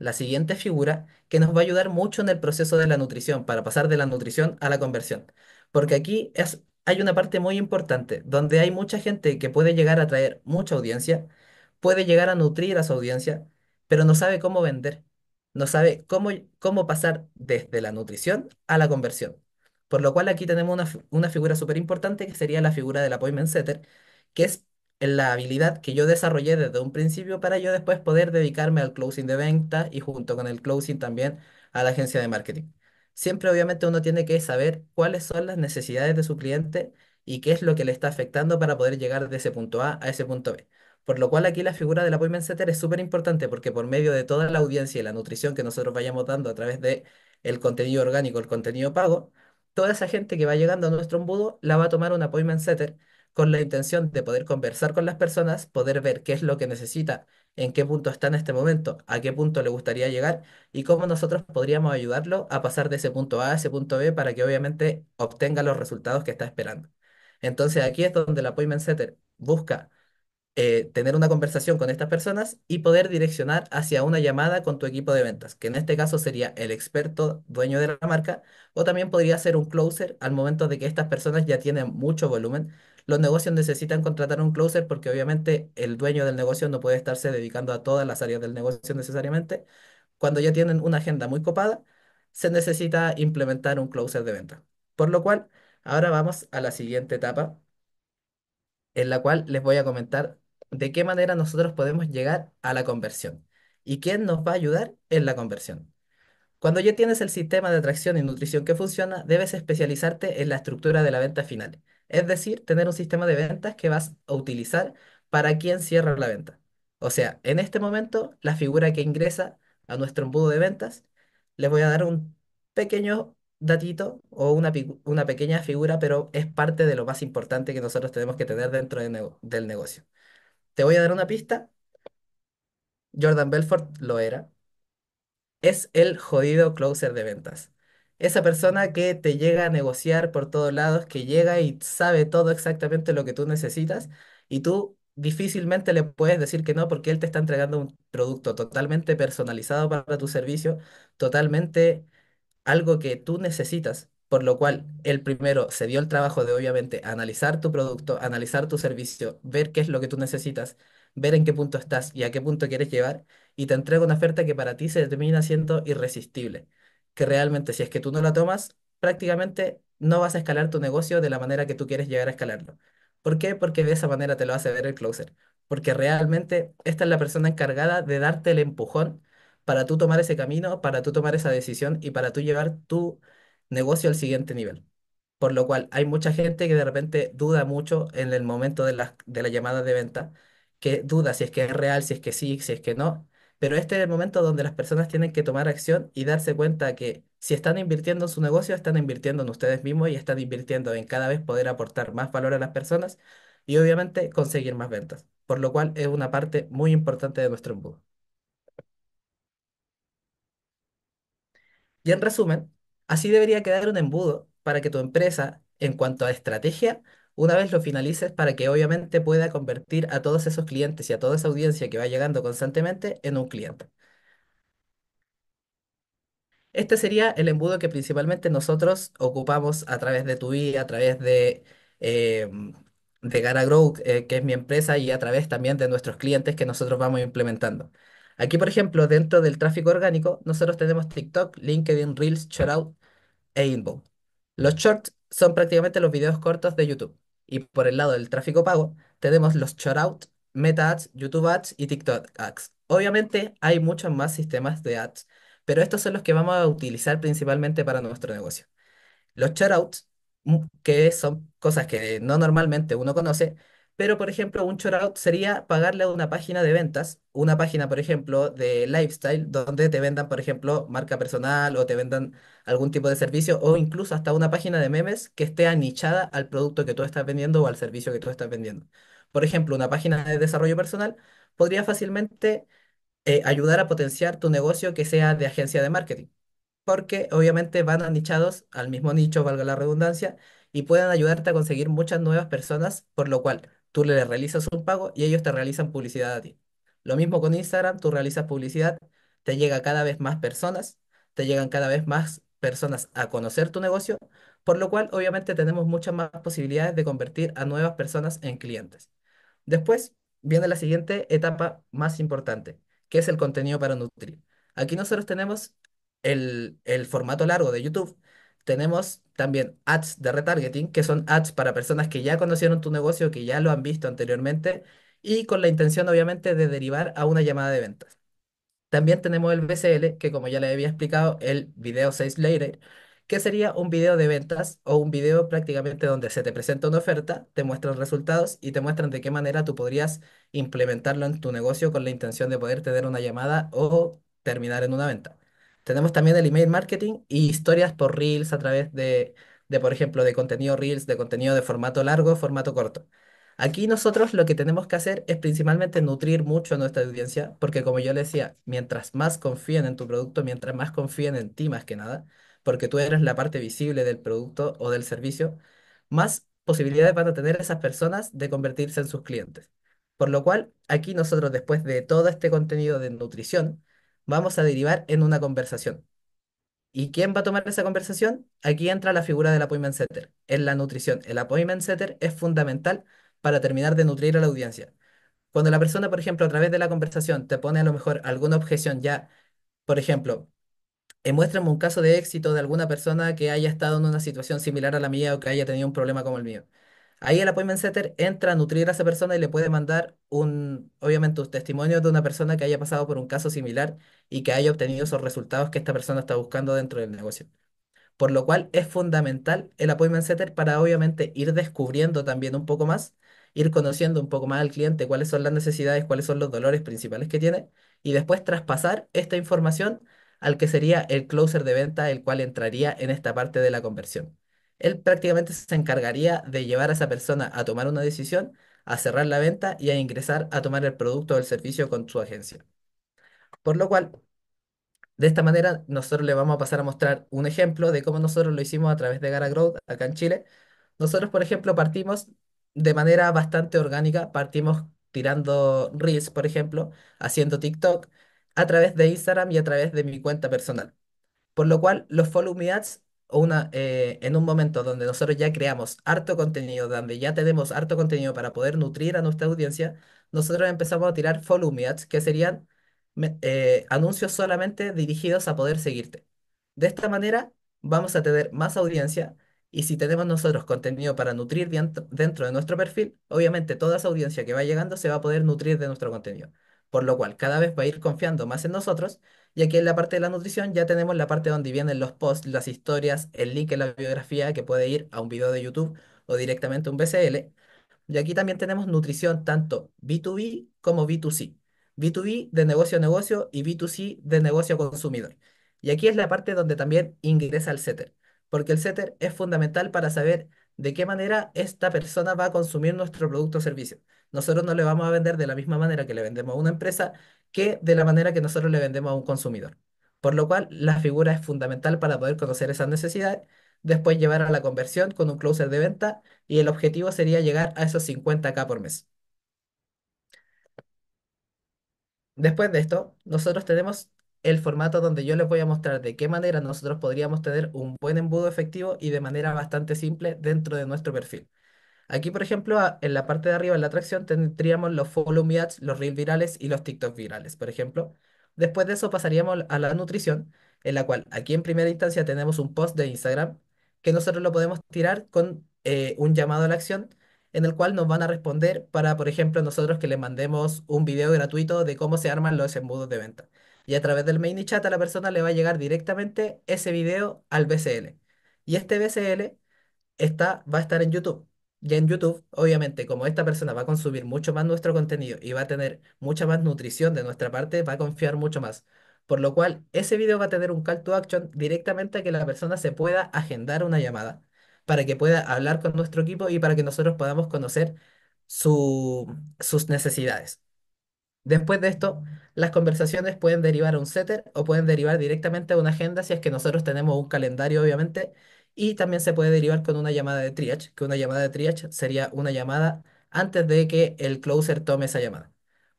la siguiente figura que nos va a ayudar mucho en el proceso de la nutrición, para pasar de la nutrición a la conversión. Porque aquí es, hay una parte muy importante, donde hay mucha gente que puede llegar a traer mucha audiencia, puede llegar a nutrir a su audiencia, pero no sabe cómo vender, no sabe cómo, cómo pasar desde la nutrición a la conversión. Por lo cual aquí tenemos una, una figura súper importante que sería la figura del appointment setter, que es en la habilidad que yo desarrollé desde un principio para yo después poder dedicarme al closing de venta y junto con el closing también a la agencia de marketing. Siempre obviamente uno tiene que saber cuáles son las necesidades de su cliente y qué es lo que le está afectando para poder llegar de ese punto A a ese punto B. Por lo cual aquí la figura del appointment setter es súper importante porque por medio de toda la audiencia y la nutrición que nosotros vayamos dando a través de el contenido orgánico, el contenido pago, toda esa gente que va llegando a nuestro embudo la va a tomar un appointment setter con la intención de poder conversar con las personas, poder ver qué es lo que necesita, en qué punto está en este momento, a qué punto le gustaría llegar y cómo nosotros podríamos ayudarlo a pasar de ese punto A a ese punto B para que obviamente obtenga los resultados que está esperando. Entonces aquí es donde el appointment setter busca eh, tener una conversación con estas personas y poder direccionar hacia una llamada con tu equipo de ventas, que en este caso sería el experto dueño de la marca o también podría ser un closer al momento de que estas personas ya tienen mucho volumen, los negocios necesitan contratar un closer porque obviamente el dueño del negocio no puede estarse dedicando a todas las áreas del negocio necesariamente. Cuando ya tienen una agenda muy copada, se necesita implementar un closer de venta. Por lo cual, ahora vamos a la siguiente etapa, en la cual les voy a comentar de qué manera nosotros podemos llegar a la conversión y quién nos va a ayudar en la conversión. Cuando ya tienes el sistema de atracción y nutrición que funciona, debes especializarte en la estructura de la venta final es decir, tener un sistema de ventas que vas a utilizar para quien cierra la venta. O sea, en este momento, la figura que ingresa a nuestro embudo de ventas, les voy a dar un pequeño datito o una, pequeña figura, pero es parte de lo más importante que nosotros tenemos que tener dentro del negocio. Te voy a dar una pista. Jordan Belfort lo era. Es el jodido closer de ventas esa persona que te llega a negociar por todos lados, que llega y sabe todo exactamente lo que tú necesitas y tú difícilmente le puedes decir que no porque él te está entregando un producto totalmente personalizado para tu servicio, totalmente algo que tú necesitas. Por lo cual, él primero se dio el trabajo de obviamente analizar tu producto, analizar tu servicio, ver qué es lo que tú necesitas, ver en qué punto estás y a qué punto quieres llevar, y te entrega una oferta que para ti se termina siendo irresistible que realmente si es que tú no la tomas, prácticamente no vas a escalar tu negocio de la manera que tú quieres llegar a escalarlo. ¿Por qué? Porque de esa manera te lo hace ver el closer. Porque realmente esta es la persona encargada de darte el empujón para tú tomar ese camino, para tú tomar esa decisión y para tú llevar tu negocio al siguiente nivel. Por lo cual hay mucha gente que de repente duda mucho en el momento de la, de la llamada de venta, que duda si es que es real, si es que sí, si es que no, pero este es el momento donde las personas tienen que tomar acción y darse cuenta que si están invirtiendo en su negocio, están invirtiendo en ustedes mismos y están invirtiendo en cada vez poder aportar más valor a las personas y obviamente conseguir más ventas, por lo cual es una parte muy importante de nuestro embudo. Y en resumen, así debería quedar un embudo para que tu empresa, en cuanto a estrategia, una vez lo finalices para que obviamente pueda convertir a todos esos clientes y a toda esa audiencia que va llegando constantemente en un cliente. Este sería el embudo que principalmente nosotros ocupamos a través de TUI, a través de, em, de Gara Grow, eh, que es mi empresa, y a través también de nuestros clientes que nosotros vamos implementando. Aquí, por ejemplo, dentro del tráfico orgánico, nosotros tenemos TikTok, LinkedIn, Reels, Shoutout e Inbound. Los shorts son prácticamente los videos cortos de YouTube. Y por el lado del tráfico pago, tenemos los shoutout, Meta Ads, YouTube Ads y TikTok Ads. Obviamente hay muchos más sistemas de ads, pero estos son los que vamos a utilizar principalmente para nuestro negocio. Los shoutouts, mm, que son cosas que no normalmente uno conoce, pero, por ejemplo, un short sería pagarle a una página de ventas, una página, por ejemplo, de lifestyle, donde te vendan, por ejemplo, marca personal o te vendan algún tipo de servicio o incluso hasta una página de memes que esté anichada al producto que tú estás vendiendo o al servicio que tú estás vendiendo. Por ejemplo, una página de desarrollo personal podría fácilmente eh, ayudar a potenciar tu negocio que sea de agencia de marketing, porque obviamente van anichados al mismo nicho, valga la redundancia, y pueden ayudarte a conseguir muchas nuevas personas, por lo cual tú le realizas un pago y ellos te realizan publicidad a ti. Lo mismo con Instagram, tú realizas publicidad, te llega cada vez más personas, te llegan cada vez más personas a conocer tu negocio, por lo cual obviamente tenemos muchas más posibilidades de convertir a nuevas personas en clientes. Después viene la siguiente etapa más importante, que es el contenido para nutrir. Aquí nosotros tenemos el, el formato largo de YouTube, tenemos también ads de retargeting, que son ads para personas que ya conocieron tu negocio, que ya lo han visto anteriormente, y con la intención obviamente de derivar a una llamada de ventas. También tenemos el VCL, que como ya le había explicado, el video Sales Later, que sería un video de ventas o un video prácticamente donde se te presenta una oferta, te muestran resultados y te muestran de qué manera tú podrías implementarlo en tu negocio con la intención de poder tener una llamada o terminar en una venta. Tenemos también el email marketing y historias por Reels a través de, por ejemplo, de contenido Reels, de contenido de formato largo, formato corto. Aquí nosotros lo que tenemos que hacer es principalmente nutrir mucho a nuestra audiencia, porque como yo le decía, mientras más confíen en tu producto, mientras más confíen en ti más que nada, porque tú eres la parte visible del producto o del servicio, más posibilidades van a tener esas personas de convertirse en sus clientes. Por lo cual, aquí nosotros después de todo este contenido de nutrición, vamos a derivar en una conversación. ¿Y quién va a tomar esa conversación? Aquí entra la figura del appointment setter. En la nutrición, el appointment setter es fundamental para terminar de nutrir a la audiencia. Cuando la persona, por ejemplo, a través de la conversación te pone a lo mejor alguna objeción ya, por ejemplo, eh, muéstrame un caso de éxito de alguna persona que haya estado en una situación similar a la mía o que haya tenido un problema como el mío. Ahí el appointment setter entra a nutrir a esa persona y le puede mandar un, obviamente, un testimonio de una persona que haya pasado por un caso similar y que haya obtenido esos resultados que esta persona está buscando dentro del negocio. Por lo cual es fundamental el appointment setter para, obviamente, ir descubriendo también un poco más, ir conociendo un poco más al cliente cuáles son las necesidades, cuáles son los dolores principales que tiene y después traspasar esta información al que sería el closer de venta, el cual entraría en esta parte de la conversión él prácticamente se encargaría de llevar a esa persona a tomar una decisión, a cerrar la venta y a ingresar a tomar el producto o el servicio con su agencia. Por lo cual, de esta manera, nosotros le vamos a pasar a mostrar un ejemplo de cómo nosotros lo hicimos a través de Gara acá en Chile. Nosotros, por ejemplo, partimos de manera bastante orgánica, partimos tirando Reels, por ejemplo, haciendo TikTok a través de Instagram y a través de mi cuenta personal. Por lo cual, los Follow Me Ads una, eh, en un momento donde nosotros ya creamos harto contenido, donde ya tenemos harto contenido para poder nutrir a nuestra audiencia, nosotros empezamos a tirar follow me ads, que serían eh, anuncios solamente dirigidos a poder seguirte. De esta manera vamos a tener más audiencia y si tenemos nosotros contenido para nutrir dentro de nuestro perfil, obviamente toda esa audiencia que va llegando se va a poder nutrir de nuestro contenido, por lo cual cada vez va a ir confiando más en nosotros y aquí en la parte de la nutrición ya tenemos la parte donde vienen los posts, las historias, el link en la biografía que puede ir a un video de YouTube o directamente a un BCL. Y aquí también tenemos nutrición tanto B2B como B2C. B2B de negocio a negocio y B2C de negocio a consumidor. Y aquí es la parte donde también ingresa el setter, porque el setter es fundamental para saber de qué manera esta persona va a consumir nuestro producto o servicio. Nosotros no le vamos a vender de la misma manera que le vendemos a una empresa que de la manera que nosotros le vendemos a un consumidor. Por lo cual, la figura es fundamental para poder conocer esas necesidades, después llevar a la conversión con un closer de venta y el objetivo sería llegar a esos 50k por mes. Después de esto, nosotros tenemos el formato donde yo les voy a mostrar de qué manera nosotros podríamos tener un buen embudo efectivo y de manera bastante simple dentro de nuestro perfil. Aquí, por ejemplo, en la parte de arriba, de la atracción, tendríamos los follow me ads, los reels virales y los TikTok virales, por ejemplo. Después de eso pasaríamos a la nutrición, en la cual aquí en primera instancia tenemos un post de Instagram que nosotros lo podemos tirar con eh, un llamado a la acción en el cual nos van a responder para, por ejemplo, nosotros que le mandemos un video gratuito de cómo se arman los embudos de venta. Y a través del y chat a la persona le va a llegar directamente ese video al BCL. Y este BCL está, va a estar en YouTube. Ya en YouTube, obviamente, como esta persona va a consumir mucho más nuestro contenido y va a tener mucha más nutrición de nuestra parte, va a confiar mucho más. Por lo cual, ese video va a tener un call to action directamente a que la persona se pueda agendar una llamada para que pueda hablar con nuestro equipo y para que nosotros podamos conocer sus necesidades. Después de esto, las conversaciones pueden derivar a un setter o pueden derivar directamente a una agenda si es que nosotros tenemos un calendario, obviamente, y también se puede derivar con una llamada de triage, que una llamada de triage sería una llamada antes de que el closer tome esa llamada.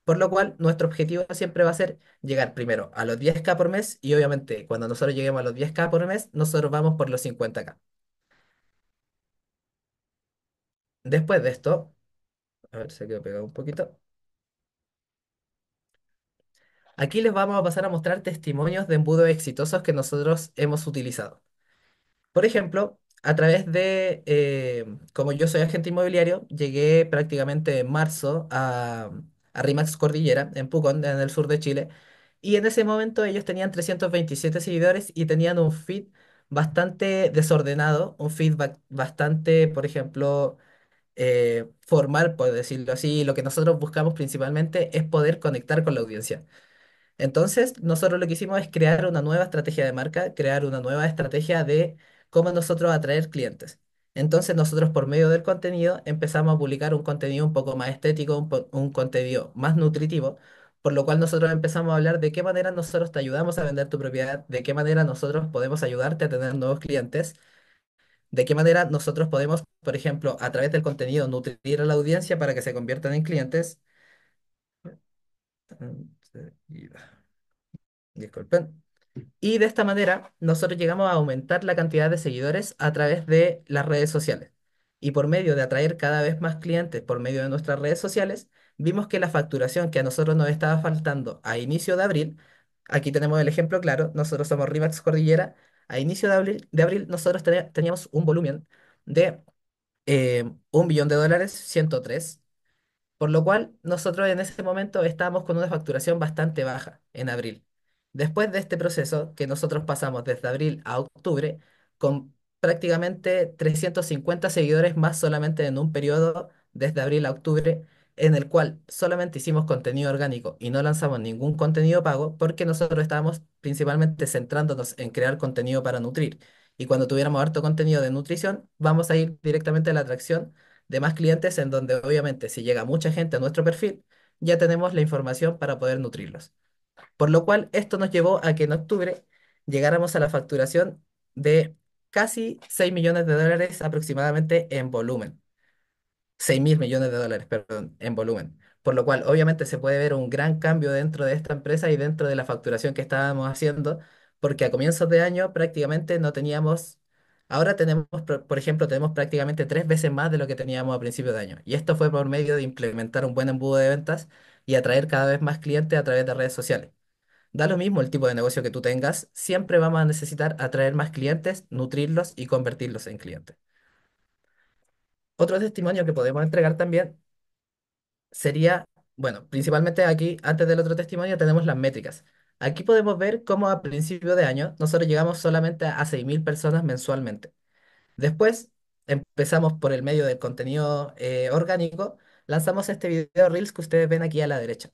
Por lo cual, nuestro objetivo siempre va a ser llegar primero a los 10K por mes y obviamente cuando nosotros lleguemos a los 10K por mes, nosotros vamos por los 50K. Después de esto, a ver, se quedó pegado un poquito. Aquí les vamos a pasar a mostrar testimonios de embudos exitosos que nosotros hemos utilizado. Por ejemplo, a través de, eh, como yo soy agente inmobiliario, llegué prácticamente en marzo a, a RIMAX Cordillera, en Pucón, en el sur de Chile, y en ese momento ellos tenían 327 seguidores y tenían un feed bastante desordenado, un feedback bastante, por ejemplo, eh, formal, por decirlo así. Lo que nosotros buscamos principalmente es poder conectar con la audiencia. Entonces, nosotros lo que hicimos es crear una nueva estrategia de marca, crear una nueva estrategia de cómo nosotros atraer clientes. Entonces nosotros por medio del contenido empezamos a publicar un contenido un poco más estético, un, contenido más nutritivo, por lo cual nosotros empezamos a hablar de qué manera nosotros te ayudamos a vender tu propiedad, de qué manera nosotros podemos ayudarte a tener nuevos clientes, de qué manera nosotros podemos, por ejemplo, a través del contenido nutrir a la audiencia para que se conviertan en clientes. Disculpen. Y de esta manera, nosotros llegamos a aumentar la cantidad de seguidores a través de las redes sociales. Y por medio de atraer cada vez más clientes por medio de nuestras redes sociales, vimos que la facturación que a nosotros nos estaba faltando a inicio de abril, aquí tenemos el ejemplo claro, nosotros somos Rimax Cordillera, a inicio de abril, nosotros teníamos un volumen de eh, un billón de dólares, 103, por lo cual nosotros en ese momento estábamos con una facturación bastante baja en abril. Después de este proceso, que nosotros pasamos desde abril a octubre, con prácticamente 350 seguidores más solamente en un periodo desde abril a octubre, en el cual solamente hicimos contenido orgánico y no lanzamos ningún contenido pago porque nosotros estábamos principalmente centrándonos en crear contenido para nutrir. Y cuando tuviéramos harto contenido de nutrición, vamos a ir directamente a la atracción de más clientes en donde obviamente si llega mucha gente a nuestro perfil, ya tenemos la información para poder nutrirlos. Por lo cual, esto nos llevó a que en octubre llegáramos a la facturación de casi 6 millones de dólares aproximadamente en volumen. 6 mil millones de dólares, perdón, en volumen. Por lo cual, obviamente, se puede ver un gran cambio dentro de esta empresa y dentro de la facturación que estábamos haciendo, porque a comienzos de año prácticamente no teníamos. Ahora tenemos, por ejemplo, tenemos prácticamente tres veces más de lo que teníamos a principios de año. Y esto fue por medio de implementar un buen embudo de ventas y atraer cada vez más clientes a través de redes sociales. Da lo mismo el tipo de negocio que tú tengas, siempre vamos a necesitar atraer más clientes, nutrirlos y convertirlos en clientes. Otro testimonio que podemos entregar también sería, bueno, principalmente aquí, antes del otro testimonio, tenemos las métricas. Aquí podemos ver cómo a principio de año nosotros llegamos solamente a 6.000 personas mensualmente. Después empezamos por el medio del contenido eh, orgánico lanzamos este video Reels que ustedes ven aquí a la derecha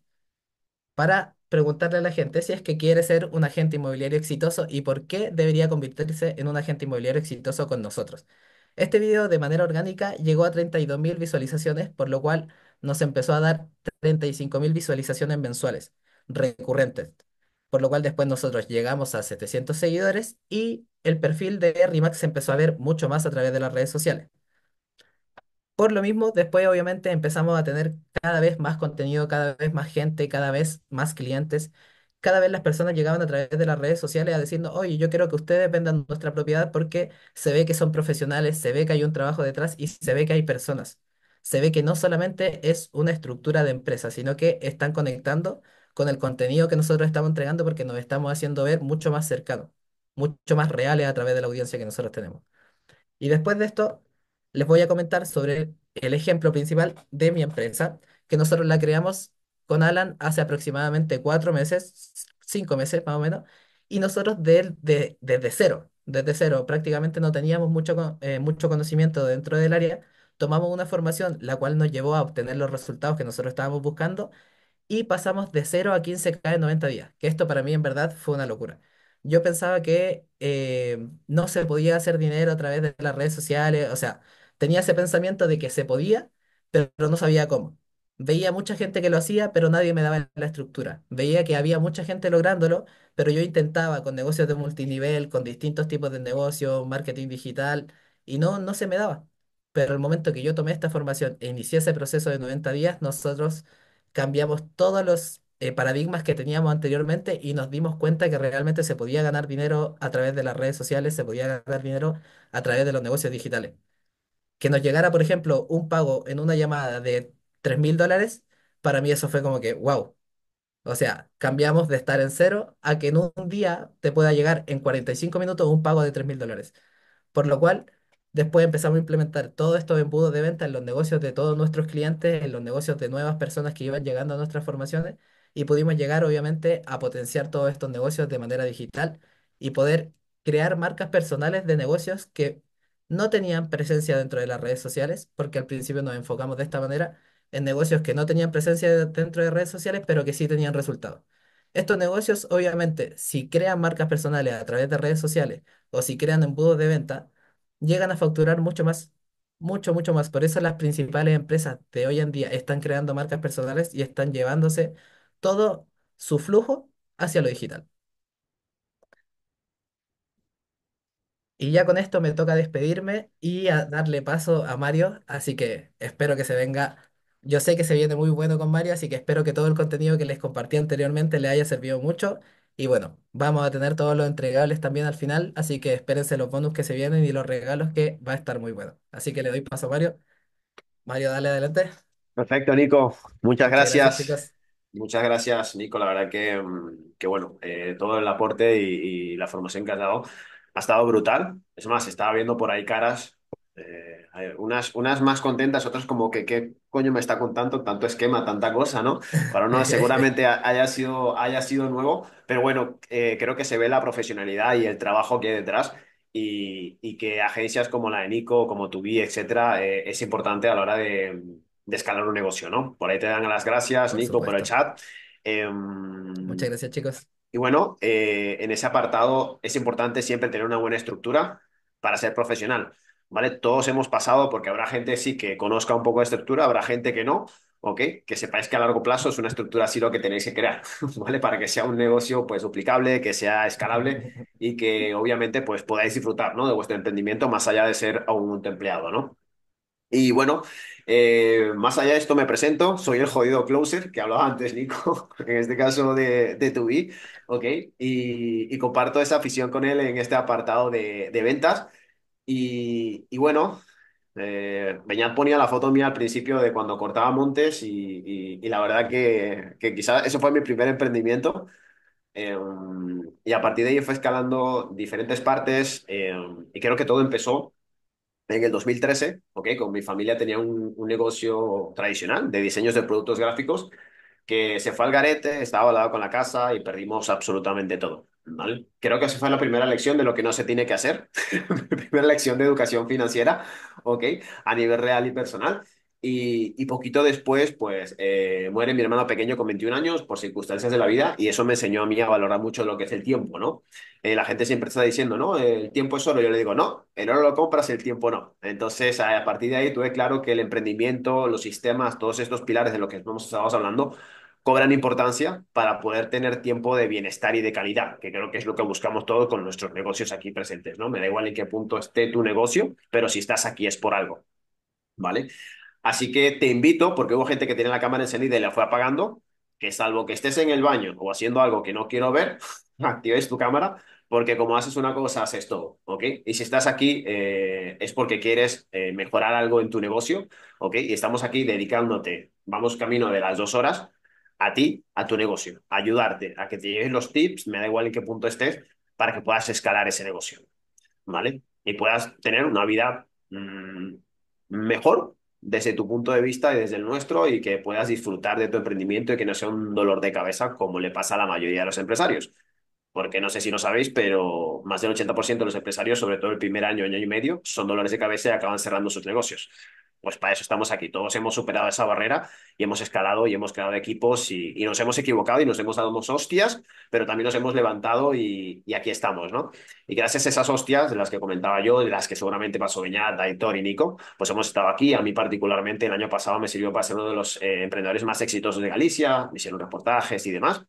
para preguntarle a la gente si es que quiere ser un agente inmobiliario exitoso y por qué debería convertirse en un agente inmobiliario exitoso con nosotros. Este video de manera orgánica llegó a 32.000 visualizaciones, por lo cual nos empezó a dar 35.000 visualizaciones mensuales recurrentes, por lo cual después nosotros llegamos a 700 seguidores y el perfil de Rimax se empezó a ver mucho más a través de las redes sociales. Por lo mismo, después obviamente empezamos a tener cada vez más contenido, cada vez más gente, cada vez más clientes. Cada vez las personas llegaban a través de las redes sociales a decirnos, oye, yo quiero que ustedes vendan nuestra propiedad porque se ve que son profesionales, se ve que hay un trabajo detrás y se ve que hay personas. Se ve que no solamente es una estructura de empresa, sino que están conectando con el contenido que nosotros estamos entregando porque nos estamos haciendo ver mucho más cercano, mucho más reales a través de la audiencia que nosotros tenemos. Y después de esto, les voy a comentar sobre el ejemplo principal de mi empresa, que nosotros la creamos con Alan hace aproximadamente cuatro meses, cinco meses más o menos, y nosotros desde cero, desde cero, prácticamente no teníamos mucho, eh, mucho conocimiento dentro del área, tomamos una formación la cual nos llevó a obtener los resultados que nosotros estábamos buscando y pasamos de cero a 15K en 90 días, que esto para mí en verdad fue una locura. Yo pensaba que eh, no se podía hacer dinero a través de las redes sociales, o sea, tenía ese pensamiento de que se podía, pero no sabía cómo. Veía mucha gente que lo hacía, pero nadie me daba la estructura. Veía que había mucha gente lográndolo, pero yo intentaba con negocios de multinivel, con distintos tipos de negocios, marketing digital, y no, no se me daba. Pero el momento que yo tomé esta formación e inicié ese proceso de 90 días, nosotros cambiamos todos los eh, paradigmas que teníamos anteriormente y nos dimos cuenta que realmente se podía ganar dinero a través de las redes sociales, se podía ganar dinero a través de los negocios digitales que nos llegara, por ejemplo, un pago en una llamada de 3.000 mil dólares, para mí eso fue como que, wow. O sea, cambiamos de estar en cero a que en un día te pueda llegar en 45 minutos un pago de 3.000 mil dólares. Por lo cual, después empezamos a implementar todos estos embudos de venta en los negocios de todos nuestros clientes, en los negocios de nuevas personas que iban llegando a nuestras formaciones y pudimos llegar, obviamente, a potenciar todos estos negocios de manera digital y poder crear marcas personales de negocios que no tenían presencia dentro de las redes sociales, porque al principio nos enfocamos de esta manera en negocios que no tenían presencia dentro de redes sociales, pero que sí tenían resultados. Estos negocios, obviamente, si crean marcas personales a través de redes sociales o si crean embudos de venta, llegan a facturar mucho más, mucho, mucho más. Por eso las principales empresas de hoy en día están creando marcas personales y están llevándose todo su flujo hacia lo digital. Y ya con esto me toca despedirme y darle paso a Mario, así que espero que se venga. Yo sé que se viene muy bueno con Mario, así que espero que todo el contenido que les compartí anteriormente le haya servido mucho. Y bueno, vamos a tener todos los entregables también al final, así que espérense los bonus que se vienen y los regalos que va a estar muy bueno. Así que le doy paso a Mario. Mario, dale adelante. Perfecto, Nico. Muchas gracias, Muchas gracias, Nico. La verdad que, mm, que bueno, eh, todo el aporte y, y la formación que has dado ha estado brutal. Es más, estaba viendo por ahí caras, eh, unas, unas más contentas, otras como que qué coño me está contando, tanto esquema, tanta cosa, ¿no? Para uno [laughs] seguramente haya sido, haya sido nuevo, pero bueno, eh, creo que se ve la profesionalidad y el trabajo que hay detrás. Y, que agencias como la de Nico, como Tubi, etcétera, eh, es importante a la hora de, escalar un negocio, ¿no? Por ahí te dan las gracias, Nico, por el chat. Em, Muchas gracias, chicos. Y bueno, eh, en ese apartado es importante siempre tener una buena estructura para ser profesional, ¿vale? Todos hemos pasado porque habrá gente sí que conozca un poco de estructura, habrá gente que no, ¿ok? Que sepáis que a largo plazo es una estructura así lo que tenéis que crear, [laughs] ¿vale? Para que sea un negocio pues duplicable, que sea escalable [laughs] y que obviamente pues podáis disfrutar, ¿no? De vuestro emprendimiento más allá de ser un empleado, ¿no? Y bueno, eh, más allá de esto, me presento. Soy el jodido closer que hablaba antes, Nico, [laughs] en este caso de, de Tubi, ¿ok? Y, comparto esa afición con él en este apartado de, de ventas. Y, bueno, eh, ponía la foto mía al principio de cuando cortaba montes y, la verdad que, que quizás eso fue mi primer emprendimiento. Em, y a partir de ahí fue escalando diferentes partes em, y creo que todo empezó en el 2013, okay, con mi familia tenía un, negocio tradicional de diseños de productos gráficos que se fue al garete, estaba al lado con la casa y perdimos absolutamente todo. ¿vale? Creo que esa fue la primera lección de lo que no se tiene que hacer, [laughs] primera lección de educación financiera, ¿ok? A nivel real y personal. Y, poquito después, pues eh, muere mi hermano pequeño con 21 años por circunstancias de la vida y eso me enseñó a mí a valorar mucho lo que es el tiempo, ¿no? Eh, la gente siempre está diciendo, ¿no? El tiempo es oro. Yo le digo, no, el oro lo compras, el tiempo no. Entonces, a partir de ahí tuve claro que el emprendimiento, los sistemas, todos estos pilares de los que estamos hablando, cobran importancia para poder tener tiempo de bienestar y de calidad, que creo que es lo que buscamos todos con nuestros negocios aquí presentes, ¿no? Me da igual en qué punto esté tu negocio, pero si estás aquí es por algo. ¿Vale? Así que te invito, porque hubo gente que tiene la cámara encendida y la fue apagando, que salvo que estés en el baño o haciendo algo que no quiero ver, [laughs] actives tu cámara, porque como haces una cosa, haces todo, ¿ok? Y si estás aquí eh, es porque quieres eh, mejorar algo en tu negocio, ¿ok? Y estamos aquí dedicándote, vamos camino de las dos horas, a ti, a tu negocio, a ayudarte, a que te lleves los tips, me da igual en qué punto estés, para que puedas escalar ese negocio, ¿vale? Y puedas tener una vida mm, mejor desde tu punto de vista y desde el nuestro y que puedas disfrutar de tu emprendimiento y que no sea un dolor de cabeza como le pasa a la mayoría de los empresarios. Porque no sé si lo sabéis, pero más del 80% de los empresarios, sobre todo el primer año, año y medio, son dolores de cabeza y acaban cerrando sus negocios pues para eso estamos aquí. Todos hemos superado esa barrera y hemos escalado y hemos creado equipos y, nos hemos equivocado y nos hemos dado unos hostias, pero también nos hemos levantado y, aquí estamos, ¿no? Y gracias a esas hostias, de las que comentaba yo, de las que seguramente pasó Beñat, Aitor y Nico, pues hemos estado aquí. A mí particularmente el año pasado me sirvió para ser uno de los eh, emprendedores más exitosos de Galicia, me hicieron reportajes y demás.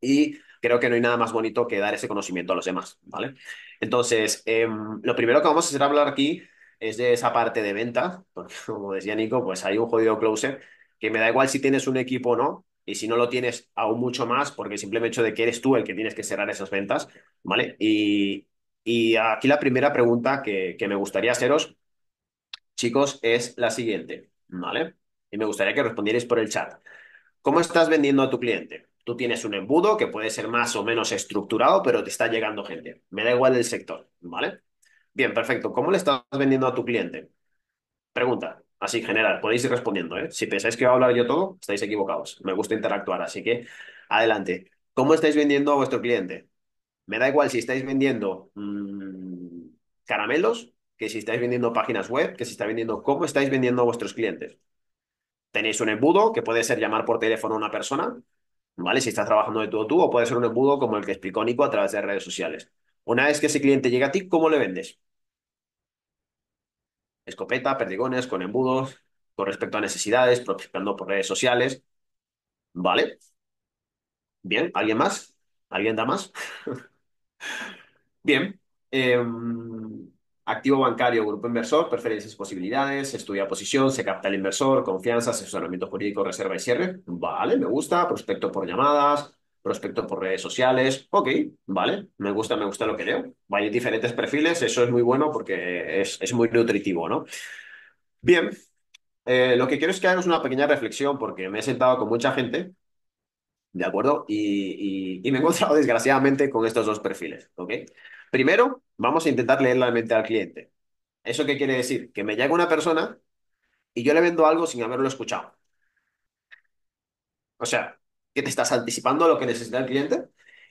Y creo que no hay nada más bonito que dar ese conocimiento a los demás, ¿vale? Entonces, em, lo primero que vamos a hacer hablar aquí es de esa parte de venta, porque [laughs] como decía Nico, pues hay un jodido closer que me da igual si tienes un equipo o no, y si no lo tienes aún mucho más, porque simplemente hecho de que eres tú el que tienes que cerrar esas ventas, ¿vale? Y, y aquí la primera pregunta que, que, me gustaría haceros, chicos, es la siguiente, ¿vale? Y me gustaría que respondierais por el chat. ¿Cómo estás vendiendo a tu cliente? Tú tienes un embudo que puede ser más o menos estructurado, pero te está llegando gente. Me da igual el sector, ¿vale? Bien, perfecto. ¿Cómo le estás vendiendo a tu cliente? Pregunta, así general, podéis ir respondiendo, ¿eh? Si pensáis que voy a hablar yo todo, estáis equivocados. Me gusta interactuar, así que adelante. ¿Cómo estáis vendiendo a vuestro cliente? Me da igual si estáis vendiendo mm, caramelos, que si estáis vendiendo páginas web, que si estáis vendiendo cómo estáis vendiendo a vuestros clientes. Tenéis un embudo que puede ser llamar por teléfono a una persona, ¿vale? Si estás trabajando de tú a tú, o puede ser un embudo como el que explicó Nico a través de redes sociales. Una vez que ese cliente llega a ti, ¿cómo le vendes? Escopeta, perdigones, con embudos, con respecto a necesidades, prospectando por redes sociales. ¿Vale? Bien, ¿alguien más? ¿Alguien da más? [laughs] Bien. Em, activo bancario, grupo inversor, preferencias, posibilidades, estudia posición, se capta el inversor, confianza, asesoramiento jurídico, reserva y cierre. Vale, me gusta, prospecto por llamadas, prospecto por redes sociales, ok, vale, me gusta, me gusta lo que leo. Hay diferentes perfiles, eso es muy bueno porque es, es muy nutritivo, ¿no? Bien, eh, lo que quiero es que hagamos una pequeña reflexión porque me he sentado con mucha gente, ¿de acuerdo? Y, me he encontrado [laughs] desgraciadamente con estos dos perfiles, ¿ok? Primero, vamos a intentar leer la mente al cliente. ¿Eso qué quiere decir? Que me llega una persona y yo le vendo algo sin haberlo escuchado. O sea, que te estás anticipando a lo que necesita el cliente.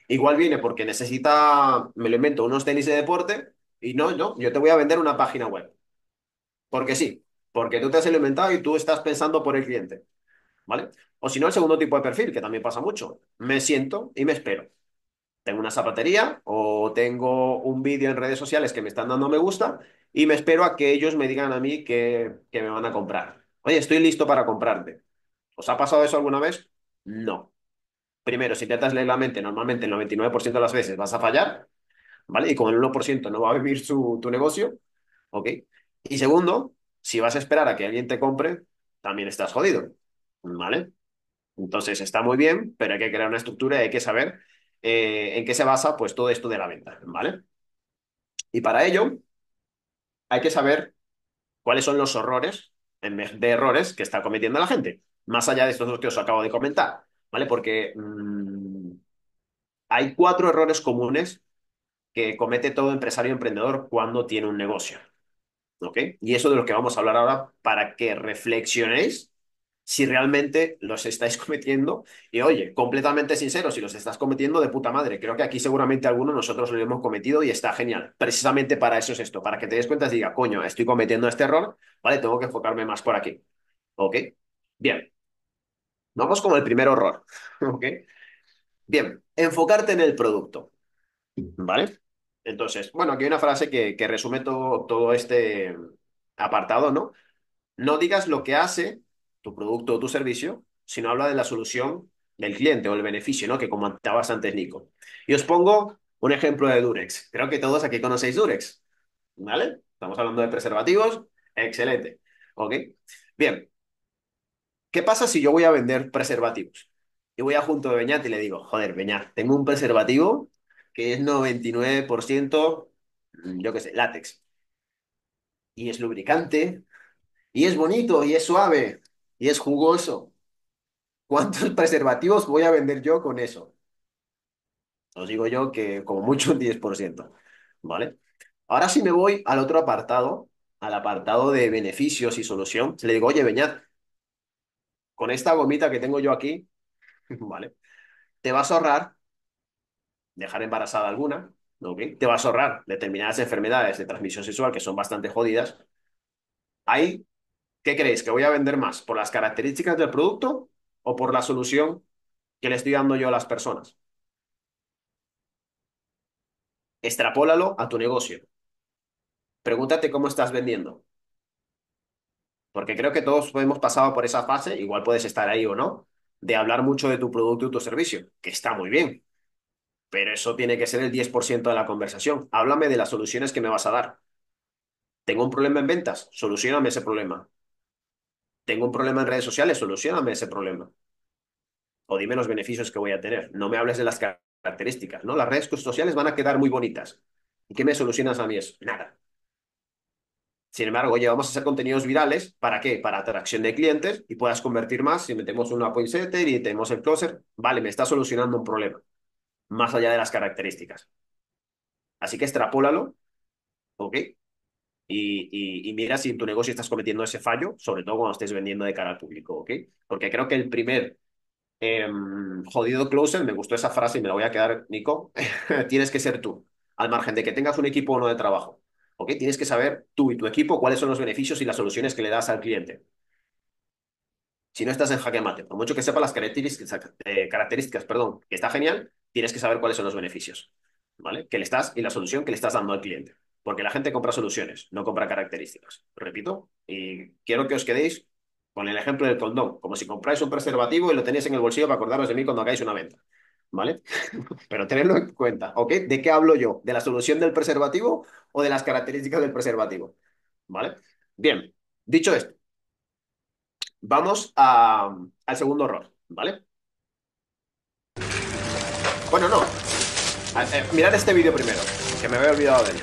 Igual viene porque necesita, me lo invento, unos tenis de deporte y no, no, yo te voy a vender una página web. Porque sí, porque tú te has inventado y tú estás pensando por el cliente. ¿Vale? O si no, el segundo tipo de perfil, que también pasa mucho. Me siento y me espero. Tengo una zapatería o tengo un vídeo en redes sociales que me están dando me gusta y me espero a que ellos me digan a mí que, que me van a comprar. Oye, estoy listo para comprarte. ¿Os ha pasado eso alguna vez? No. Primero, si intentas leer la mente, normalmente el 99% de las veces vas a fallar, ¿vale? Y con el 1% no va a vivir tu negocio, ¿ok? Y segundo, si vas a esperar a que alguien te compre, también estás jodido, ¿vale? Entonces está muy bien, pero hay que crear una estructura y hay que saber eh, en qué se basa pues todo esto de la venta, ¿vale? Y para ello hay que saber cuáles son los horrores en vez de errores que está cometiendo la gente, más allá de estos dos que os acabo de comentar, ¿vale? Porque mm, hay cuatro errores comunes que comete todo empresario emprendedor cuando tiene un negocio, ¿ok? Y eso de lo que vamos a hablar ahora para que reflexionéis si realmente los estáis [laughs] cometiendo. Y oye, completamente sincero, si los estás cometiendo de puta madre, creo que aquí seguramente alguno nosotros lo hemos cometido y está genial. Precisamente para eso es esto, para que te des cuenta y diga, coño, estoy cometiendo este error, vale, tengo que enfocarme más por aquí. ¿Ok? Bien, vamos con el primer horror. [laughs] ¿Ok? Bien, enfocarte en el producto. ¿Vale? Entonces, bueno, aquí hay una frase que, resume todo, este apartado, ¿no? No digas lo que hace tu producto o tu servicio, sino habla de la solución del cliente o el beneficio, ¿no? Que comentabas antes, Nico. Y os pongo un ejemplo de Durex. Creo que todos aquí conocéis Durex, ¿vale? Estamos hablando de preservativos. Excelente. ¿Ok? Bien, ¿Qué pasa si yo voy a vender preservativos? Y voy a junto de Beñat y le digo, joder, Beñat, tengo un preservativo que es 99%, mm, yo qué sé, látex. Y es lubricante, y es bonito, y es suave, y es jugoso. ¿Cuántos [laughs] preservativos voy a vender yo con eso? Os digo yo que como mucho un 10%, ¿vale? Ahora si me voy al otro apartado, al apartado de beneficios y solución, le digo, oye, Beñat, con esta gomita que tengo yo aquí, [laughs] ¿vale? Te vas a ahorrar dejar embarazada alguna, Te vas a ahorrar determinadas enfermedades de transmisión sexual que son bastante jodidas. Ahí, ¿qué creéis? ¿Que voy a vender más por las características del producto o por la solución que le estoy dando yo a las personas? Extrapólalo a tu negocio. Pregúntate cómo estás vendiendo. Porque creo que todos hemos pasado por esa fase, igual puedes estar ahí o no, de hablar mucho de tu producto y tu servicio, que está muy bien. Pero eso tiene que ser el 10% de la conversación. Háblame de las soluciones que me vas a dar. Tengo un problema en ventas, solucioname ese problema. Tengo un problema en redes sociales, solucioname ese problema. O dime los beneficios que voy a tener. No me hables de las características, ¿no? Las redes sociales van a quedar muy bonitas. ¿Y qué me solucionas a mí eso? Nada. Sin embargo, oye, vamos a hacer contenidos virales, ¿para qué? Para atracción de clientes y puedas convertir más si metemos una point y tenemos el closer, vale, me está solucionando un problema, más allá de las características. Así que extrapólalo, ¿ok? Y, mira si en tu negocio estás cometiendo ese fallo, sobre todo cuando estés vendiendo de cara al público, ¿ok? Porque creo que el primer em, jodido closer, me gustó esa frase y me la voy a quedar, Nico, [laughs] tienes que ser tú, al margen de que tengas un equipo o no de trabajo. Tienes que saber tú y tu equipo cuáles son los beneficios y las soluciones que le das al cliente. Si no estás en mate por mucho que sepa las características, eh, características, que está genial, tienes que saber cuáles son los beneficios, ¿vale? Que le estás y la solución que le estás dando al cliente. Porque la gente compra soluciones, no compra características. Repito, y quiero que os quedéis con el ejemplo del condón, como si compráis un preservativo y lo tenéis en el bolsillo para acordaros de mí cuando hagáis una venta. ¿vale? [laughs] Pero tenerlo en cuenta, ¿ok? ¿De qué hablo yo? ¿De la solución del preservativo o de las características del preservativo? ¿Vale? Bien, dicho esto, vamos al segundo error, ¿vale? Bueno, no. Eh, mirad este vídeo primero, que me había olvidado de él.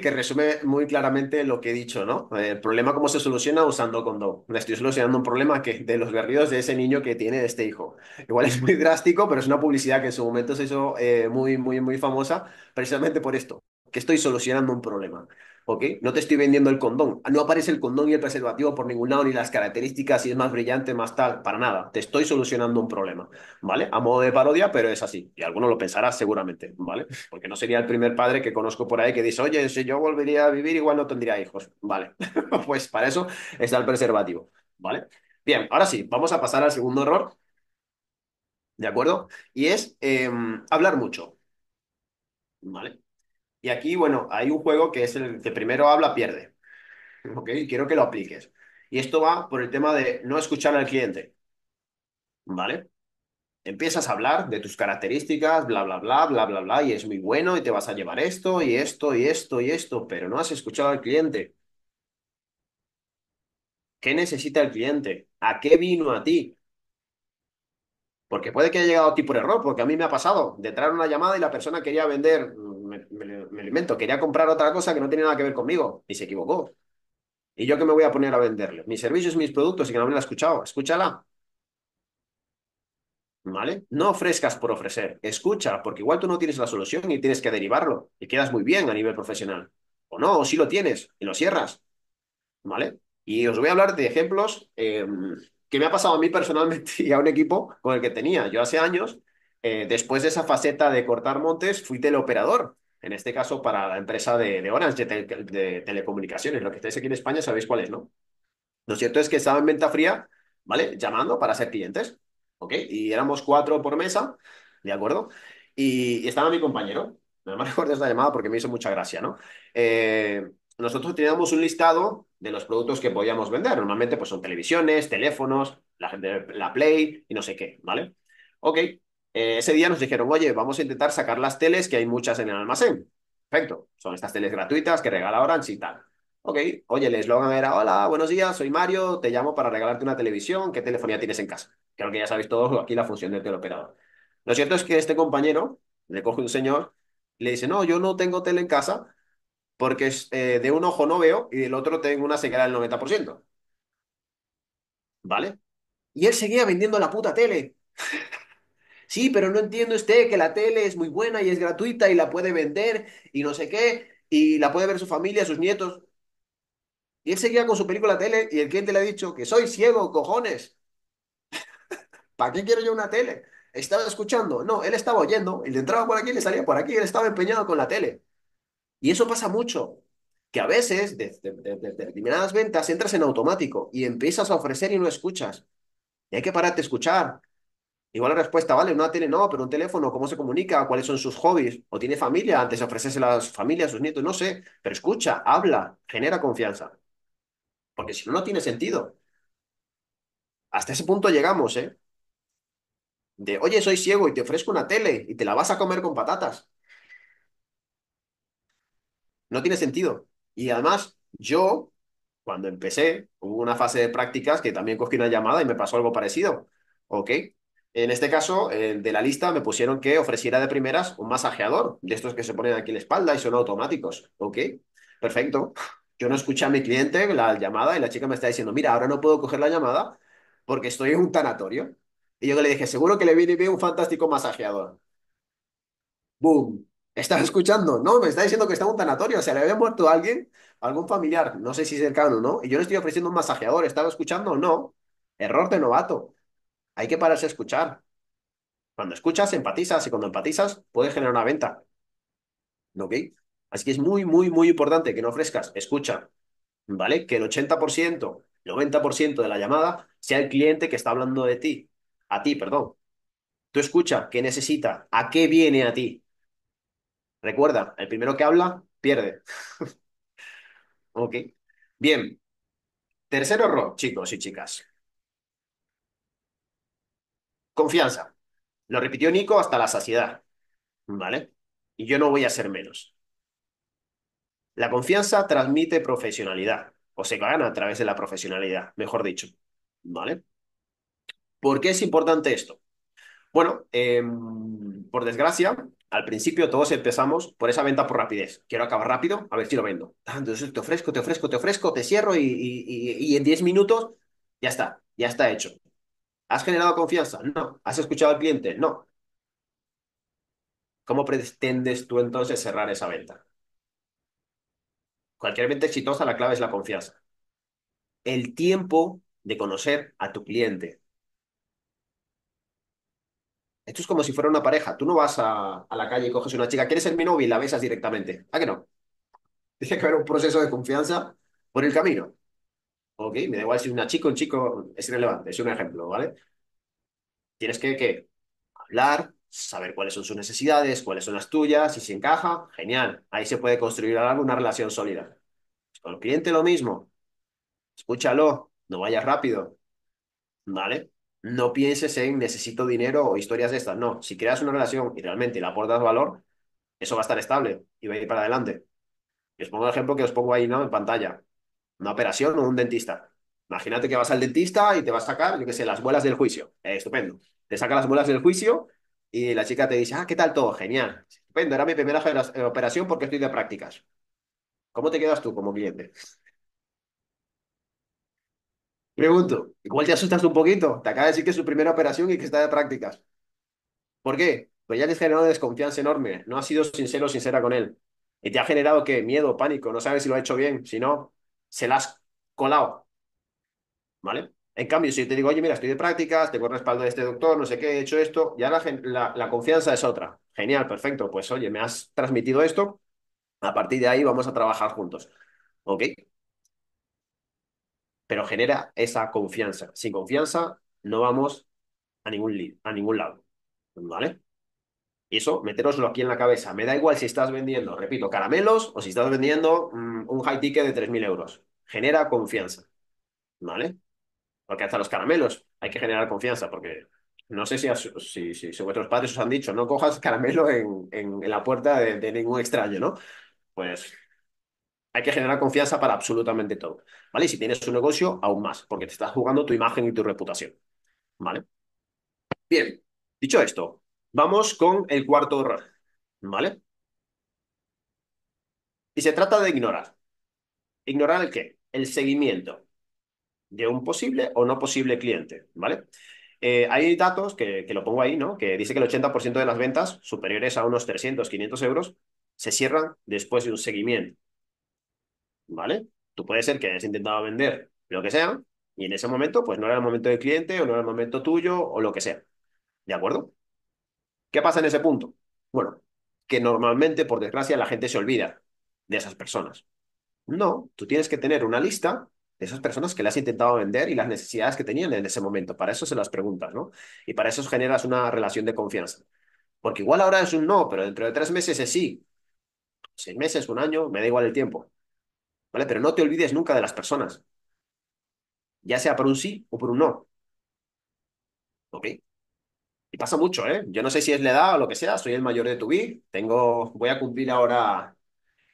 que resume muy claramente lo que he dicho, ¿no? El problema cómo se soluciona usando condón. estoy solucionando un problema que, de los guerrillos de ese niño que tiene este hijo. Igual es muy drástico, pero es una publicidad que en su momento se hizo eh, muy, muy, muy famosa precisamente por esto, que estoy solucionando un problema. ¿ok? No te estoy vendiendo el condón. Ah, no aparece el condón y el preservativo por ningún lado, ni las características, si es más brillante, más tal, para nada. Te estoy solucionando un problema, ¿vale? A modo de parodia, pero es así. Y alguno lo pensará seguramente, ¿vale? Porque no sería el primer padre que conozco por ahí que dice, oye, si yo volvería a vivir, igual no tendría hijos. Vale, [laughs] pues para eso está el preservativo, ¿vale? Bien, ahora sí, vamos a pasar al segundo error. ¿De acuerdo? Y es em, hablar mucho. ¿Vale? Y aquí, bueno, hay un juego que es el de primero habla, pierde. ¿Ok? Quiero que lo apliques. Y esto va por el tema de no escuchar al cliente. ¿Vale? Empiezas a hablar de tus características, bla, bla, bla, bla, bla, bla, y es muy bueno y te vas a llevar esto y esto y esto y esto, pero no has escuchado al cliente. ¿Qué necesita el cliente? ¿A qué vino a ti? Porque puede que haya llegado a ti por error, porque a mí me ha pasado de traer una llamada y la persona quería vender me, quería comprar otra cosa que no tenía nada que ver conmigo y se equivocó. ¿Y yo que me voy a poner a venderle? Mis servicios, mis productos y que no me la ha escuchado. Escúchala. ¿Vale? No ofrezcas por ofrecer, escucha, porque igual tú no tienes la solución y tienes que derivarlo y quedas muy bien a nivel profesional. O no, o si lo tienes y lo cierras. ¿Vale? Y os voy a hablar de ejemplos em, que me ha pasado a mí personalmente [laughs] y a un equipo con el que tenía. Yo hace años, eh, después de esa faceta de cortar montes, fui teleoperador en este caso para la empresa de, Orange de, telecomunicaciones, lo que estáis aquí en España sabéis cuál es, ¿no? Lo cierto es que estaba en venta fría, ¿vale? Llamando para ser clientes, ¿ok? Y éramos cuatro por mesa, ¿de acuerdo? Y, estaba mi compañero, no me [laughs] de esta llamada porque me hizo mucha gracia, ¿no? Eh, nosotros teníamos un listado de los productos que podíamos vender. Normalmente pues son televisiones, teléfonos, la, la Play y no sé qué, ¿vale? Ok, eh, ese día nos dijeron, oye, vamos a intentar sacar las teles que hay muchas en el almacén. Perfecto, son estas teles gratuitas que regala Orange y tal. Ok, oye, el eslogan era, hola, buenos días, soy Mario, te llamo para regalarte una televisión, ¿qué telefonía tienes en casa? Creo que ya sabéis todos aquí la función del teleoperador. Lo cierto es que este compañero le coge un señor le dice, no, yo no tengo tele en casa porque eh, de un ojo no veo y del otro tengo una sequera del 90%. ¿Vale? Y él seguía vendiendo la puta tele. [laughs] Sí, pero no entiendo usted que la tele es muy buena y es gratuita y la puede vender y no sé qué, y la puede ver su familia, sus nietos. Y él seguía con su película tele y el cliente le ha dicho que soy ciego, cojones. [laughs] ¿Para qué quiero yo una tele? Estaba escuchando. No, él estaba oyendo. Él entraba por aquí, le salía por aquí. Él estaba empeñado con la tele. Y eso pasa mucho. Que a veces, desde determinadas ventas, entras en automático y empiezas a ofrecer y no escuchas. Y hay que pararte a escuchar. Igual la respuesta, vale, una tele no, pero un teléfono, ¿cómo se comunica? ¿Cuáles son sus hobbies? ¿O tiene familia? Antes ofrecerse a las familias a sus nietos, no sé. Pero escucha, habla, genera confianza. Porque si no, no tiene sentido. Hasta ese punto llegamos, ¿eh? De, oye, soy ciego y te ofrezco una tele y te la vas a comer con patatas. No tiene sentido. Y además, yo, cuando empecé, hubo una fase de prácticas que también cogí una llamada y me pasó algo parecido. Ok, en este caso, eh, de la lista me pusieron que ofreciera de primeras un masajeador, de estos que se ponen aquí en la espalda y son automáticos. Ok, perfecto. Yo no escuché a mi cliente la llamada y la chica me está diciendo, mira, ahora no puedo coger la llamada porque estoy en un tanatorio. Y yo le dije, seguro que le viene bien un fantástico masajeador. ¡Boom! ¿Estás escuchando? No, me está diciendo que está en un tanatorio. O sea, le había muerto a alguien, algún familiar, no sé si cercano o no. Y yo le estoy ofreciendo un masajeador. ¿Estaba escuchando? No. Error de novato. Hay que pararse a escuchar. Cuando escuchas, empatizas y cuando empatizas, puedes generar una venta. ¿Ok? Así que es muy, muy, muy importante que no ofrezcas, escucha, ¿vale? Que el 80%, 90% de la llamada sea el cliente que está hablando de ti, a ti, perdón. Tú escucha, ¿qué necesita? ¿A qué viene a ti? Recuerda, el primero que habla, pierde. [laughs] ok. Bien. Tercer error, chicos y chicas. Confianza. Lo repitió Nico hasta la saciedad. ¿Vale? Y yo no voy a ser menos. La confianza transmite profesionalidad, o se gana a través de la profesionalidad, mejor dicho. ¿Vale? ¿Por qué es importante esto? Bueno, em, por desgracia, al principio todos empezamos por esa venta por rapidez. Quiero acabar rápido, a ver si lo vendo. Ah, entonces te ofrezco, te ofrezco, te ofrezco, te cierro y, y en 10 minutos ya está, ya está hecho. ¿Has generado confianza? No. ¿Has escuchado al cliente? No. ¿Cómo pretendes tú entonces cerrar esa venta? Cualquier venta exitosa, la clave es la confianza. El tiempo de conocer a tu cliente. Esto es como si fuera una pareja. Tú no vas a, la calle y coges una chica, ¿quieres ser mi novio? Y la besas directamente. ¿A qué no? [laughs] Tiene que haber un proceso de confianza por el camino. Ok, me da igual si una chica o un chico, es irrelevante, es un ejemplo, ¿vale? Tienes que, hablar, saber cuáles son sus necesidades, cuáles son las tuyas, si se encaja, genial. Ahí se puede construir algo, una relación sólida. Con el cliente lo mismo. Escúchalo, no vayas rápido, ¿vale? No pienses en necesito dinero o historias de estas, no. Si creas una relación y realmente le aportas valor, eso va a estar estable y va a ir para adelante. Y os pongo el ejemplo que os pongo ahí, ¿no? En pantalla una operación o un dentista. Imagínate que vas al dentista y te va a sacar, yo qué sé, las bolas del juicio. Eh, estupendo. Te saca las bolas del juicio y la chica te dice, ah, ¿qué tal todo? Genial. Estupendo, era mi primera operación porque estoy de prácticas. ¿Cómo te quedas tú como cliente? Pregunto, igual te asustas un poquito. Te acaba de decir que es su primera operación y que está de prácticas. ¿Por qué? Pues ya te has generado desconfianza enorme. No has sido sincero o sincera con él. Y te ha generado qué? miedo, pánico, no sabes si lo ha hecho bien, si no se la has colado. ¿Vale? En cambio, si yo te digo, oye, mira, estoy de prácticas, tengo el respaldo de este doctor, no sé qué, he hecho esto, ya la, la, confianza es otra. Genial, perfecto. Pues oye, me has transmitido esto, a partir de ahí vamos a trabajar juntos. ¿Ok? Pero genera esa confianza. Sin confianza no vamos a ningún, a ningún lado. ¿Vale? eso, meteroslo aquí en la cabeza. Me da igual si estás vendiendo, repito, caramelos o si estás vendiendo mm, un high ticket de 3.000 euros. Genera confianza. ¿Vale? Porque hasta los caramelos hay que generar confianza porque no sé si, si, vuestros padres os han dicho, no cojas caramelo en, en, la puerta de, de ningún extraño, ¿no? Pues hay que generar confianza para absolutamente todo. ¿Vale? Y si tienes un negocio, aún más, porque te estás jugando tu imagen y tu reputación. ¿Vale? Bien, dicho esto, Vamos con el cuarto error, ¿vale? Y se trata de ignorar. ¿Ignorar el qué? El seguimiento de un posible o no posible cliente, ¿vale? Eh, hay datos, que, que, lo pongo ahí, ¿no? Que dice que el 80% de las ventas superiores a unos 300, 500 euros se cierran después de un seguimiento, ¿vale? Tú puedes ser que hayas intentado vender lo que sea y en ese momento, pues no era el momento del cliente o no era el momento tuyo o lo que sea, ¿de acuerdo? ¿Qué pasa en ese punto? Bueno, que normalmente, por desgracia, la gente se olvida de esas personas. No, tú tienes que tener una lista de esas personas que le has intentado vender y las necesidades que tenían en ese momento. Para eso se las preguntas, ¿no? Y para eso generas una relación de confianza. Porque igual ahora es un no, pero dentro de tres meses es sí. Seis meses, un año, me da igual el tiempo. ¿Vale? Pero no te olvides nunca de las personas. Ya sea por un sí o por un no. ¿Ok? Y pasa mucho, ¿eh? Yo no sé si es la edad o lo que sea, soy el mayor de tu vida, tengo, voy a cumplir ahora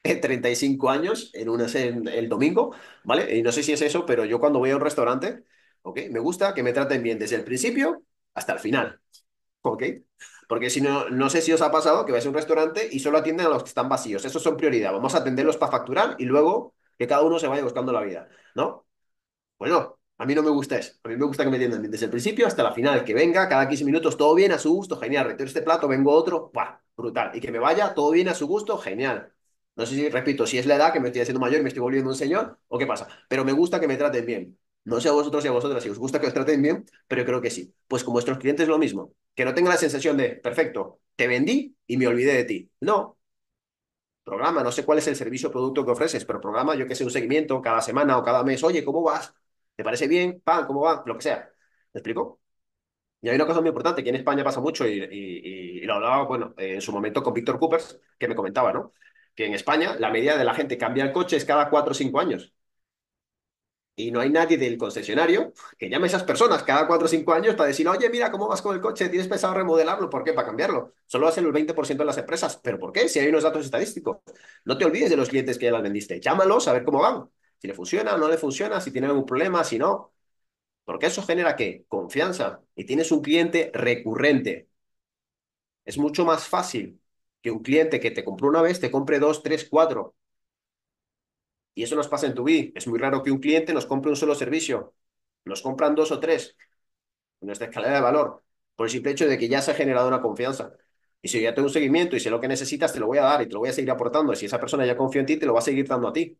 35 eh, años en, una, el domingo, ¿vale? Y no sé si es eso, pero yo cuando voy a un restaurante, ¿ok? Me gusta que me traten bien desde el principio hasta el final, ¿ok? Porque si no, no sé si os ha pasado que vais a un restaurante y solo atienden a los que están vacíos. Esos son prioridad. Vamos a atenderlos para facturar y luego que cada uno se vaya buscando la vida, ¿no? Bueno, a mí no me gusta eso. A mí me gusta que me entiendan desde el principio hasta la final, que venga cada 15 minutos, todo bien, a su gusto, genial. Retiro este plato, vengo otro, ¡buah! brutal. Y que me vaya, todo bien, a su gusto, genial. No sé si, repito, si es la edad que me estoy haciendo mayor y me estoy volviendo un señor, o qué pasa. Pero me gusta que me traten bien. No sé a vosotros y a vosotras si os gusta que os traten bien, pero creo que sí. Pues con vuestros clientes lo mismo. Que no tenga la sensación de, perfecto, te vendí y me olvidé de ti. No. Programa, no sé cuál es el servicio o producto que ofreces, pero programa, yo que sé, un seguimiento cada semana o cada mes. Oye, ¿cómo vas? ¿Te parece bien? ¿Pan? ¿Cómo va? Lo que sea. ¿Me explico? Y hay una cosa muy importante que en España pasa mucho y, lo hablaba, bueno, eh, en su momento con Víctor Coopers, que me comentaba, ¿no? Que en España la medida de la gente cambia el coche es cada cuatro o cinco años. Y no hay nadie del concesionario que llame a esas personas cada cuatro o cinco años para decir, oye, mira cómo vas con el coche, tienes pensado remodelarlo, ¿por qué? Para cambiarlo. Solo hacen el 20% de las empresas. ¿Pero por qué? Si hay unos datos estadísticos. No te olvides de los clientes que ya las vendiste. Llámalos a ver cómo van. Si le funciona o no le funciona, si tiene algún problema, si no. Porque eso genera qué? Confianza. Y tienes un cliente recurrente. Es mucho más fácil que un cliente que te compró una vez te compre dos, tres, cuatro. Y eso nos pasa en tu B. Es muy raro que un cliente nos compre un solo servicio. Nos compran dos o tres en nuestra escalera de valor, por el simple hecho de que ya se ha generado una confianza. Y si yo ya tengo un seguimiento y sé lo que necesitas, te lo voy a dar y te lo voy a seguir aportando. Y si esa persona ya confía en ti, te lo va a seguir dando a ti.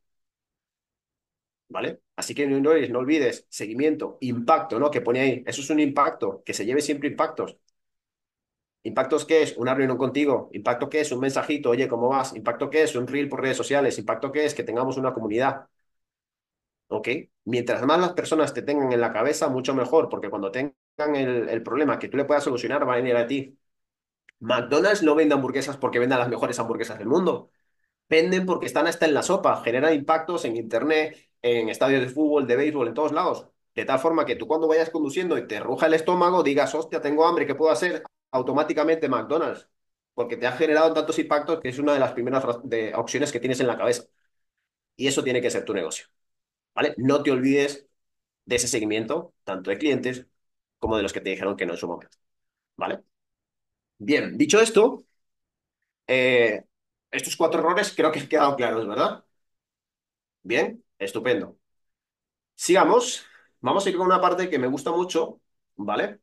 ¿vale? Así que no, olvides seguimiento, impacto, ¿no? Que pone ahí, eso es un impacto, que se lleve siempre impactos. ¿Impactos qué es? Una reunión contigo. ¿Impacto qué es? Un mensajito, oye, ¿cómo vas? ¿Impacto qué es? Un reel por redes sociales. ¿Impacto qué es? Que tengamos una comunidad. ¿Ok? Mientras más las personas te tengan en la cabeza, mucho mejor, porque cuando tengan el, el problema que tú le puedas solucionar, va a venir a ti. McDonald's no vende hamburguesas porque venda las mejores hamburguesas del mundo venden porque están hasta en la sopa, generan impactos en internet, en estadios de fútbol, de béisbol, en todos lados. De tal forma que tú cuando vayas conduciendo y te ruja el estómago, digas, hostia, tengo hambre, ¿qué puedo hacer? Automáticamente McDonald's, porque te ha generado tantos impactos que es una de las primeras opciones que tienes en la cabeza. Y eso tiene que ser tu negocio. ¿Vale? No te olvides de ese seguimiento, tanto de clientes como de los que te dijeron que no en su momento. ¿Vale? Bien, dicho esto, eh, estos cuatro errores creo que quedado claros, ¿verdad? Bien, estupendo. Sigamos. Vamos a ir con una parte que me gusta mucho, ¿vale?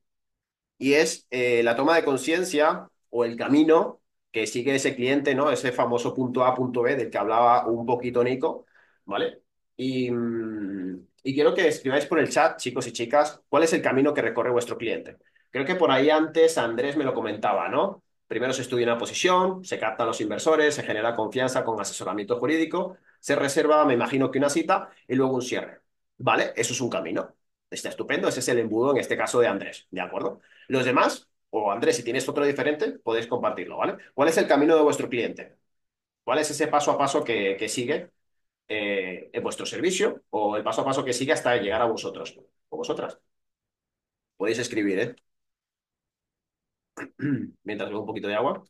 Y es eh, la toma de conciencia o el camino que sigue ese cliente, ¿no? Ese famoso punto A, punto B del que hablaba un poquito Nico, ¿vale? Mm, y quiero que escribáis por el chat, chicos y chicas, cuál es el camino que recorre vuestro cliente. Creo que por ahí antes Andrés me lo comentaba, ¿no? Primero se estudia una posición, se captan los inversores, se genera confianza con asesoramiento jurídico, se reserva, me imagino que una cita y luego un cierre. ¿Vale? Eso es un camino. Está estupendo, ese es el embudo en este caso de Andrés, ¿de acuerdo? Los demás, o Andrés, si tienes otro diferente, podéis compartirlo, ¿vale? ¿Cuál es el camino de vuestro cliente? ¿Cuál es ese paso a paso que, sigue eh, en vuestro servicio o el paso a paso que sigue hasta llegar a vosotros o vosotras? Podéis escribir, ¿eh? [clears throat] mientras bebo un poquito de agua.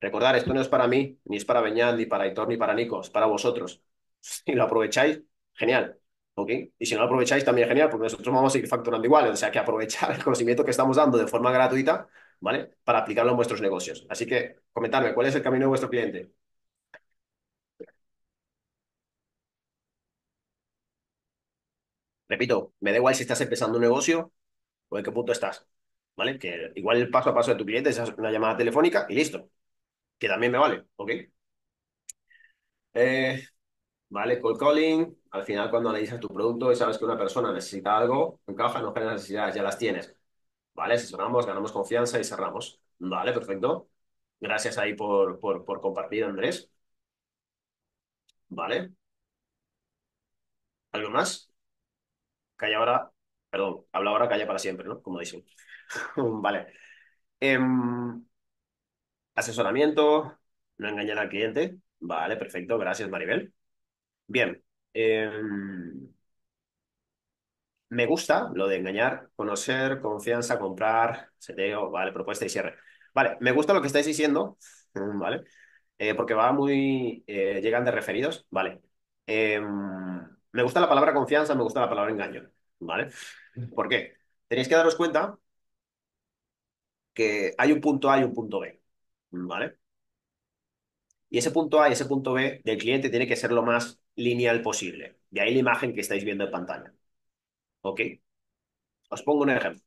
Recordar, esto no es para mí, ni es para Beñal ni para Hitor, ni para Nico, es para vosotros. [laughs] Si lo aprovecháis, genial. ¿ok? Y si no lo aprovecháis, también genial, porque nosotros vamos a seguir facturando igual. O sea, que aprovechar el conocimiento que estamos dando de forma gratuita, ¿vale? Para aplicarlo en vuestros negocios. Así que, comentadme, ¿cuál es el camino de vuestro cliente? Repito, me da igual si estás empezando un negocio o en qué punto estás. ¿vale? Que igual el paso a paso de tu cliente es una llamada telefónica y listo, que también me vale, ¿ok? Eh, vale, cold calling, al final cuando analizas tu producto y sabes que una persona necesita algo, encaja, no genera necesidades, ya las tienes. Vale, cerramos ganamos confianza y cerramos. Vale, perfecto. Gracias ahí por, por, por compartir, Andrés. Vale. ¿Algo más? Calla ahora, perdón, habla ahora, calla para siempre, ¿no? Como dicen. [laughs] Mm, vale. Em, asesoramiento, no engañar al cliente. Vale, perfecto, gracias Maribel. Bien. Em, me gusta lo de engañar, conocer, confianza, comprar, seteo, vale, propuesta y cierre. Vale, me gusta lo que estáis diciendo, mm, vale, eh, porque va muy, eh, llegan de referidos, vale. Em, me gusta la palabra confianza, me gusta la palabra engaño, vale. ¿Por qué? Tenéis que daros cuenta que hay un punto A y un punto B, ¿vale? Y ese punto A y ese punto B del cliente tiene que ser lo más lineal posible. De ahí la imagen que estáis viendo en pantalla. ¿Ok? Os pongo un ejemplo.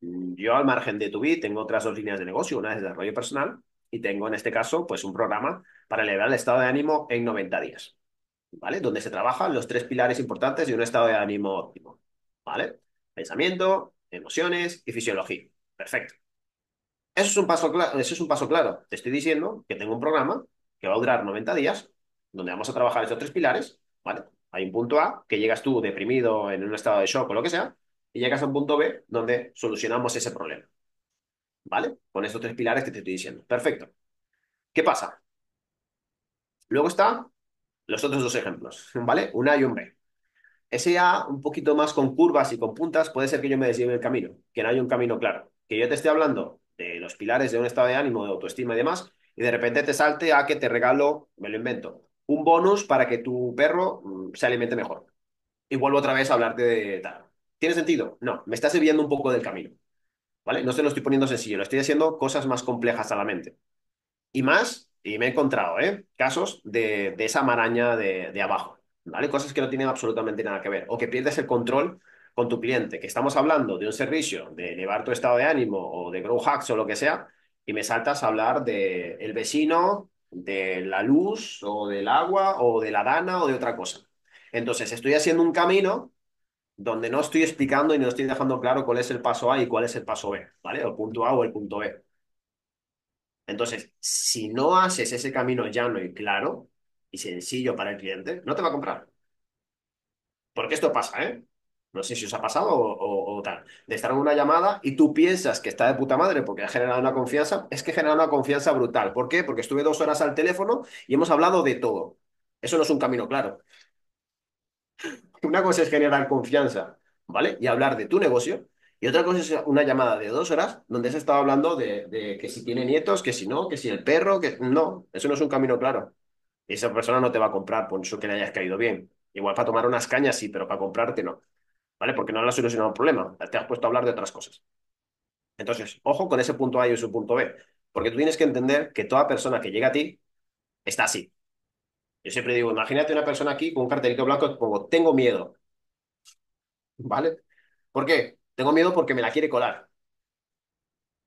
Yo al margen de tu B, tengo otras dos líneas de negocio. Una de desarrollo personal y tengo en este caso pues un programa para elevar el estado de ánimo en 90 días. ¿Vale? Donde se trabajan los tres pilares importantes de un estado de ánimo óptimo. ¿Vale? Pensamiento, emociones y fisiología. Perfecto. Eso es un paso claro. es un paso claro. Te estoy diciendo que tengo un programa que va a durar 90 días, donde vamos a trabajar esos tres pilares, ¿vale? Hay un punto A, que llegas tú deprimido en un estado de shock o lo que sea, y llegas a un punto B, donde solucionamos ese problema. ¿Vale? Con estos tres pilares que te estoy diciendo. Perfecto. ¿Qué pasa? Luego están los otros dos ejemplos, ¿vale? Un A y un B. Ese A, un poquito más con curvas y con puntas, puede ser que yo me desvíe el camino, que no hay un camino claro. Que yo te esté hablando de los pilares de un estado de ánimo, de autoestima y demás, y de repente te salte a que te regalo, me lo invento, un bonus para que tu perro mm, se alimente mejor. Y vuelvo otra vez a hablarte de tal. ¿Tiene sentido? No, me estás desviando un poco del camino. ¿Vale? No se lo estoy poniendo sencillo, lo estoy haciendo cosas más complejas a la mente. Y más, y me he encontrado, ¿eh? Casos de, esa maraña de, de abajo, ¿vale? Cosas que no tienen absolutamente nada que ver, o que pierdes el control con tu cliente, que estamos hablando de un servicio de elevar tu estado de ánimo o de grow hacks o lo que sea, y me saltas a hablar de el vecino, de la luz o del agua o de la dana o de otra cosa. Entonces, estoy haciendo un camino donde no estoy explicando y no estoy dejando claro cuál es el paso A y cuál es el paso B, ¿vale? O el punto A o el punto B. Entonces, si no haces ese camino llano y claro y sencillo para el cliente, no te va a comprar. Porque esto pasa, ¿eh? No sé si os ha pasado o, tal. De estar en una llamada y tú piensas que está de puta madre porque ha generado una confianza, es que genera una confianza brutal. ¿Por qué? Porque estuve dos horas al teléfono y hemos hablado de todo. Eso no es un camino claro. Una cosa es generar confianza, ¿vale? Y hablar de tu negocio. Y otra cosa es una llamada de dos horas donde se estado hablando de, que si tiene nietos, que si no, que si el perro, que no, eso no es un camino claro. Y esa persona no te va a comprar por eso que le hayas caído bien. Igual para tomar unas cañas sí, pero para comprarte no. ¿vale? Porque no le has solucionado el problema, te has puesto a hablar de otras cosas. Entonces, ojo con ese punto A y su punto B, porque tú tienes que entender que toda persona que llega a ti está así. Yo siempre digo, imagínate una persona aquí con un cartelito blanco te pongo, tengo miedo. ¿Vale? ¿Por qué? Tengo miedo porque me la quiere colar.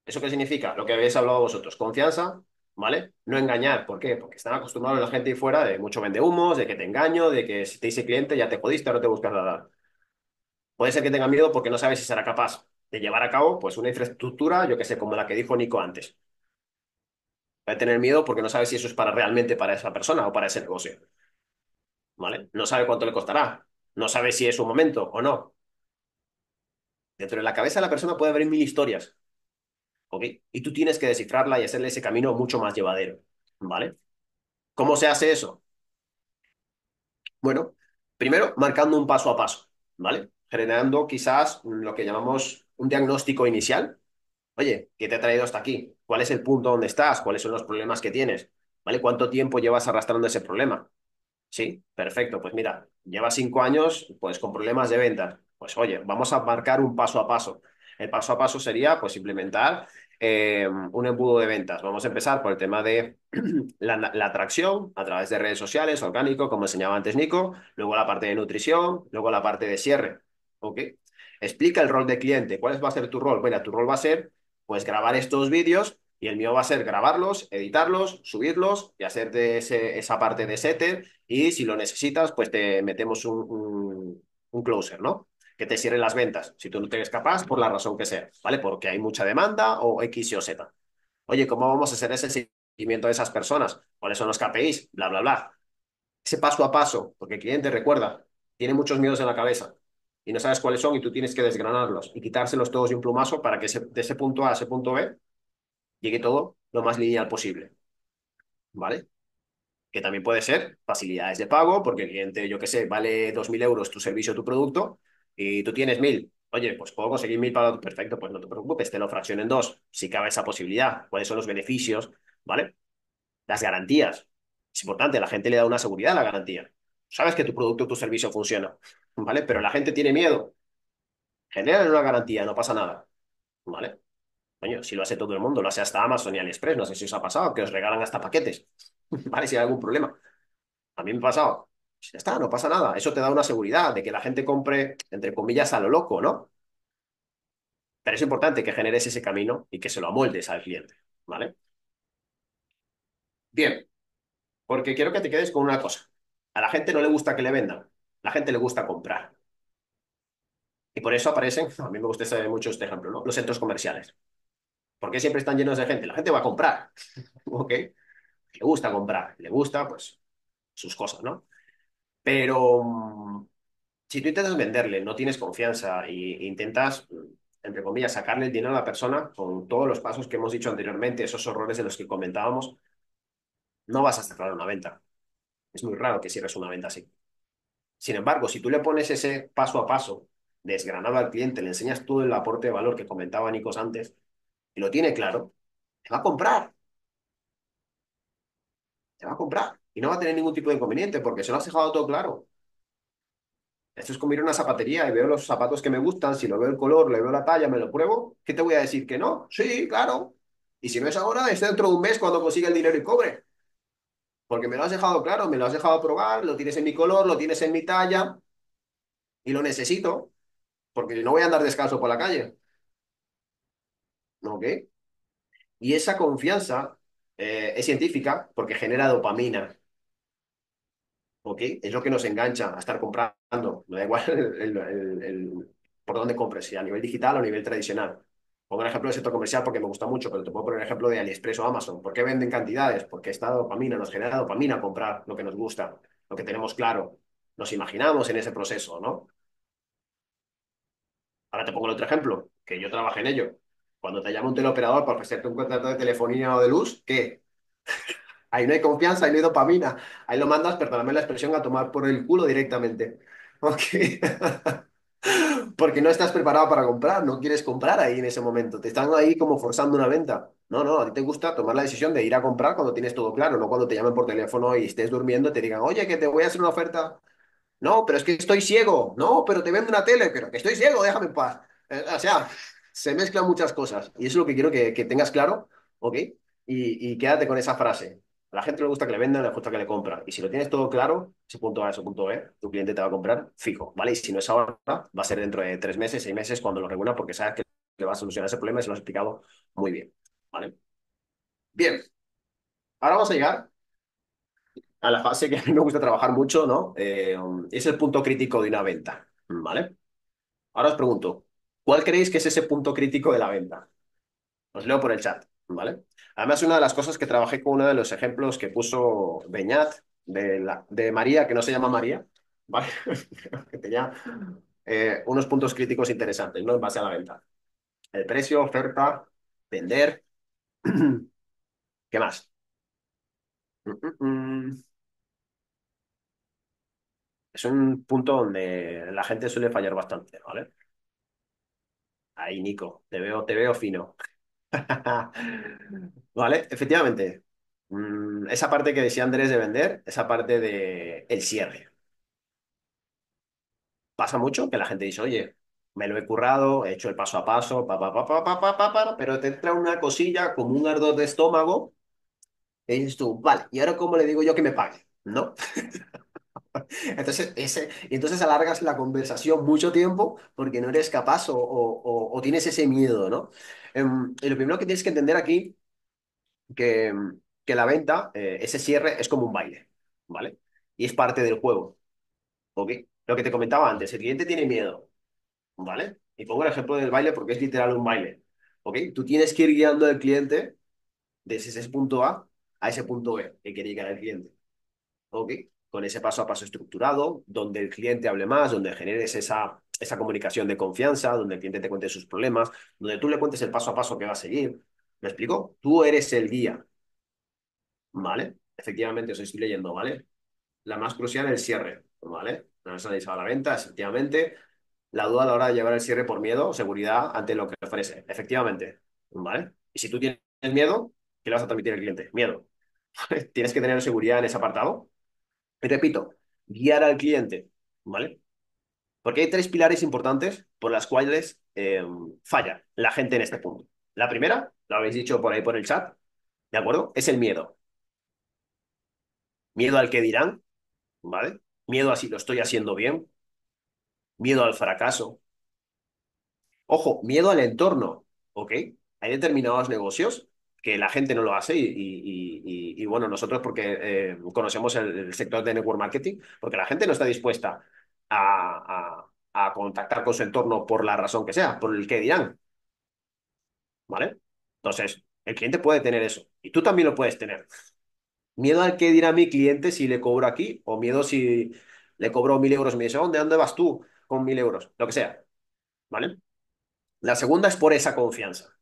¿Eso qué significa? Lo que habéis hablado vosotros, confianza, ¿vale? No engañar, ¿por qué? Porque están acostumbrados la gente ahí fuera de mucho vende humos, de que te engaño, de que si te hice cliente ya te jodiste, ahora te buscas la puede ser que tenga miedo porque no sabe si será capaz de llevar a cabo pues, una infraestructura, yo que sé, como la que dijo Nico antes. Puede tener miedo porque no sabe si eso es para realmente para esa persona o para ese negocio. ¿Vale? No sabe cuánto le costará. No sabe si es un momento o no. Dentro de la cabeza de la persona puede haber mil historias. ¿Ok? Y tú tienes que descifrarla y hacerle ese camino mucho más llevadero. ¿Vale? ¿Cómo se hace eso? Bueno, primero marcando un paso a paso. ¿Vale? generando quizás lo que llamamos un diagnóstico inicial. Oye, ¿qué te ha traído hasta aquí? ¿Cuál es el punto donde estás? ¿Cuáles son los problemas que tienes? ¿Vale? ¿Cuánto tiempo llevas arrastrando ese problema? Sí, perfecto. Pues mira, llevas cinco años pues con problemas de ventas. Pues oye, vamos a marcar un paso a paso. El paso a paso sería pues implementar eh, un embudo de ventas. Vamos a empezar por el tema de [clears throat] la, la, atracción a través de redes sociales, orgánico, como enseñaba antes Nico, luego la parte de nutrición, luego la parte de cierre. ¿ok? Explica el rol de cliente, ¿cuál va a ser tu rol? Bueno, tu rol va a ser, pues, grabar estos vídeos y el mío va a ser grabarlos, editarlos, subirlos y hacerte esa parte de setter y si lo necesitas, pues te metemos un, closer, ¿no? que te cierren las ventas, si tú no te eres capaz, por la razón que sea, ¿vale? Porque hay mucha demanda o X o Z. Oye, ¿cómo vamos a hacer ese seguimiento de esas personas? ¿Cuáles son los KPIs? Bla, bla, bla. Ese paso a paso, porque el cliente recuerda, tiene muchos miedos en la cabeza y no sabes cuáles son y tú tienes que desgranarlos y quitárselos todos de un plumazo para que de ese punto A a ese punto B llegue todo lo más lineal posible. ¿Vale? Que también puede ser facilidades de pago, porque el cliente, yo qué sé, vale 2.000 euros tu servicio, tu producto, y tú tienes 1.000. Oye, pues puedo conseguir 1.000 tu Perfecto, pues no te preocupes, te lo fracciono en dos, si cabe esa posibilidad. ¿Cuáles son los beneficios? ¿Vale? Las garantías. Es importante, la gente le da una seguridad a la garantía sabes que tu producto o tu servicio funciona, ¿vale? Pero la gente tiene miedo. Generan una garantía, no pasa nada, ¿vale? Coño, si lo hace todo el mundo, lo hace hasta Amazon y AliExpress, no sé si os ha pasado, que os regalan hasta paquetes, [laughs] ¿vale? Si hay algún problema. A mí me ha pasado. Ya está, no pasa nada. Eso te da una seguridad de que la gente compre, entre comillas, a lo loco, ¿no? Pero es importante que generes ese camino y que se lo amoldes al cliente, ¿vale? Bien, porque quiero que te quedes con una cosa. A la gente no le gusta que le vendan, a la gente le gusta comprar. Y por eso aparecen, [laughs] a mí me gusta este- mucho este ejemplo, ¿no? los centros comerciales. ¿Por qué siempre están llenos de gente? La gente va a comprar, [laughs] ¿ok? Le gusta comprar, le gusta, pues, sus cosas, ¿no? Pero mm, si tú intentas venderle, no tienes confianza e intentas, mm, entre comillas, sacarle el dinero a la persona con todos los pasos que hemos dicho anteriormente, esos horrores de los que comentábamos, no vas a cerrar una venta. Es muy raro que cierres una venta así. Sin embargo, si tú le pones ese paso a paso, desgranado al cliente, le enseñas todo el aporte de valor que comentaba Nicos antes, y lo tiene claro, te va a comprar. Te va a comprar. Y no va a tener ningún tipo de inconveniente porque se lo has dejado todo claro. Esto es como ir a una zapatería y veo los zapatos que me gustan, si lo veo el color, le veo la talla, me lo pruebo, ¿qué te voy a decir? ¿Que no? Sí, claro. Y si no es ahora, es dentro de un mes cuando consiga el dinero y cobre. Porque me lo has dejado claro, me lo has dejado probar, lo tienes en mi color, lo tienes en mi talla y lo necesito porque no voy a andar descalzo por la calle. ¿Ok? Y esa confianza eh, es científica porque genera dopamina. ¿Ok? Es lo que nos engancha a estar comprando. No da igual [laughs] el, por dónde compres, si a nivel digital o a nivel tradicional. Pongo el ejemplo del sector comercial porque me gusta mucho, pero te puedo poner el ejemplo de AliExpress o Amazon. ¿Por qué venden cantidades? Porque está dopamina, nos genera dopamina comprar lo que nos gusta, lo que tenemos claro. Nos imaginamos en ese proceso, ¿no? Ahora te pongo el otro ejemplo, que yo trabajé en ello. Cuando te llama un teleoperador para ofrecerte un contrato de telefonía o de luz, ¿qué? [laughs] ahí no hay confianza, ahí no hay dopamina. Ahí lo mandas, perdóname la expresión, a tomar por el culo directamente. [laughs] Ok porque no estás preparado para comprar, no quieres comprar ahí en ese momento, te están ahí como forzando una venta. No, no, a ti te gusta tomar la decisión de ir a comprar cuando tienes todo claro, no cuando te llamen por teléfono y estés durmiendo y te digan, oye, que te voy a hacer una oferta. No, pero es que estoy ciego. No, pero te vendo una tele, pero que estoy ciego, déjame en paz. Eh, o sea, se mezclan muchas cosas y eso es lo que quiero que, tengas claro, ¿ok? Y, y quédate con esa frase. A la gente le gusta que le vendan, le gusta que le compran. Y si lo tienes todo claro, ese punto A, ese punto B, tu cliente te va a comprar fijo, ¿vale? Y si no es ahora, va a ser dentro de tres meses, seis meses, cuando lo reúna porque sabes que le va a solucionar ese problema y se lo has explicado muy bien, ¿vale? Bien, ahora vamos a llegar a la fase que a mí me gusta trabajar mucho, ¿no? Eh, es el punto crítico de una venta, ¿vale? Ahora os pregunto, ¿cuál creéis que es ese punto crítico de la venta? Os leo por el chat. ¿vale? Además, una de las cosas que trabajé con uno de los ejemplos que puso Beñat de, la, de María, que no se llama María, ¿vale? [laughs] que tenía eh, unos puntos críticos interesantes, ¿no? En base a la venta. El precio, oferta, vender. [clears throat] ¿Qué más? Mm, mm, mm. Es un punto donde la gente suele fallar bastante, ¿vale? Ahí, Nico, te veo, te veo fino. [laughs] Vale, efectivamente. Mm, esa parte que decía Andrés de vender, esa parte de el cierre. Pasa mucho que la gente dice, oye, me lo he currado, he hecho el paso a paso, pa, pa, pero te entra una cosilla como un ardor de estómago, y dices tú, vale, ¿y ahora cómo le digo yo que me pague? ¿No? [laughs] Entonces, ese, y entonces alargas la conversación mucho tiempo porque no eres capaz o tienes ese miedo, ¿no? Em, lo primero que tienes que entender aquí, que, em, que la venta, eh, ese cierre es como un baile, ¿vale? Y es parte del juego. ¿Ok? Lo que te comentaba antes, el cliente tiene miedo, ¿vale? Y pongo el ejemplo del baile porque es literal un baile. ¿Ok? Tú tienes que ir guiando al cliente desde ese punto A a ese punto B que quiere llegar el cliente. ¿Ok? Con ese paso a paso estructurado, donde el cliente hable más, donde generes esa esa comunicación de confianza, donde el cliente te cuente sus problemas, donde tú le cuentes el paso a paso que va a seguir. ¿Me explico? Tú eres el guía. ¿Vale? Efectivamente, os estoy leyendo, ¿vale? La más crucial es el cierre, ¿vale? No has analizado la venta, efectivamente. La duda a la hora de llevar el cierre por miedo seguridad ante lo que ofrece, efectivamente, ¿vale? Y si tú tienes miedo, ¿qué le vas a transmitir al cliente? Miedo. [laughs] tienes que tener seguridad en ese apartado. Y repito, guiar al cliente, ¿vale? Porque hay tres pilares importantes por las cuales eh, falla la gente en este punto. La primera, lo habéis dicho por ahí por el chat, ¿de acuerdo? Es el miedo. Miedo al que dirán, ¿vale? Miedo a si lo estoy haciendo bien. Miedo al fracaso. Ojo, miedo al entorno, ¿ok? Hay determinados negocios que la gente no lo hace y, bueno, nosotros porque eh, conocemos el sector de network marketing, porque la gente no está dispuesta a, contactar con su entorno por la razón que sea, por el que dirán. ¿Vale? Entonces, el cliente puede tener eso y tú también lo puedes tener. Miedo al que dirá mi cliente si le cobro aquí o miedo si le cobro mil euros y me dice, ¿dónde, dónde vas tú con mil euros? Lo que sea. ¿Vale? La segunda es por esa confianza.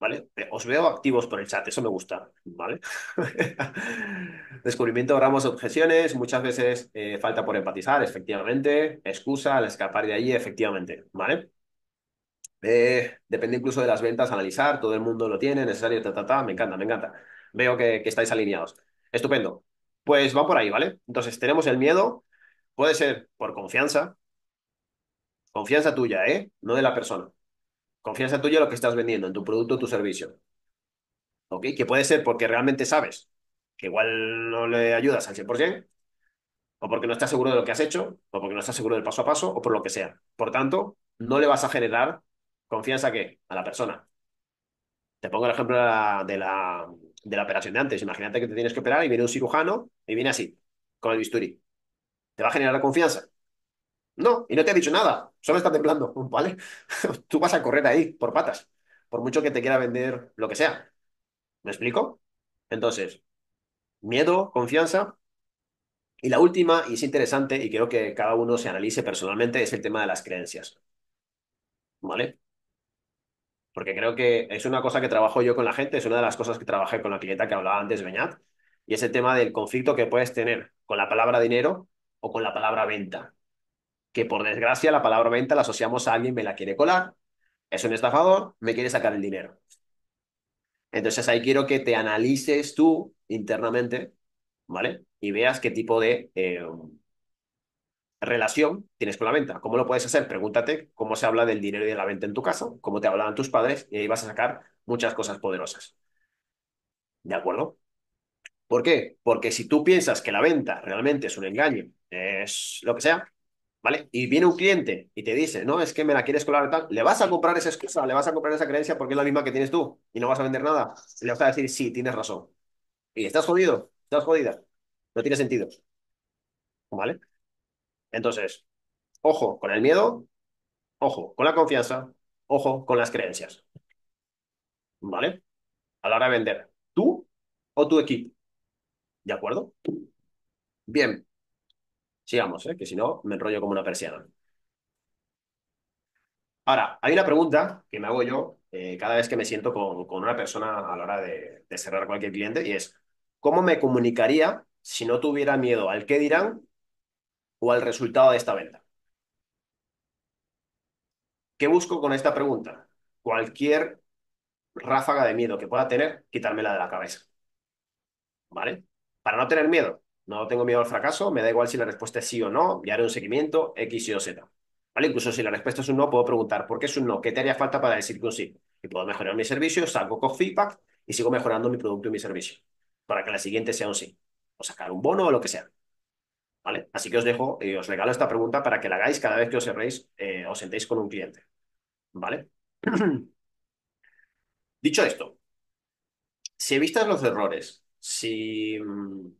¿vale? Eh, os veo activos por el chat, eso me gusta, ¿vale? [laughs] Descubrimiento de objeciones, muchas veces eh, falta por empatizar, efectivamente, excusa al escapar de allí, efectivamente, ¿vale? Eh, depende incluso de las ventas, analizar, todo el mundo lo tiene, necesario, ta, me encanta, me encanta. Veo que, que estáis alineados. Estupendo. Pues va por ahí, ¿vale? Entonces tenemos el miedo, puede ser por confianza, confianza tuya, ¿eh? No de la persona. Confianza tuya en lo que estás vendiendo, en tu producto, o tu servicio. ¿Ok? Que puede ser porque realmente sabes que igual no le ayudas al 100%, o porque no estás seguro de lo que has hecho, o porque no estás seguro del paso a paso, o por lo que sea. Por tanto, no le vas a generar confianza ¿qué? a la persona. Te pongo el ejemplo de la, de la, de la operación de antes. Imagínate que te tienes que operar y viene un cirujano y viene así, con el bisturí. ¿Te va a generar la confianza? No, y no te ha dicho nada, solo está temblando, [laughs] ¿vale? Tú vas a correr ahí por patas, por mucho que te quiera vender lo que sea. ¿Me explico? Entonces, miedo, confianza. Y la última, y es interesante, y creo que cada uno se analice personalmente, es el tema de las creencias. ¿Vale? Porque creo que es una cosa que trabajo yo con la gente, es una de las cosas que trabajé con la clienta que hablaba antes, Beñat, y es el tema del conflicto que puedes tener con la palabra dinero o con la palabra venta que por desgracia la palabra venta la asociamos a alguien me la quiere colar, es un estafador, me quiere sacar el dinero. Entonces ahí quiero que te analices tú internamente, ¿vale? Y veas qué tipo de eh, relación tienes con la venta. ¿Cómo lo puedes hacer? Pregúntate cómo se habla del dinero y de la venta en tu casa, cómo te hablaban tus padres, y ahí vas a sacar muchas cosas poderosas. ¿De acuerdo? ¿Por qué? Porque si tú piensas que la venta realmente es un engaño, es lo que sea, ¿Vale? Y viene un cliente y te dice, no, es que me la quieres colar tal, le vas a comprar esa excusa, le vas a comprar esa creencia porque es la misma que tienes tú y no vas a vender nada. le vas a decir, sí, tienes razón. Y estás jodido, estás jodida. No tiene sentido. ¿Vale? Entonces, ojo con el miedo, ojo con la confianza, ojo con las creencias. ¿Vale? A la hora de vender, tú o tu equipo. ¿De acuerdo? Bien. Sigamos, ¿eh? que si no me enrollo como una persiana. Ahora, hay una pregunta que me hago yo eh, cada vez que me siento con, una persona a la hora de, cerrar cualquier cliente y es, ¿cómo me comunicaría si no tuviera miedo al qué dirán o al resultado de esta venta? ¿Qué busco con esta pregunta? Cualquier ráfaga de miedo que pueda tener, quitármela de la cabeza. ¿Vale? Para no tener miedo, no tengo miedo al fracaso, me da igual si la respuesta es sí o no, y haré un seguimiento X, Y o Z. ¿Vale? Incluso si la respuesta es un no, puedo preguntar por qué es un no, qué te haría falta para decir que un sí. Y puedo mejorar mi servicio, salgo con feedback y sigo mejorando mi producto y mi servicio para que la siguiente sea un sí. O sacar un bono o lo que sea. ¿Vale? Así que os dejo y os regalo esta pregunta para que la hagáis cada vez que os cerréis eh, os sentéis con un cliente. ¿Vale? [clears throat] Dicho esto, si he visto los errores, si mm,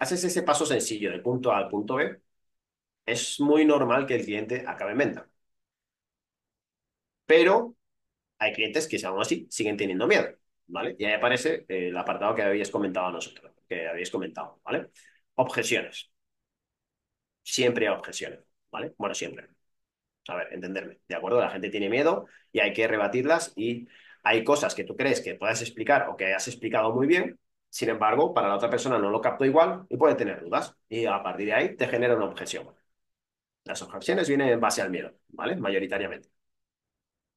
haces ese paso sencillo de punto A al punto B, es muy normal que el cliente acabe en venta. Pero hay clientes que aún así siguen teniendo miedo, ¿vale? Y ahí aparece eh, el apartado que habéis comentado a nosotros, que habéis comentado, ¿vale? Objeciones. Siempre hay objeciones, ¿vale? Bueno, siempre. A ver, entenderme, ¿de acuerdo? La gente tiene miedo y hay que rebatirlas y hay cosas que tú crees que puedas explicar o que has explicado muy bien sin embargo, para la otra persona no lo capto igual y puede tener dudas. Y a partir de ahí te genera una objeción. Las objeciones vienen en base al miedo, ¿vale? Mayoritariamente.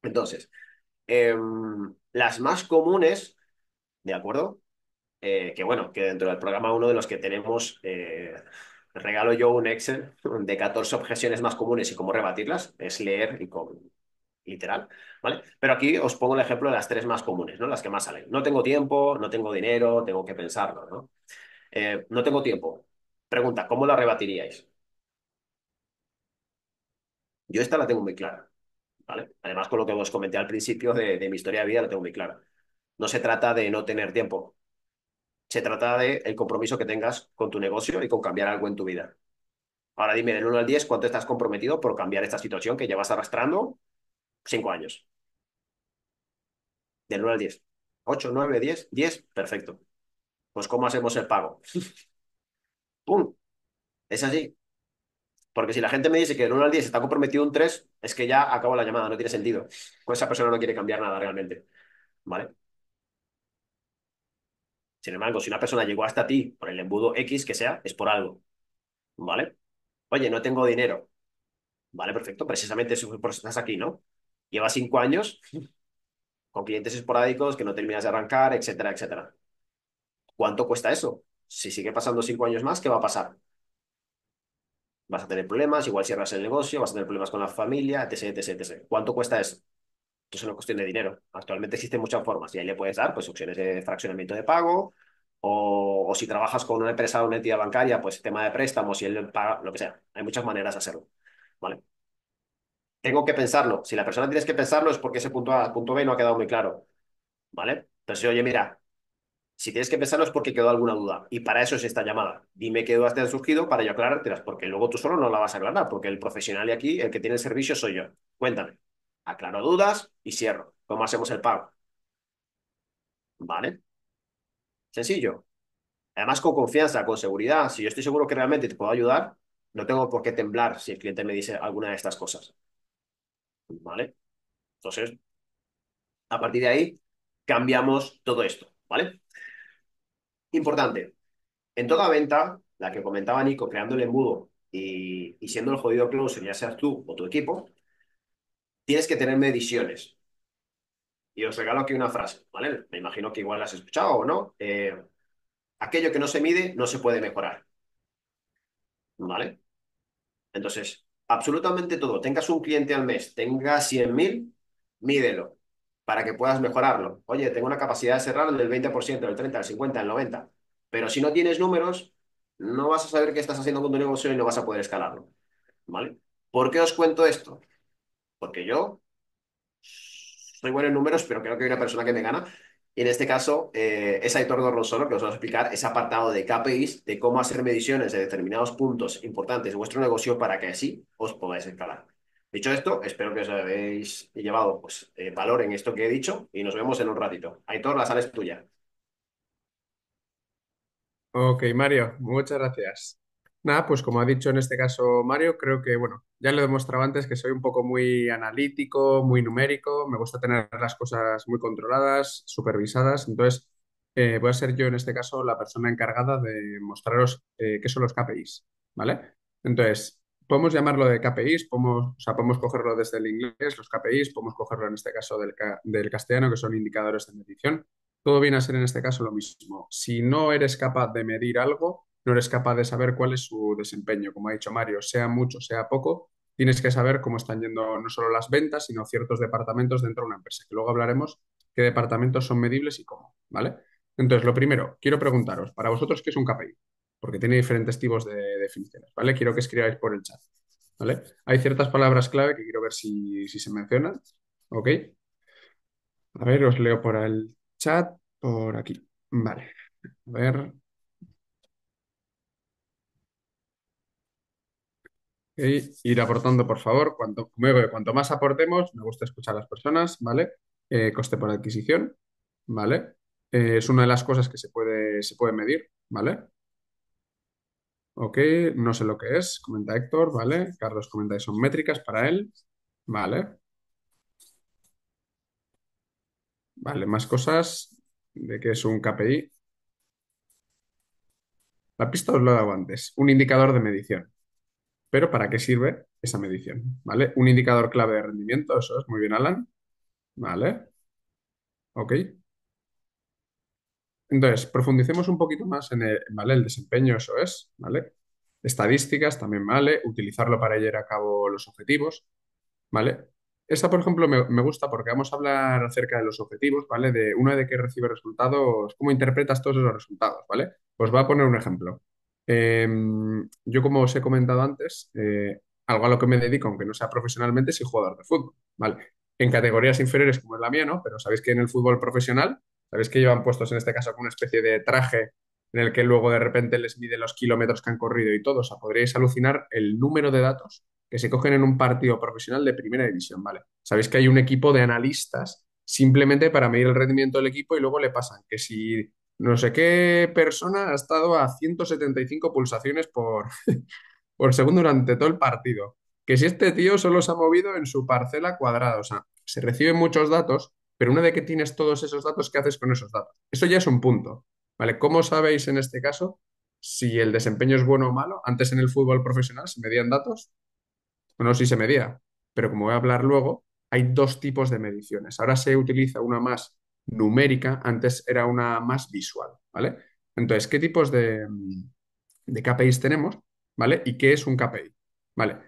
Entonces, em, las más comunes, ¿de acuerdo? Eh, que bueno, que dentro del programa uno de los que tenemos, eh, regalo yo un Excel de 14 objeciones más comunes y cómo rebatirlas, es leer y con, literal, ¿vale? Pero aquí os pongo el ejemplo de las tres más comunes, ¿no? Las que más salen. No tengo tiempo, no tengo dinero, tengo que pensarlo, ¿no? Eh, no tengo tiempo. Pregunta, ¿cómo la rebatiríais? Yo esta la tengo muy clara, ¿vale? Además, con lo que os comenté al principio de, mi historia de vida, la tengo muy clara. No se trata de no tener tiempo. Se trata de el compromiso que tengas con tu negocio y con cambiar algo en tu vida. Ahora dime en 1 al 10 cuánto estás comprometido por cambiar esta situación que llevas arrastrando cinco años. Del 1 al 10. 8, 9, 10, 10, perfecto. Pues ¿cómo hacemos el pago? [laughs] ¡Pum! Es así. Porque si la gente me dice que del 1 al 10 está comprometido un 3, es que ya acabo la llamada, no tiene sentido. Pues esa persona no quiere cambiar nada realmente. ¿Vale? Sin embargo, si una persona llegó hasta ti por el embudo X que sea, es por algo. ¿Vale? Oye, no tengo dinero. Vale, perfecto. Precisamente eso estás aquí, ¿no? lleva cinco años con clientes esporádicos que no terminas de arrancar, etcétera, etcétera. ¿Cuánto cuesta eso? Si sigue pasando cinco años más, ¿qué va a pasar? Vas a tener problemas, igual cierras el negocio, vas a tener problemas con la familia, etcétera, etcétera. etcétera. ¿Cuánto cuesta eso? Esto es una cuestión de dinero. Actualmente existen muchas formas y ahí le puedes dar pues, opciones de fraccionamiento de pago o, si trabajas con una empresa o una entidad bancaria, pues tema de préstamos y él paga, lo que sea. Hay muchas maneras de hacerlo. ¿Vale? tengo que pensarlo. Si la persona tienes que pensarlo es porque ese punto A, punto B no ha quedado muy claro. ¿Vale? Entonces, oye, mira, si tienes que pensarlo es porque quedó alguna duda. Y para eso es esta llamada. Dime qué dudas te han surgido para yo aclarártelas, porque luego tú solo no la vas a aclarar, porque el profesional de aquí, el que tiene el servicio, soy yo. Cuéntame. Aclaro dudas y cierro. ¿Cómo hacemos el pago? ¿Vale? Sencillo. Además, con confianza, con seguridad. Si yo estoy seguro que realmente te puedo ayudar, no tengo por qué temblar si el cliente me dice alguna de estas cosas. ¿Vale? Entonces, a partir de ahí, cambiamos todo esto, ¿vale? Importante, en toda venta, la que comentaba Nico, creando el embudo y, siendo el jodido closer, ya seas tú o tu equipo, tienes que tener mediciones. Y os regalo aquí una frase, ¿vale? Me imagino que igual la has escuchado o no. Eh, aquello que no se mide no se puede mejorar. ¿Vale? Entonces, absolutamente todo. Tengas un cliente al mes, tengas 100.000, mídelo para que puedas mejorarlo. Oye, tengo una capacidad de cerrar del 20%, del 30%, del 50%, del 90%. Pero si no tienes números, no vas a saber qué estás haciendo con tu negocio y no vas a poder escalarlo. ¿Vale? ¿Por qué os cuento esto? Porque yo soy bueno en números, pero creo que hay una persona que me gana y en este caso, eh, es Aitor que os va a explicar ese apartado de KPIs, de cómo hacer mediciones de determinados puntos importantes de vuestro negocio para que así os podáis escalar. Dicho esto, espero que os habéis llevado pues, eh, valor en esto que he dicho y nos vemos en un ratito. Aitor, la sala es tuya. Ok, Mario, muchas gracias. Nada, pues como ha dicho en este caso Mario, creo que, bueno, ya lo he demostrado antes que soy un poco muy analítico, muy numérico, me gusta tener las cosas muy controladas, supervisadas, entonces eh, voy a ser yo en este caso la persona encargada de mostraros eh, qué son los KPIs, ¿vale? Entonces, podemos llamarlo de KPIs, podemos, o sea, podemos cogerlo desde el inglés, los KPIs, podemos cogerlo en este caso del, del castellano, que son indicadores de medición. Todo viene a ser en este caso lo mismo. Si no eres capaz de medir algo, no eres capaz de saber cuál es su desempeño. Como ha dicho Mario, sea mucho, sea poco, tienes que saber cómo están yendo no solo las ventas, sino ciertos departamentos dentro de una empresa, que luego hablaremos qué departamentos son medibles y cómo, ¿vale? Entonces, lo primero, quiero preguntaros, para vosotros, ¿qué es un KPI? Porque tiene diferentes tipos de definiciones, ¿vale? Quiero que escribáis por el chat, ¿vale? Hay ciertas palabras clave que quiero ver si, si se mencionan, ¿ok? A ver, os leo por el chat, por aquí, ¿vale? A ver, ir aportando, por favor, cuanto, más aportemos, me gusta escuchar a las personas, ¿vale? Eh, coste por adquisición, ¿vale? Eh, es una de las cosas que se puede, se puede medir, ¿vale? Ok, no sé lo que es, comenta Héctor, ¿vale? Carlos comenta que son métricas para él, ¿vale? Vale, más cosas de qué es un KPI. La pista os lo he dado antes, un indicador de medición. Pero ¿para qué sirve esa medición? ¿Vale? Un indicador clave de rendimiento, eso es. Muy bien, Alan. ¿Vale? Ok. Entonces, profundicemos un poquito más en el, desempeño, eso es, ¿vale? Estadísticas también, ¿vale? Utilizarlo para llevar a cabo los objetivos, ¿vale? Esta, por ejemplo, me, gusta porque vamos a hablar acerca de los objetivos, ¿vale? De una de que recibe resultados, cómo interpretas todos esos resultados, ¿vale? Os voy a poner un ejemplo. Em, yo, como os he comentado antes, eh, algo a lo que me dedico, aunque no sea profesionalmente, soy jugador de fútbol, ¿vale? En categorías inferiores como es la mía, ¿no? Pero sabéis que en el fútbol profesional, sabéis que llevan puestos en este caso con una especie de traje en el que luego de repente les mide los kilómetros que han corrido y todo. O sea, podríais alucinar el número de datos que se cogen en un partido profesional de primera división, ¿vale? Sabéis que hay un equipo de analistas simplemente para medir el rendimiento del equipo y luego le pasan que si no sé qué persona ha estado a 175 pulsaciones por, [laughs] por segundo durante todo el partido. Que si este tío solo se ha movido en su parcela cuadrada, o sea, se reciben muchos datos, pero una vez que tienes todos esos datos, ¿qué haces con esos datos? Eso ya es un punto, ¿vale? ¿Cómo sabéis en este caso si el desempeño es bueno o malo? Antes en el fútbol profesional se medían datos, no bueno, sí se medía, pero como voy a hablar luego, hay dos tipos de mediciones. Ahora se utiliza una más numérica, antes era una más visual, ¿vale? Entonces, ¿qué tipos de, de KPIs tenemos, ¿vale? ¿Y qué es un KPI? ¿Vale?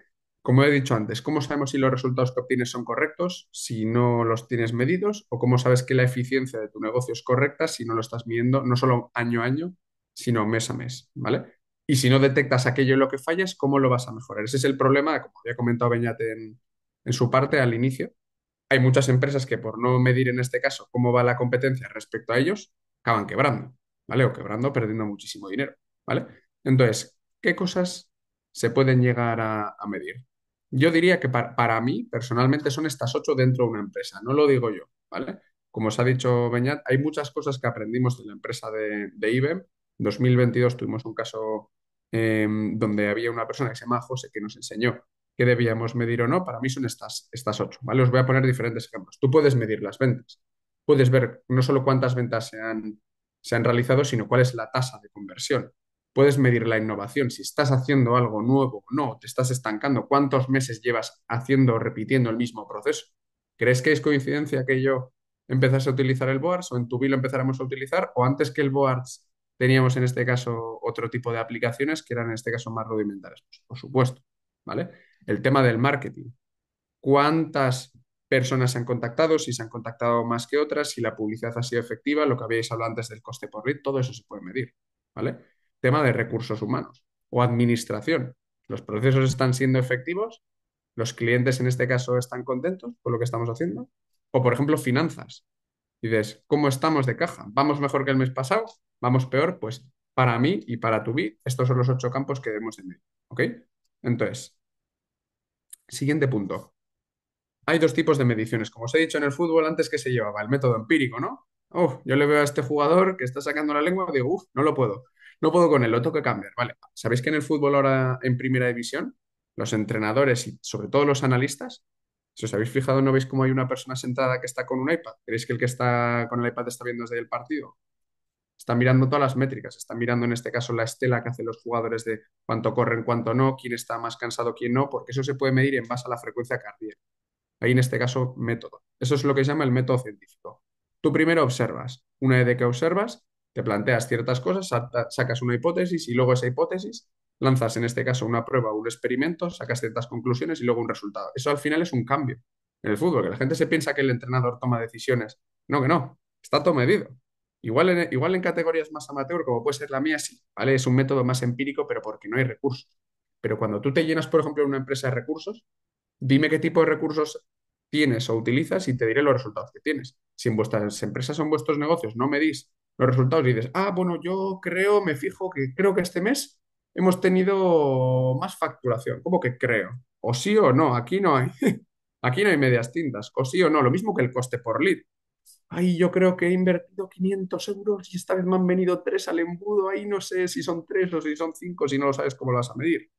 Como he dicho antes, ¿cómo sabemos si los resultados que obtienes son correctos si no los tienes medidos? ¿O cómo sabes que la eficiencia de tu negocio es correcta si no lo estás midiendo no solo año a año, sino mes a mes? ¿Vale? Y si no detectas aquello en lo que fallas, ¿cómo lo vas a mejorar? Ese es el problema, como había comentado Beñate en su parte al inicio, hay muchas empresas que por no medir en este caso cómo va la competencia respecto a ellos, acaban quebrando, ¿vale? O quebrando, perdiendo muchísimo dinero, ¿vale? Entonces, ¿qué cosas se pueden llegar a, medir? Yo diría que para, mí, personalmente, son estas ocho dentro de una empresa, no lo digo yo, ¿vale? Como os ha dicho Beñat, hay muchas cosas que aprendimos de la empresa de, de En 2022 tuvimos un caso em, donde había una persona que se llama José que nos enseñó que debíamos medir o no, para mí son estas, estas ocho. ¿vale? Os voy a poner diferentes ejemplos. Tú puedes medir las ventas. Puedes ver no solo cuántas ventas se han, se han realizado, sino cuál es la tasa de conversión. Puedes medir la innovación, si estás haciendo algo nuevo o no, te estás estancando, cuántos meses llevas haciendo o repitiendo el mismo proceso. ¿Crees que es coincidencia que yo empezase a utilizar el Boards o en tu lo empezáramos a utilizar o antes que el Boards teníamos en este caso otro tipo de aplicaciones que eran en este caso más rudimentarias? por supuesto. ¿vale? El tema del marketing. ¿Cuántas personas se han contactado? Si se han contactado más que otras, si la publicidad ha sido efectiva, lo que habíais hablado antes del coste por lead, todo eso se puede medir, ¿vale? Tema de recursos humanos o administración. ¿Los procesos están siendo efectivos? ¿Los clientes en este caso están contentos con lo que estamos haciendo? O, por ejemplo, finanzas. Dices, ¿cómo estamos de caja? ¿Vamos mejor que el mes pasado? ¿Vamos peor? Pues para mí y para tu B, estos son los ocho campos que debemos de medir. ¿Ok? Entonces, Siguiente punto. Hay dos tipos de mediciones. Como os he dicho en el fútbol, antes que se llevaba el método empírico, ¿no? Uf, yo le veo a este jugador que está sacando la lengua, digo, uff, no lo puedo. No puedo con él, lo tengo que cambiar. Vale, ¿sabéis que en el fútbol ahora en primera división, los entrenadores y sobre todo los analistas, si os habéis fijado, no veis cómo hay una persona sentada que está con un iPad? ¿Creéis que el que está con el iPad está viendo desde el partido? está mirando todas las métricas, están mirando en este caso la estela que hacen los jugadores de cuánto corren, cuánto no, quién está más cansado, quién no, porque eso se puede medir en base a la frecuencia cardíaca. Ahí en este caso, método. Eso es lo que se llama el método científico. Tú primero observas. Una vez que observas, te planteas ciertas cosas, sacas una hipótesis y luego esa hipótesis lanzas en este caso una prueba o un experimento, sacas ciertas conclusiones y luego un resultado. Eso al final es un cambio en el fútbol, que la gente se piensa que el entrenador toma decisiones. No, que no, está todo medido. Igual en, categorías más amateur, como puede ser la mía, sí, ¿vale? Es un método más empírico, pero porque no hay recursos. Pero cuando tú te llenas, por ejemplo, una empresa de recursos, dime qué tipo de recursos tienes o utilizas y te diré los resultados que tienes. Si en vuestras empresas o en vuestros negocios no medís los resultados y dices, ah, bueno, yo creo, me fijo que creo que este mes hemos tenido más facturación. ¿Cómo que creo? O sí o no, aquí no hay. [laughs] aquí no hay medias tintas. O sí o no, lo mismo que el coste por lead ay, yo creo que he invertido 500 euros y esta vez me han venido tres al embudo, ahí no sé si son tres o si son cinco, si no lo sabes cómo lo vas a medir.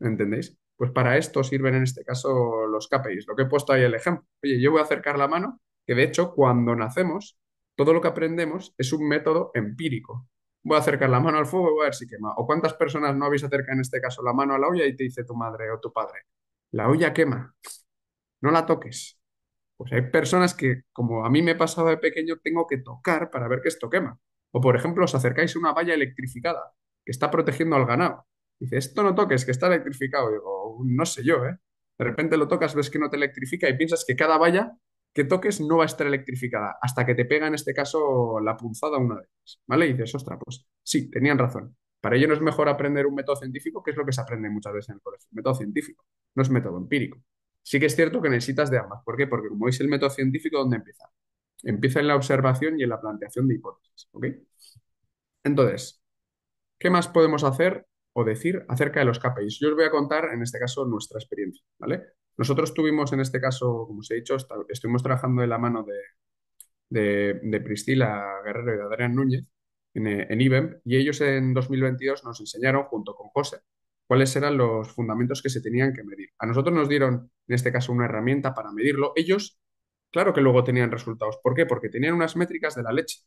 ¿Entendéis? Pues para esto sirven en este caso los KPIs. Lo que he puesto ahí el ejemplo. Oye, yo voy a acercar la mano, que de hecho cuando nacemos, todo lo que aprendemos es un método empírico. Voy a acercar la mano al fuego y voy a ver si quema. O cuántas personas no habéis acercado en este caso la mano a la olla y te dice tu madre o tu padre, la olla quema, no la toques. Pues hay personas que, como a mí me pasado de pequeño, tengo que tocar para ver que esto quema. O, por ejemplo, os acercáis a una valla electrificada que está protegiendo al ganado. Dice, esto no toques, que está electrificado. digo, no sé yo, ¿eh? De repente lo tocas, ves que no te electrifica y piensas que cada valla que toques no va a estar electrificada, hasta que te pega en este caso la punzada una de ellas. ¿Vale? Y dices, ostras, pues sí, tenían razón. Para ello no es mejor aprender un método científico, que es lo que se aprende muchas veces en el colegio. Método científico, no es método empírico. Sí que es cierto que necesitas de ambas. ¿Por qué? Porque como veis el método científico, ¿dónde empieza? Empieza en la observación y en la planteación de hipótesis. Entonces, ¿qué más podemos hacer o decir acerca de los KPIs? Yo os voy a contar, en este caso, nuestra experiencia. ¿Vale? Nosotros tuvimos, en este caso, como os he dicho, estuvimos trabajando de la mano de, de, Priscila Guerrero y de Adrián Núñez en, eh, en IBEM y ellos en 2022 nos enseñaron, junto con José, cuáles eran los fundamentos que se tenían que medir. A nosotros nos dieron, en este caso, una herramienta para medirlo. Ellos, claro que luego tenían resultados. ¿Por qué? Porque tenían unas métricas de la leche.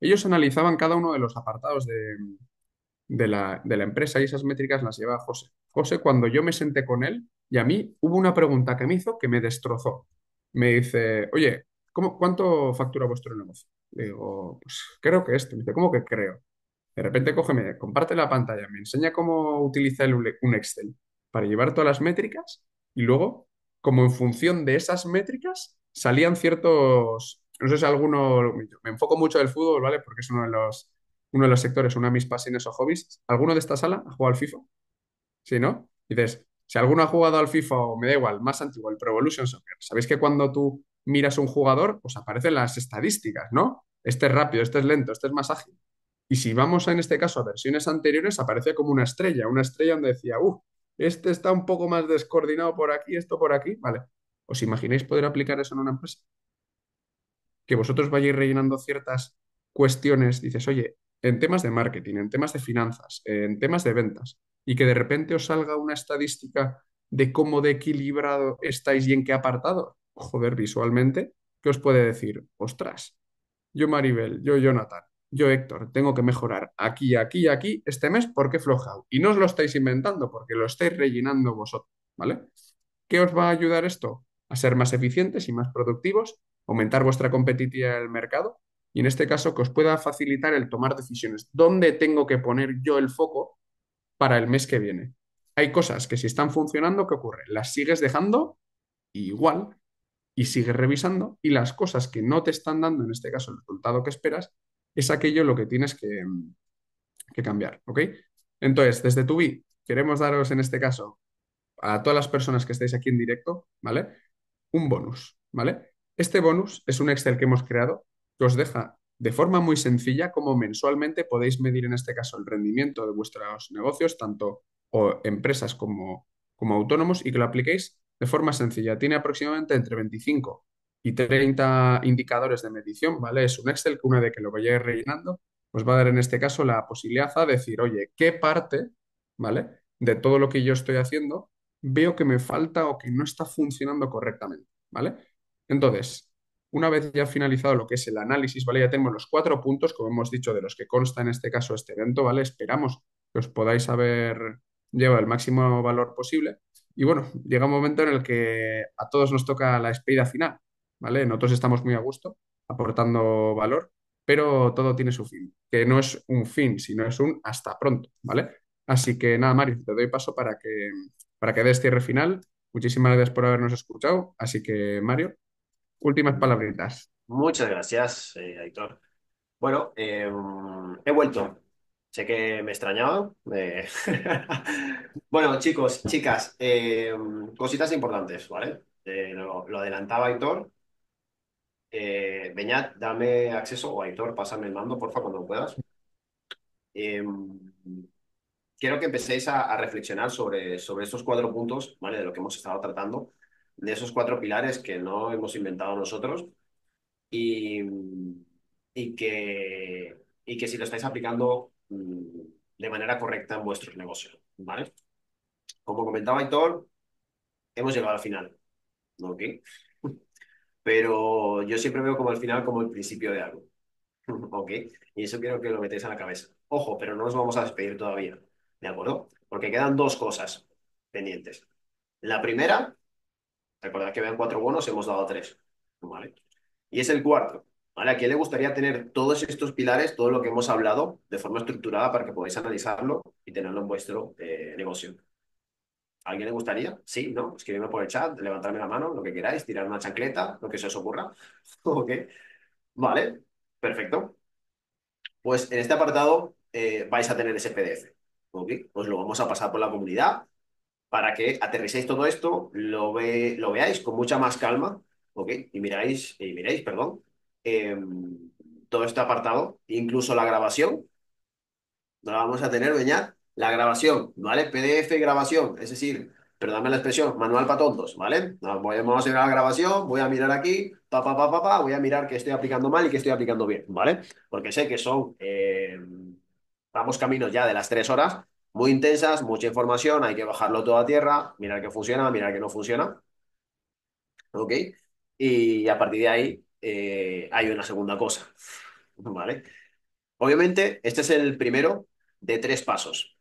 Ellos analizaban cada uno de los apartados de, la, empresa y esas métricas las llevaba José. José, cuando yo me senté con él, y a mí hubo una pregunta que me hizo que me destrozó. Me dice, oye, ¿cómo, ¿cuánto factura vuestro negocio? Le digo, pues creo que esto. Me dice, ¿cómo que creo? De repente cógeme, comparte la pantalla, me enseña cómo utilizar un Excel para llevar todas las métricas y luego, como en función de esas métricas, salían ciertos, no sé si alguno, me enfoco mucho del fútbol, ¿vale? Porque es uno de los, uno de los sectores, una de mis pasiones o hobbies. ¿Alguno de esta sala ha jugado al FIFA? Sí, ¿no? Dices, si alguno ha jugado al FIFA o me da igual, más antiguo, el Pro Evolution Soccer, ¿sabéis que cuando tú miras a un jugador, pues aparecen las estadísticas, ¿no? Este es rápido, este es lento, este es más ágil. Y si vamos a, en este caso a versiones anteriores, aparece como una estrella, una estrella donde decía, uh, este está un poco más descoordinado por aquí, esto por aquí, ¿vale? ¿Os imagináis poder aplicar eso en una empresa? Que vosotros vayáis rellenando ciertas cuestiones, dices, oye, en temas de marketing, en temas de finanzas, en temas de ventas, y que de repente os salga una estadística de cómo de equilibrado estáis y en qué apartado, joder, visualmente, ¿qué os puede decir? Ostras, yo Maribel, yo Jonathan, yo Héctor, tengo que mejorar aquí, aquí, aquí este mes porque flojado. Y no os lo estáis inventando porque lo estáis rellenando vosotros, ¿vale? ¿Qué os va a ayudar esto? A ser más eficientes y más productivos, aumentar vuestra competitividad en el mercado y en este caso que os pueda facilitar el tomar decisiones. ¿Dónde tengo que poner yo el foco para el mes que viene? Hay cosas que si están funcionando, ¿qué ocurre? Las sigues dejando igual y sigues revisando y las cosas que no te están dando, en este caso el resultado que esperas, es aquello lo que tienes mm, que, cambiar, ¿ok? Entonces, desde Tubi queremos daros en este caso a todas las personas que estáis aquí en directo, ¿vale? Un bonus, ¿vale? Este bonus es un Excel que hemos creado que os deja de forma muy sencilla cómo mensualmente podéis medir en este caso el rendimiento de vuestros negocios, tanto o empresas como, como autónomos, y que lo apliquéis de forma sencilla. Tiene aproximadamente entre 25 y 30 indicadores de medición, ¿vale? Es un Excel que una vez que lo vayáis rellenando, os pues va a dar en este caso la posibilidad a decir, oye, ¿qué parte, ¿vale? De todo lo que yo estoy haciendo veo que me falta o que no está funcionando correctamente, ¿vale? Entonces, una vez ya finalizado lo que es el análisis, ¿vale? Ya tenemos los cuatro puntos, como hemos dicho, de los que consta en este caso este evento, ¿vale? Esperamos que os podáis haber llevado el máximo valor posible. Y bueno, llega un momento en el que a todos nos toca la despedida final, nosotros estamos muy a gusto aportando valor, pero todo tiene su fin, que no es un fin, sino es un hasta pronto, ¿vale? Así que nada, Mario, te doy paso para que, para que des este cierre final. Muchísimas gracias por habernos escuchado. Así que, Mario, últimas palabritas. Muchas gracias, eh, Bueno, em, he vuelto. Sé que me extrañaba. Eh, [laughs] bueno, chicos, chicas, em, cositas importantes, ¿vale? Eh, lo, lo, adelantaba Aitor eh, Beñat, dame acceso, o Aitor, pásame el mando, porfa, cuando puedas. Em, quiero que empecéis a, reflexionar sobre, sobre estos cuatro puntos, ¿vale? De lo que hemos estado tratando, de esos cuatro pilares que no hemos inventado nosotros y, que, y que si lo estáis aplicando mm, de manera correcta en vuestros negocios, ¿vale? Como comentaba Aitor, hemos llegado al final, ¿ok? pero yo siempre veo como el final como el principio de algo. [laughs] ¿Ok? Y eso quiero que lo metáis a la cabeza. Ojo, pero no nos vamos a despedir todavía. ¿De acuerdo? Porque quedan dos cosas pendientes. La primera, recordad que vean cuatro bonos, hemos dado tres. ¿Vale? Y es el cuarto. ¿Vale? ¿A quién le gustaría tener todos estos pilares, todo lo que hemos hablado, de forma estructurada para que podáis analizarlo y tenerlo en vuestro eh, negocio? alguien le gustaría? Sí, ¿no? Escribirme por el chat, levantarme la mano, lo que queráis, tirar una chancleta, lo que se os ocurra. [laughs] ok. Vale, perfecto. Pues en este apartado eh, vais a tener ese PDF. ¿Ok? Os lo vamos a pasar por la comunidad para que aterricéis todo esto, lo, lo veáis con mucha más calma, ¿ok? Y miráis, y miréis, perdón, em, todo este apartado, incluso la grabación. No la vamos a tener, Beñat, la grabación, ¿vale? PDF grabación, es decir, perdóname la expresión, manual para tontos, ¿vale? vamos a hacer la grabación, voy a mirar aquí, pa, pa, pa, voy a mirar que estoy aplicando mal y que estoy aplicando bien, ¿vale? Porque sé que son, eh, vamos caminos ya de las tres horas, muy intensas, mucha información, hay que bajarlo todo a tierra, mirar que funciona, mirar que no funciona, ¿ok? Y a partir de ahí eh, hay una segunda cosa, [laughs] ¿vale? Obviamente, este es el primero de tres pasos.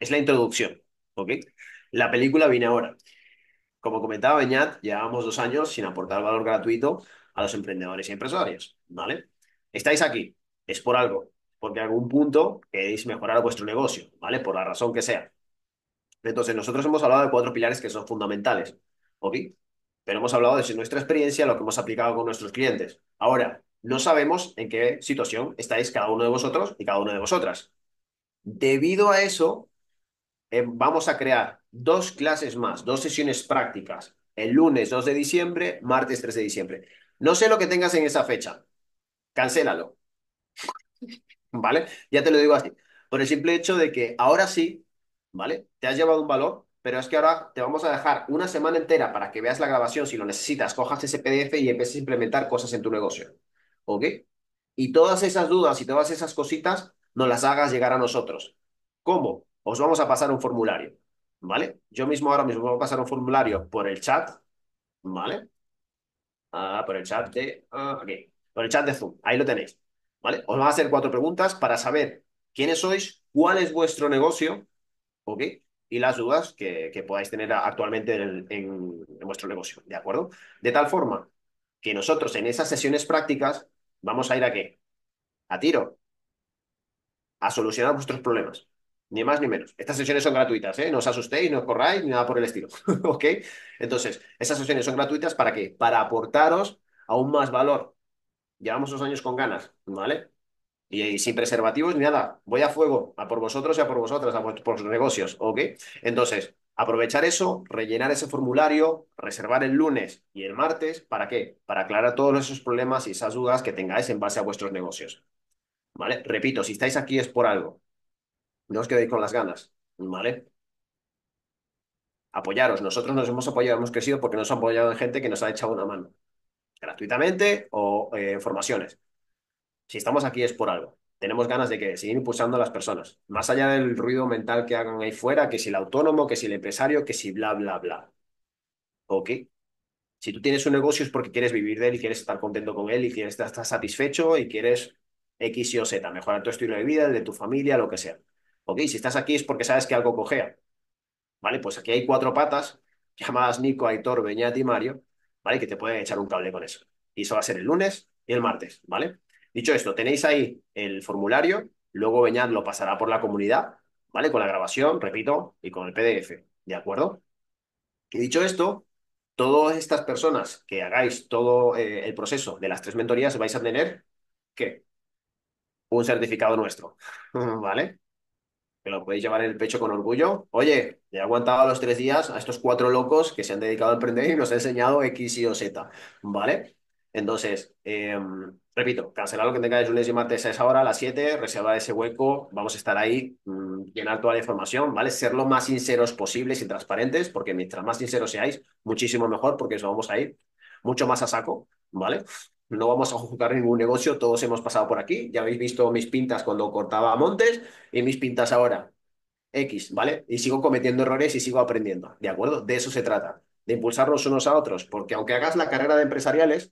Es la introducción, ¿ok? La película viene ahora. Como comentaba Beñat, llevamos dos años sin aportar valor gratuito a los emprendedores y empresarios, ¿vale? Estáis aquí, es por algo, porque en algún punto queréis mejorar vuestro negocio, ¿vale? Por la razón que sea. Entonces, nosotros hemos hablado de cuatro pilares que son fundamentales, ¿ok? Pero hemos hablado de nuestra experiencia, lo que hemos aplicado con nuestros clientes. Ahora, no sabemos en qué situación estáis cada uno de vosotros y cada una de vosotras. Debido a eso, eh, vamos a crear dos clases más, dos sesiones prácticas, el lunes 2 de diciembre, martes 3 de diciembre. No sé lo que tengas en esa fecha, cancélalo. [laughs] ¿Vale? Ya te lo digo así. Por el simple hecho de que ahora sí, ¿vale? Te has llevado un valor, pero es que ahora te vamos a dejar una semana entera para que veas la grabación. Si lo necesitas, cojas ese PDF y empieces a implementar cosas en tu negocio. ¿Ok? Y todas esas dudas y todas esas cositas nos las hagas llegar a nosotros. ¿Cómo? os vamos a pasar un formulario, ¿vale? Yo mismo ahora mismo voy a pasar un formulario por el chat, ¿vale? Ah, por el chat de... Ah, por el chat de Zoom, ahí lo tenéis, ¿vale? Os van a hacer cuatro preguntas para saber quiénes sois, cuál es vuestro negocio, ¿ok? Y las dudas que, podáis tener actualmente en vuestro negocio, ¿de acuerdo? De tal forma que nosotros en esas sesiones prácticas vamos a ir a qué? A tiro, a solucionar vuestros problemas ni más ni menos. Estas sesiones son gratuitas, ¿eh? No os asustéis, no os corráis, ni nada por el estilo, [laughs] ¿ok? Entonces, esas sesiones son gratuitas ¿para qué? Para aportaros aún más valor. Llevamos dos años con ganas, ¿vale? Y, sin preservativos ni nada. Voy a fuego, a por vosotros y a por vosotras, a por, negocios, ¿ok? Entonces, aprovechar eso, rellenar ese formulario, reservar el lunes y el martes, ¿para qué? Para aclarar todos esos problemas y esas dudas que tengáis en base a vuestros negocios. ¿Vale? Repito, si estáis aquí es por algo. No os quedéis con las ganas, ¿vale? Apoyaros. Nosotros nos hemos apoyado, hemos crecido porque nos ha apoyado en gente que nos ha echado una mano. Gratuitamente o eh, en formaciones. Si estamos aquí es por algo. Tenemos ganas de que seguir impulsando a las personas. Más allá del ruido mental que hagan ahí fuera, que si el autónomo, que si el empresario, que si bla, bla, bla. ¿Ok? Si tú tienes un negocio es porque quieres vivir de él y quieres estar contento con él y quieres estar satisfecho y quieres X, Y o Z, mejorar tu estilo de vida, el de tu familia, lo que sea ok, si estás aquí es porque sabes que algo cojea. ¿Vale? Pues aquí hay cuatro patas, llamadas Nico, Aitor, Beñat y Mario, ¿vale? Que te pueden echar un cable con eso. Y eso va a ser el lunes y el martes, ¿vale? Dicho esto, tenéis ahí el formulario, luego Beñat lo pasará por la comunidad, ¿vale? Con la grabación, repito, y con el PDF, ¿de acuerdo? Y dicho esto, todas estas personas que hagáis todo eh, el proceso de las tres mentorías vais a tener, ¿qué? Un certificado nuestro, [laughs] ¿vale? que lo podéis llevar en el pecho con orgullo. Oye, he aguantado los tres días a estos cuatro locos que se han dedicado a emprender y nos han enseñado X, Y o Z, ¿vale? Entonces, em, repito, cancelar lo que tengáis lunes y martes a esa hora, a las 7, reservar ese hueco, vamos a estar ahí, mm, llenar toda la información, ¿vale? Ser lo más sinceros posibles y transparentes, porque mientras más sinceros seáis, muchísimo mejor, porque eso vamos a ir mucho más a saco, ¿vale? No vamos a juzgar ningún negocio, todos hemos pasado por aquí. Ya habéis visto mis pintas cuando cortaba montes y mis pintas ahora. X, ¿vale? Y sigo cometiendo errores y sigo aprendiendo, ¿de acuerdo? De eso se trata, de impulsarnos unos a otros, porque aunque hagas la carrera de empresariales,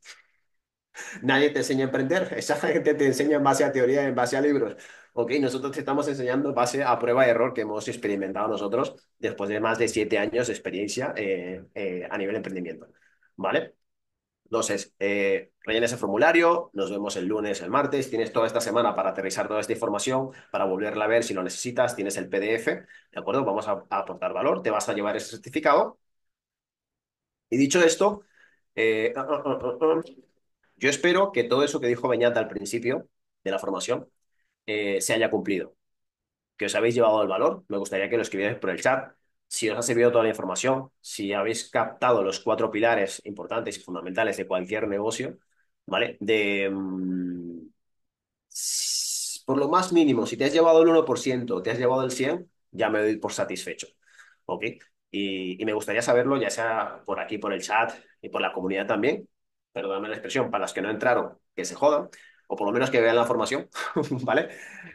[laughs] nadie te enseña a emprender, [laughs] esa gente te enseña en base a teoría, en base a libros, ¿ok? Nosotros te estamos enseñando en base a prueba y error que hemos experimentado nosotros después de más de siete años de experiencia eh, eh, a nivel de emprendimiento, ¿vale? Entonces, eh, rellenes eh, ese formulario, nos vemos el lunes, el martes, tienes toda esta semana para aterrizar toda esta información, para volverla a ver si lo necesitas, tienes el PDF, ¿de acuerdo? Vamos a, aportar valor, te vas a llevar ese certificado. Y dicho esto, eh, ah, ah, ah, yo espero que todo eso que dijo Beñata al principio de la formación eh, se haya cumplido, que os habéis llevado el valor, me gustaría que lo escribierais por el chat, si os ha servido toda la información, si habéis captado los cuatro pilares importantes y fundamentales de cualquier negocio, ¿vale? De, mm, por lo más mínimo, si te has llevado el 1%, te has llevado el 100%, ya me doy por satisfecho. ¿Ok? Y, me gustaría saberlo, ya sea por aquí, por el chat y por la comunidad también, perdóname la expresión, para los que no entraron, que se jodan, o por lo menos que vean la formación, [laughs] ¿vale?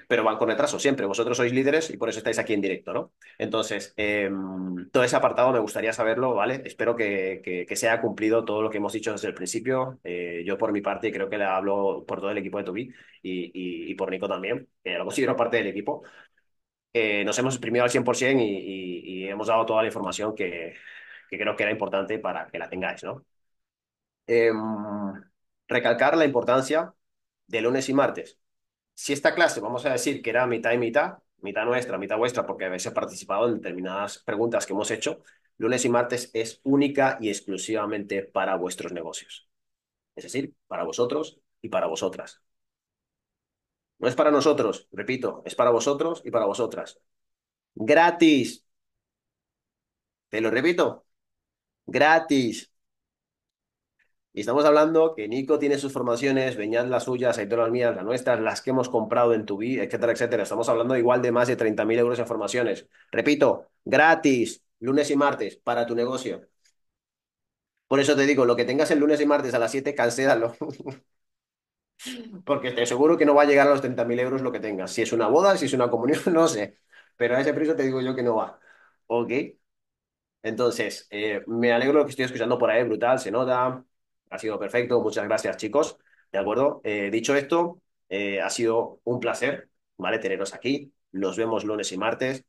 Pero van con retraso siempre. Vosotros sois líderes y por eso estáis aquí en directo, ¿no? Entonces, em, todo ese apartado me gustaría saberlo, ¿vale? Espero que, que, se haya cumplido todo lo que hemos dicho desde el principio. Eh, yo por mi parte creo que le hablo por todo el equipo de Tobi y, por Nico también, que lo considero parte del equipo. Eh, nos hemos exprimido al 100% y, y, hemos dado toda la información que, que creo que era importante para que la tengáis, ¿no? Em, recalcar la importancia de lunes y martes. Si esta clase, vamos a decir que era mitad y mitad, mitad nuestra, mitad vuestra, porque habéis participado en determinadas preguntas que hemos hecho, lunes y martes es única y exclusivamente para vuestros negocios. Es decir, para vosotros y para vosotras. No es para nosotros, repito, es para vosotros y para vosotras. Gratis. Te lo repito. Gratis. Y estamos hablando que Nico tiene sus formaciones, Beñat las suyas, hay todas las mías, las nuestras, las que hemos comprado en Tubi, etcétera, etcétera. Estamos hablando igual de más de 30.000 euros en formaciones. Repito, gratis, lunes y martes, para tu negocio. Por eso te digo, lo que tengas el lunes y martes a las 7, cancédalo. [laughs] Porque te seguro que no va a llegar a los 30.000 euros lo que tengas. Si es una boda, si es una comunión, [laughs] no sé. Pero a ese precio te digo yo que no va. ¿Ok? Entonces, eh, me alegro lo que estoy escuchando por ahí, brutal, se nota. Ha sido perfecto, muchas gracias chicos, ¿de acuerdo? Eh, dicho esto, eh, ha sido un placer, ¿vale? Teneros aquí, nos vemos lunes y martes,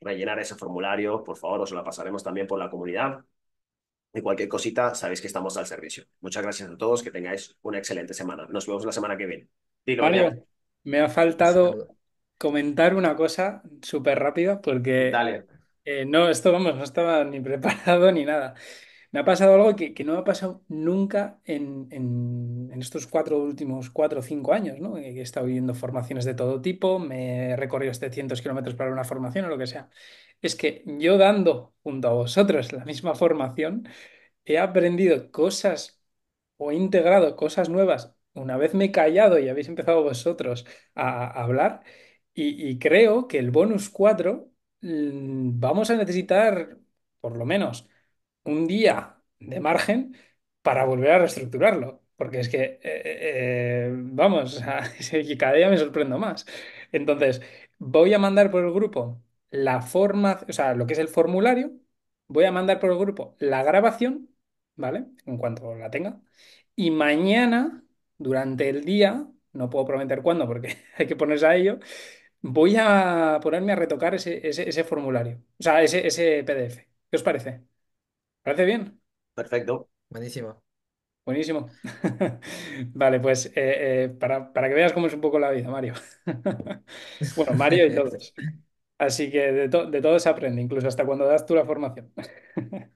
rellenar ese formulario, por favor, os lo pasaremos también por la comunidad. Y cualquier cosita, sabéis que estamos al servicio. Muchas gracias a todos, que tengáis una excelente semana. Nos vemos la semana que viene. Digo, vale, me ha faltado comentar una cosa súper rápida porque... Eh, no, esto vamos, no estaba ni preparado ni nada. Me ha pasado algo que, no me ha pasado nunca en, estos cuatro últimos cuatro o cinco años, ¿no? He estado viendo formaciones de todo tipo, me he recorrido 700 este kilómetros para una formación o lo que sea. Es que yo dando junto a vosotros la misma formación, he aprendido cosas o he integrado cosas nuevas. Una vez me he callado y habéis empezado vosotros a, hablar, y, creo que el bonus 4 mm, vamos a necesitar por lo menos un día de margen para volver a reestructurarlo. Porque es que, eh, eh, vamos, [laughs] cada día me sorprendo más. Entonces, voy a mandar por el grupo la forma, o sea, lo que es el formulario, voy a mandar por el grupo la grabación, ¿vale? En cuanto la tenga. Y mañana, durante el día, no puedo prometer cuándo porque [laughs] hay que ponerse a ello, voy a ponerme a retocar ese, formulario, o sea, ese, ese PDF. ¿Qué os parece? ¿Parece bien? Perfecto. Buenísimo. Buenísimo. [laughs] Vale, pues eh, eh, para, que veas cómo es un poco la vida, Mario. [laughs] Bueno, Mario y todos. Así que de, todos todo se aprende, incluso hasta cuando das tú la formación. [laughs]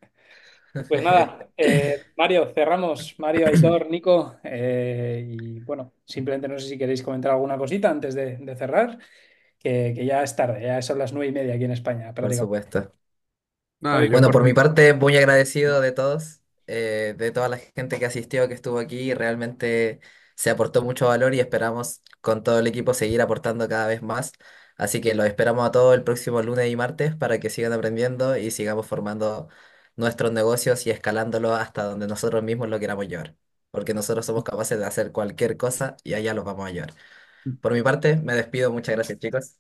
Pues nada, eh, Mario, cerramos. Mario, Aitor, Nico. y bueno, simplemente no sé si queréis comentar alguna cosita antes de, cerrar, que, ya es tarde, ya son las nueve y media aquí en España Por supuesto. Bueno, por mi parte, muy agradecido de todos, eh, de toda la gente que asistió, que estuvo aquí. Realmente se aportó mucho valor y esperamos con todo el equipo seguir aportando cada vez más. Así que los esperamos a todos el próximo lunes y martes para que sigan aprendiendo y sigamos formando nuestros negocios y escalándolo hasta donde nosotros mismos lo queramos llevar. Porque nosotros somos capaces de hacer cualquier cosa y allá los vamos a llevar. Mm. Por mi parte, me despido. Muchas gracias, chicos.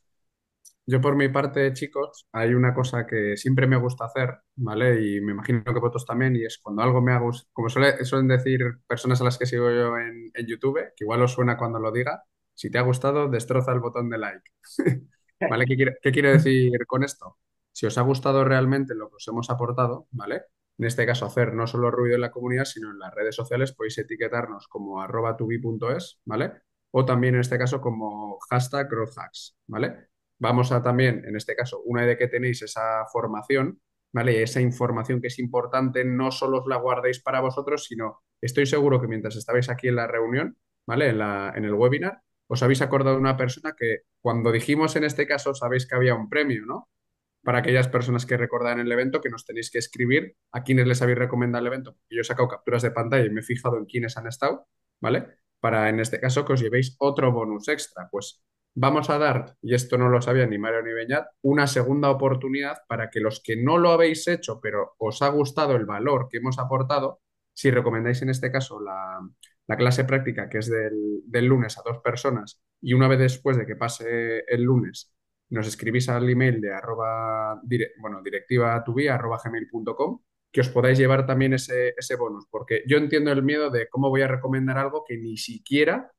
Yo por mi parte, chicos, hay una cosa que siempre me gusta hacer, ¿vale? Y me imagino que vosotros también, y es cuando algo me hago, como suelen decir personas a las que sigo yo en, YouTube, que igual os suena cuando lo diga, si te ha gustado, destroza el botón de like. [laughs] ¿Vale? ¿Qué quiere decir con esto? Si os ha gustado realmente lo que os hemos aportado, ¿vale? en este caso hacer no solo ruido en la comunidad, sino en las redes sociales, podéis etiquetarnos como arroba tubi.es, ¿vale? O también en este caso como hashtag growthhacks, ¿vale? vamos a también, en este caso, una vez que tenéis esa formación, ¿vale? Esa información que es importante, no solo os la guardéis para vosotros, sino estoy seguro que mientras estabais aquí en la reunión, ¿vale? En, la, en el webinar, os habéis acordado de una persona que cuando dijimos en este caso, sabéis que había un premio, ¿no? Para aquellas personas que recordan el evento, que nos tenéis que escribir a quienes les habéis recomendado el evento. Yo he sacado capturas de pantalla y me he fijado en quienes han estado, ¿vale? Para en este caso que os llevéis otro bonus extra. Pues vamos a dar, y esto no lo sabía ni Mario ni Beñat, una segunda oportunidad para que los que no lo habéis hecho, pero os ha gustado el valor que hemos aportado, si recomendáis en este caso la, clase práctica, que es del, lunes a dos personas, y una vez después de que pase el lunes, nos escribís al email de arroba, bueno, directiva arroba que os podáis llevar también ese, ese bonus, porque yo entiendo el miedo de cómo voy a recomendar algo que ni siquiera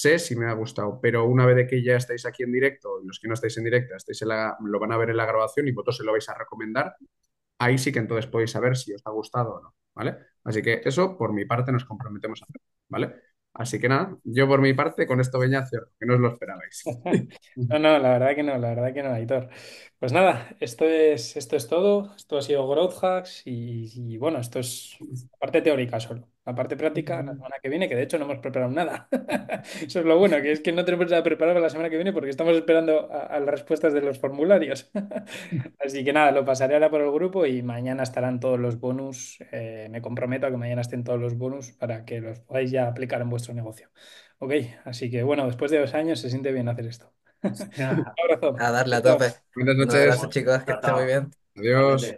sé si me ha gustado, pero una vez de que ya estáis aquí en directo, los que no estáis en directo estáis lo van a ver en la grabación y vosotros se lo vais a recomendar, ahí sí que entonces podéis saber si os ha gustado o no, ¿vale? Así que eso, por mi parte, nos comprometemos a hacer, ¿vale? Así que nada, yo por mi parte con esto venía que no os lo esperabais. [laughs] no, no, la verdad que no, la verdad que no, Aitor. Pues nada, esto es, esto es todo. Esto ha sido Growth Hacks y, bueno, esto es la parte teórica solo. La parte práctica la semana que viene, que de hecho no hemos preparado nada. [laughs] Eso es lo bueno, que es que no tenemos nada preparado la semana que viene porque estamos esperando a, las respuestas de los formularios. [laughs] Así que nada, lo pasaré ahora por el grupo y mañana estarán todos los bonus. Eh, me comprometo a que mañana estén todos los bonus para que los podáis ya aplicar en vuestro negocio. Ok, así que bueno, después de dos años se siente bien hacer esto. [laughs] [laughs] a darle a tope. Buenas noches. chicos. Que estén muy bien. Adiós.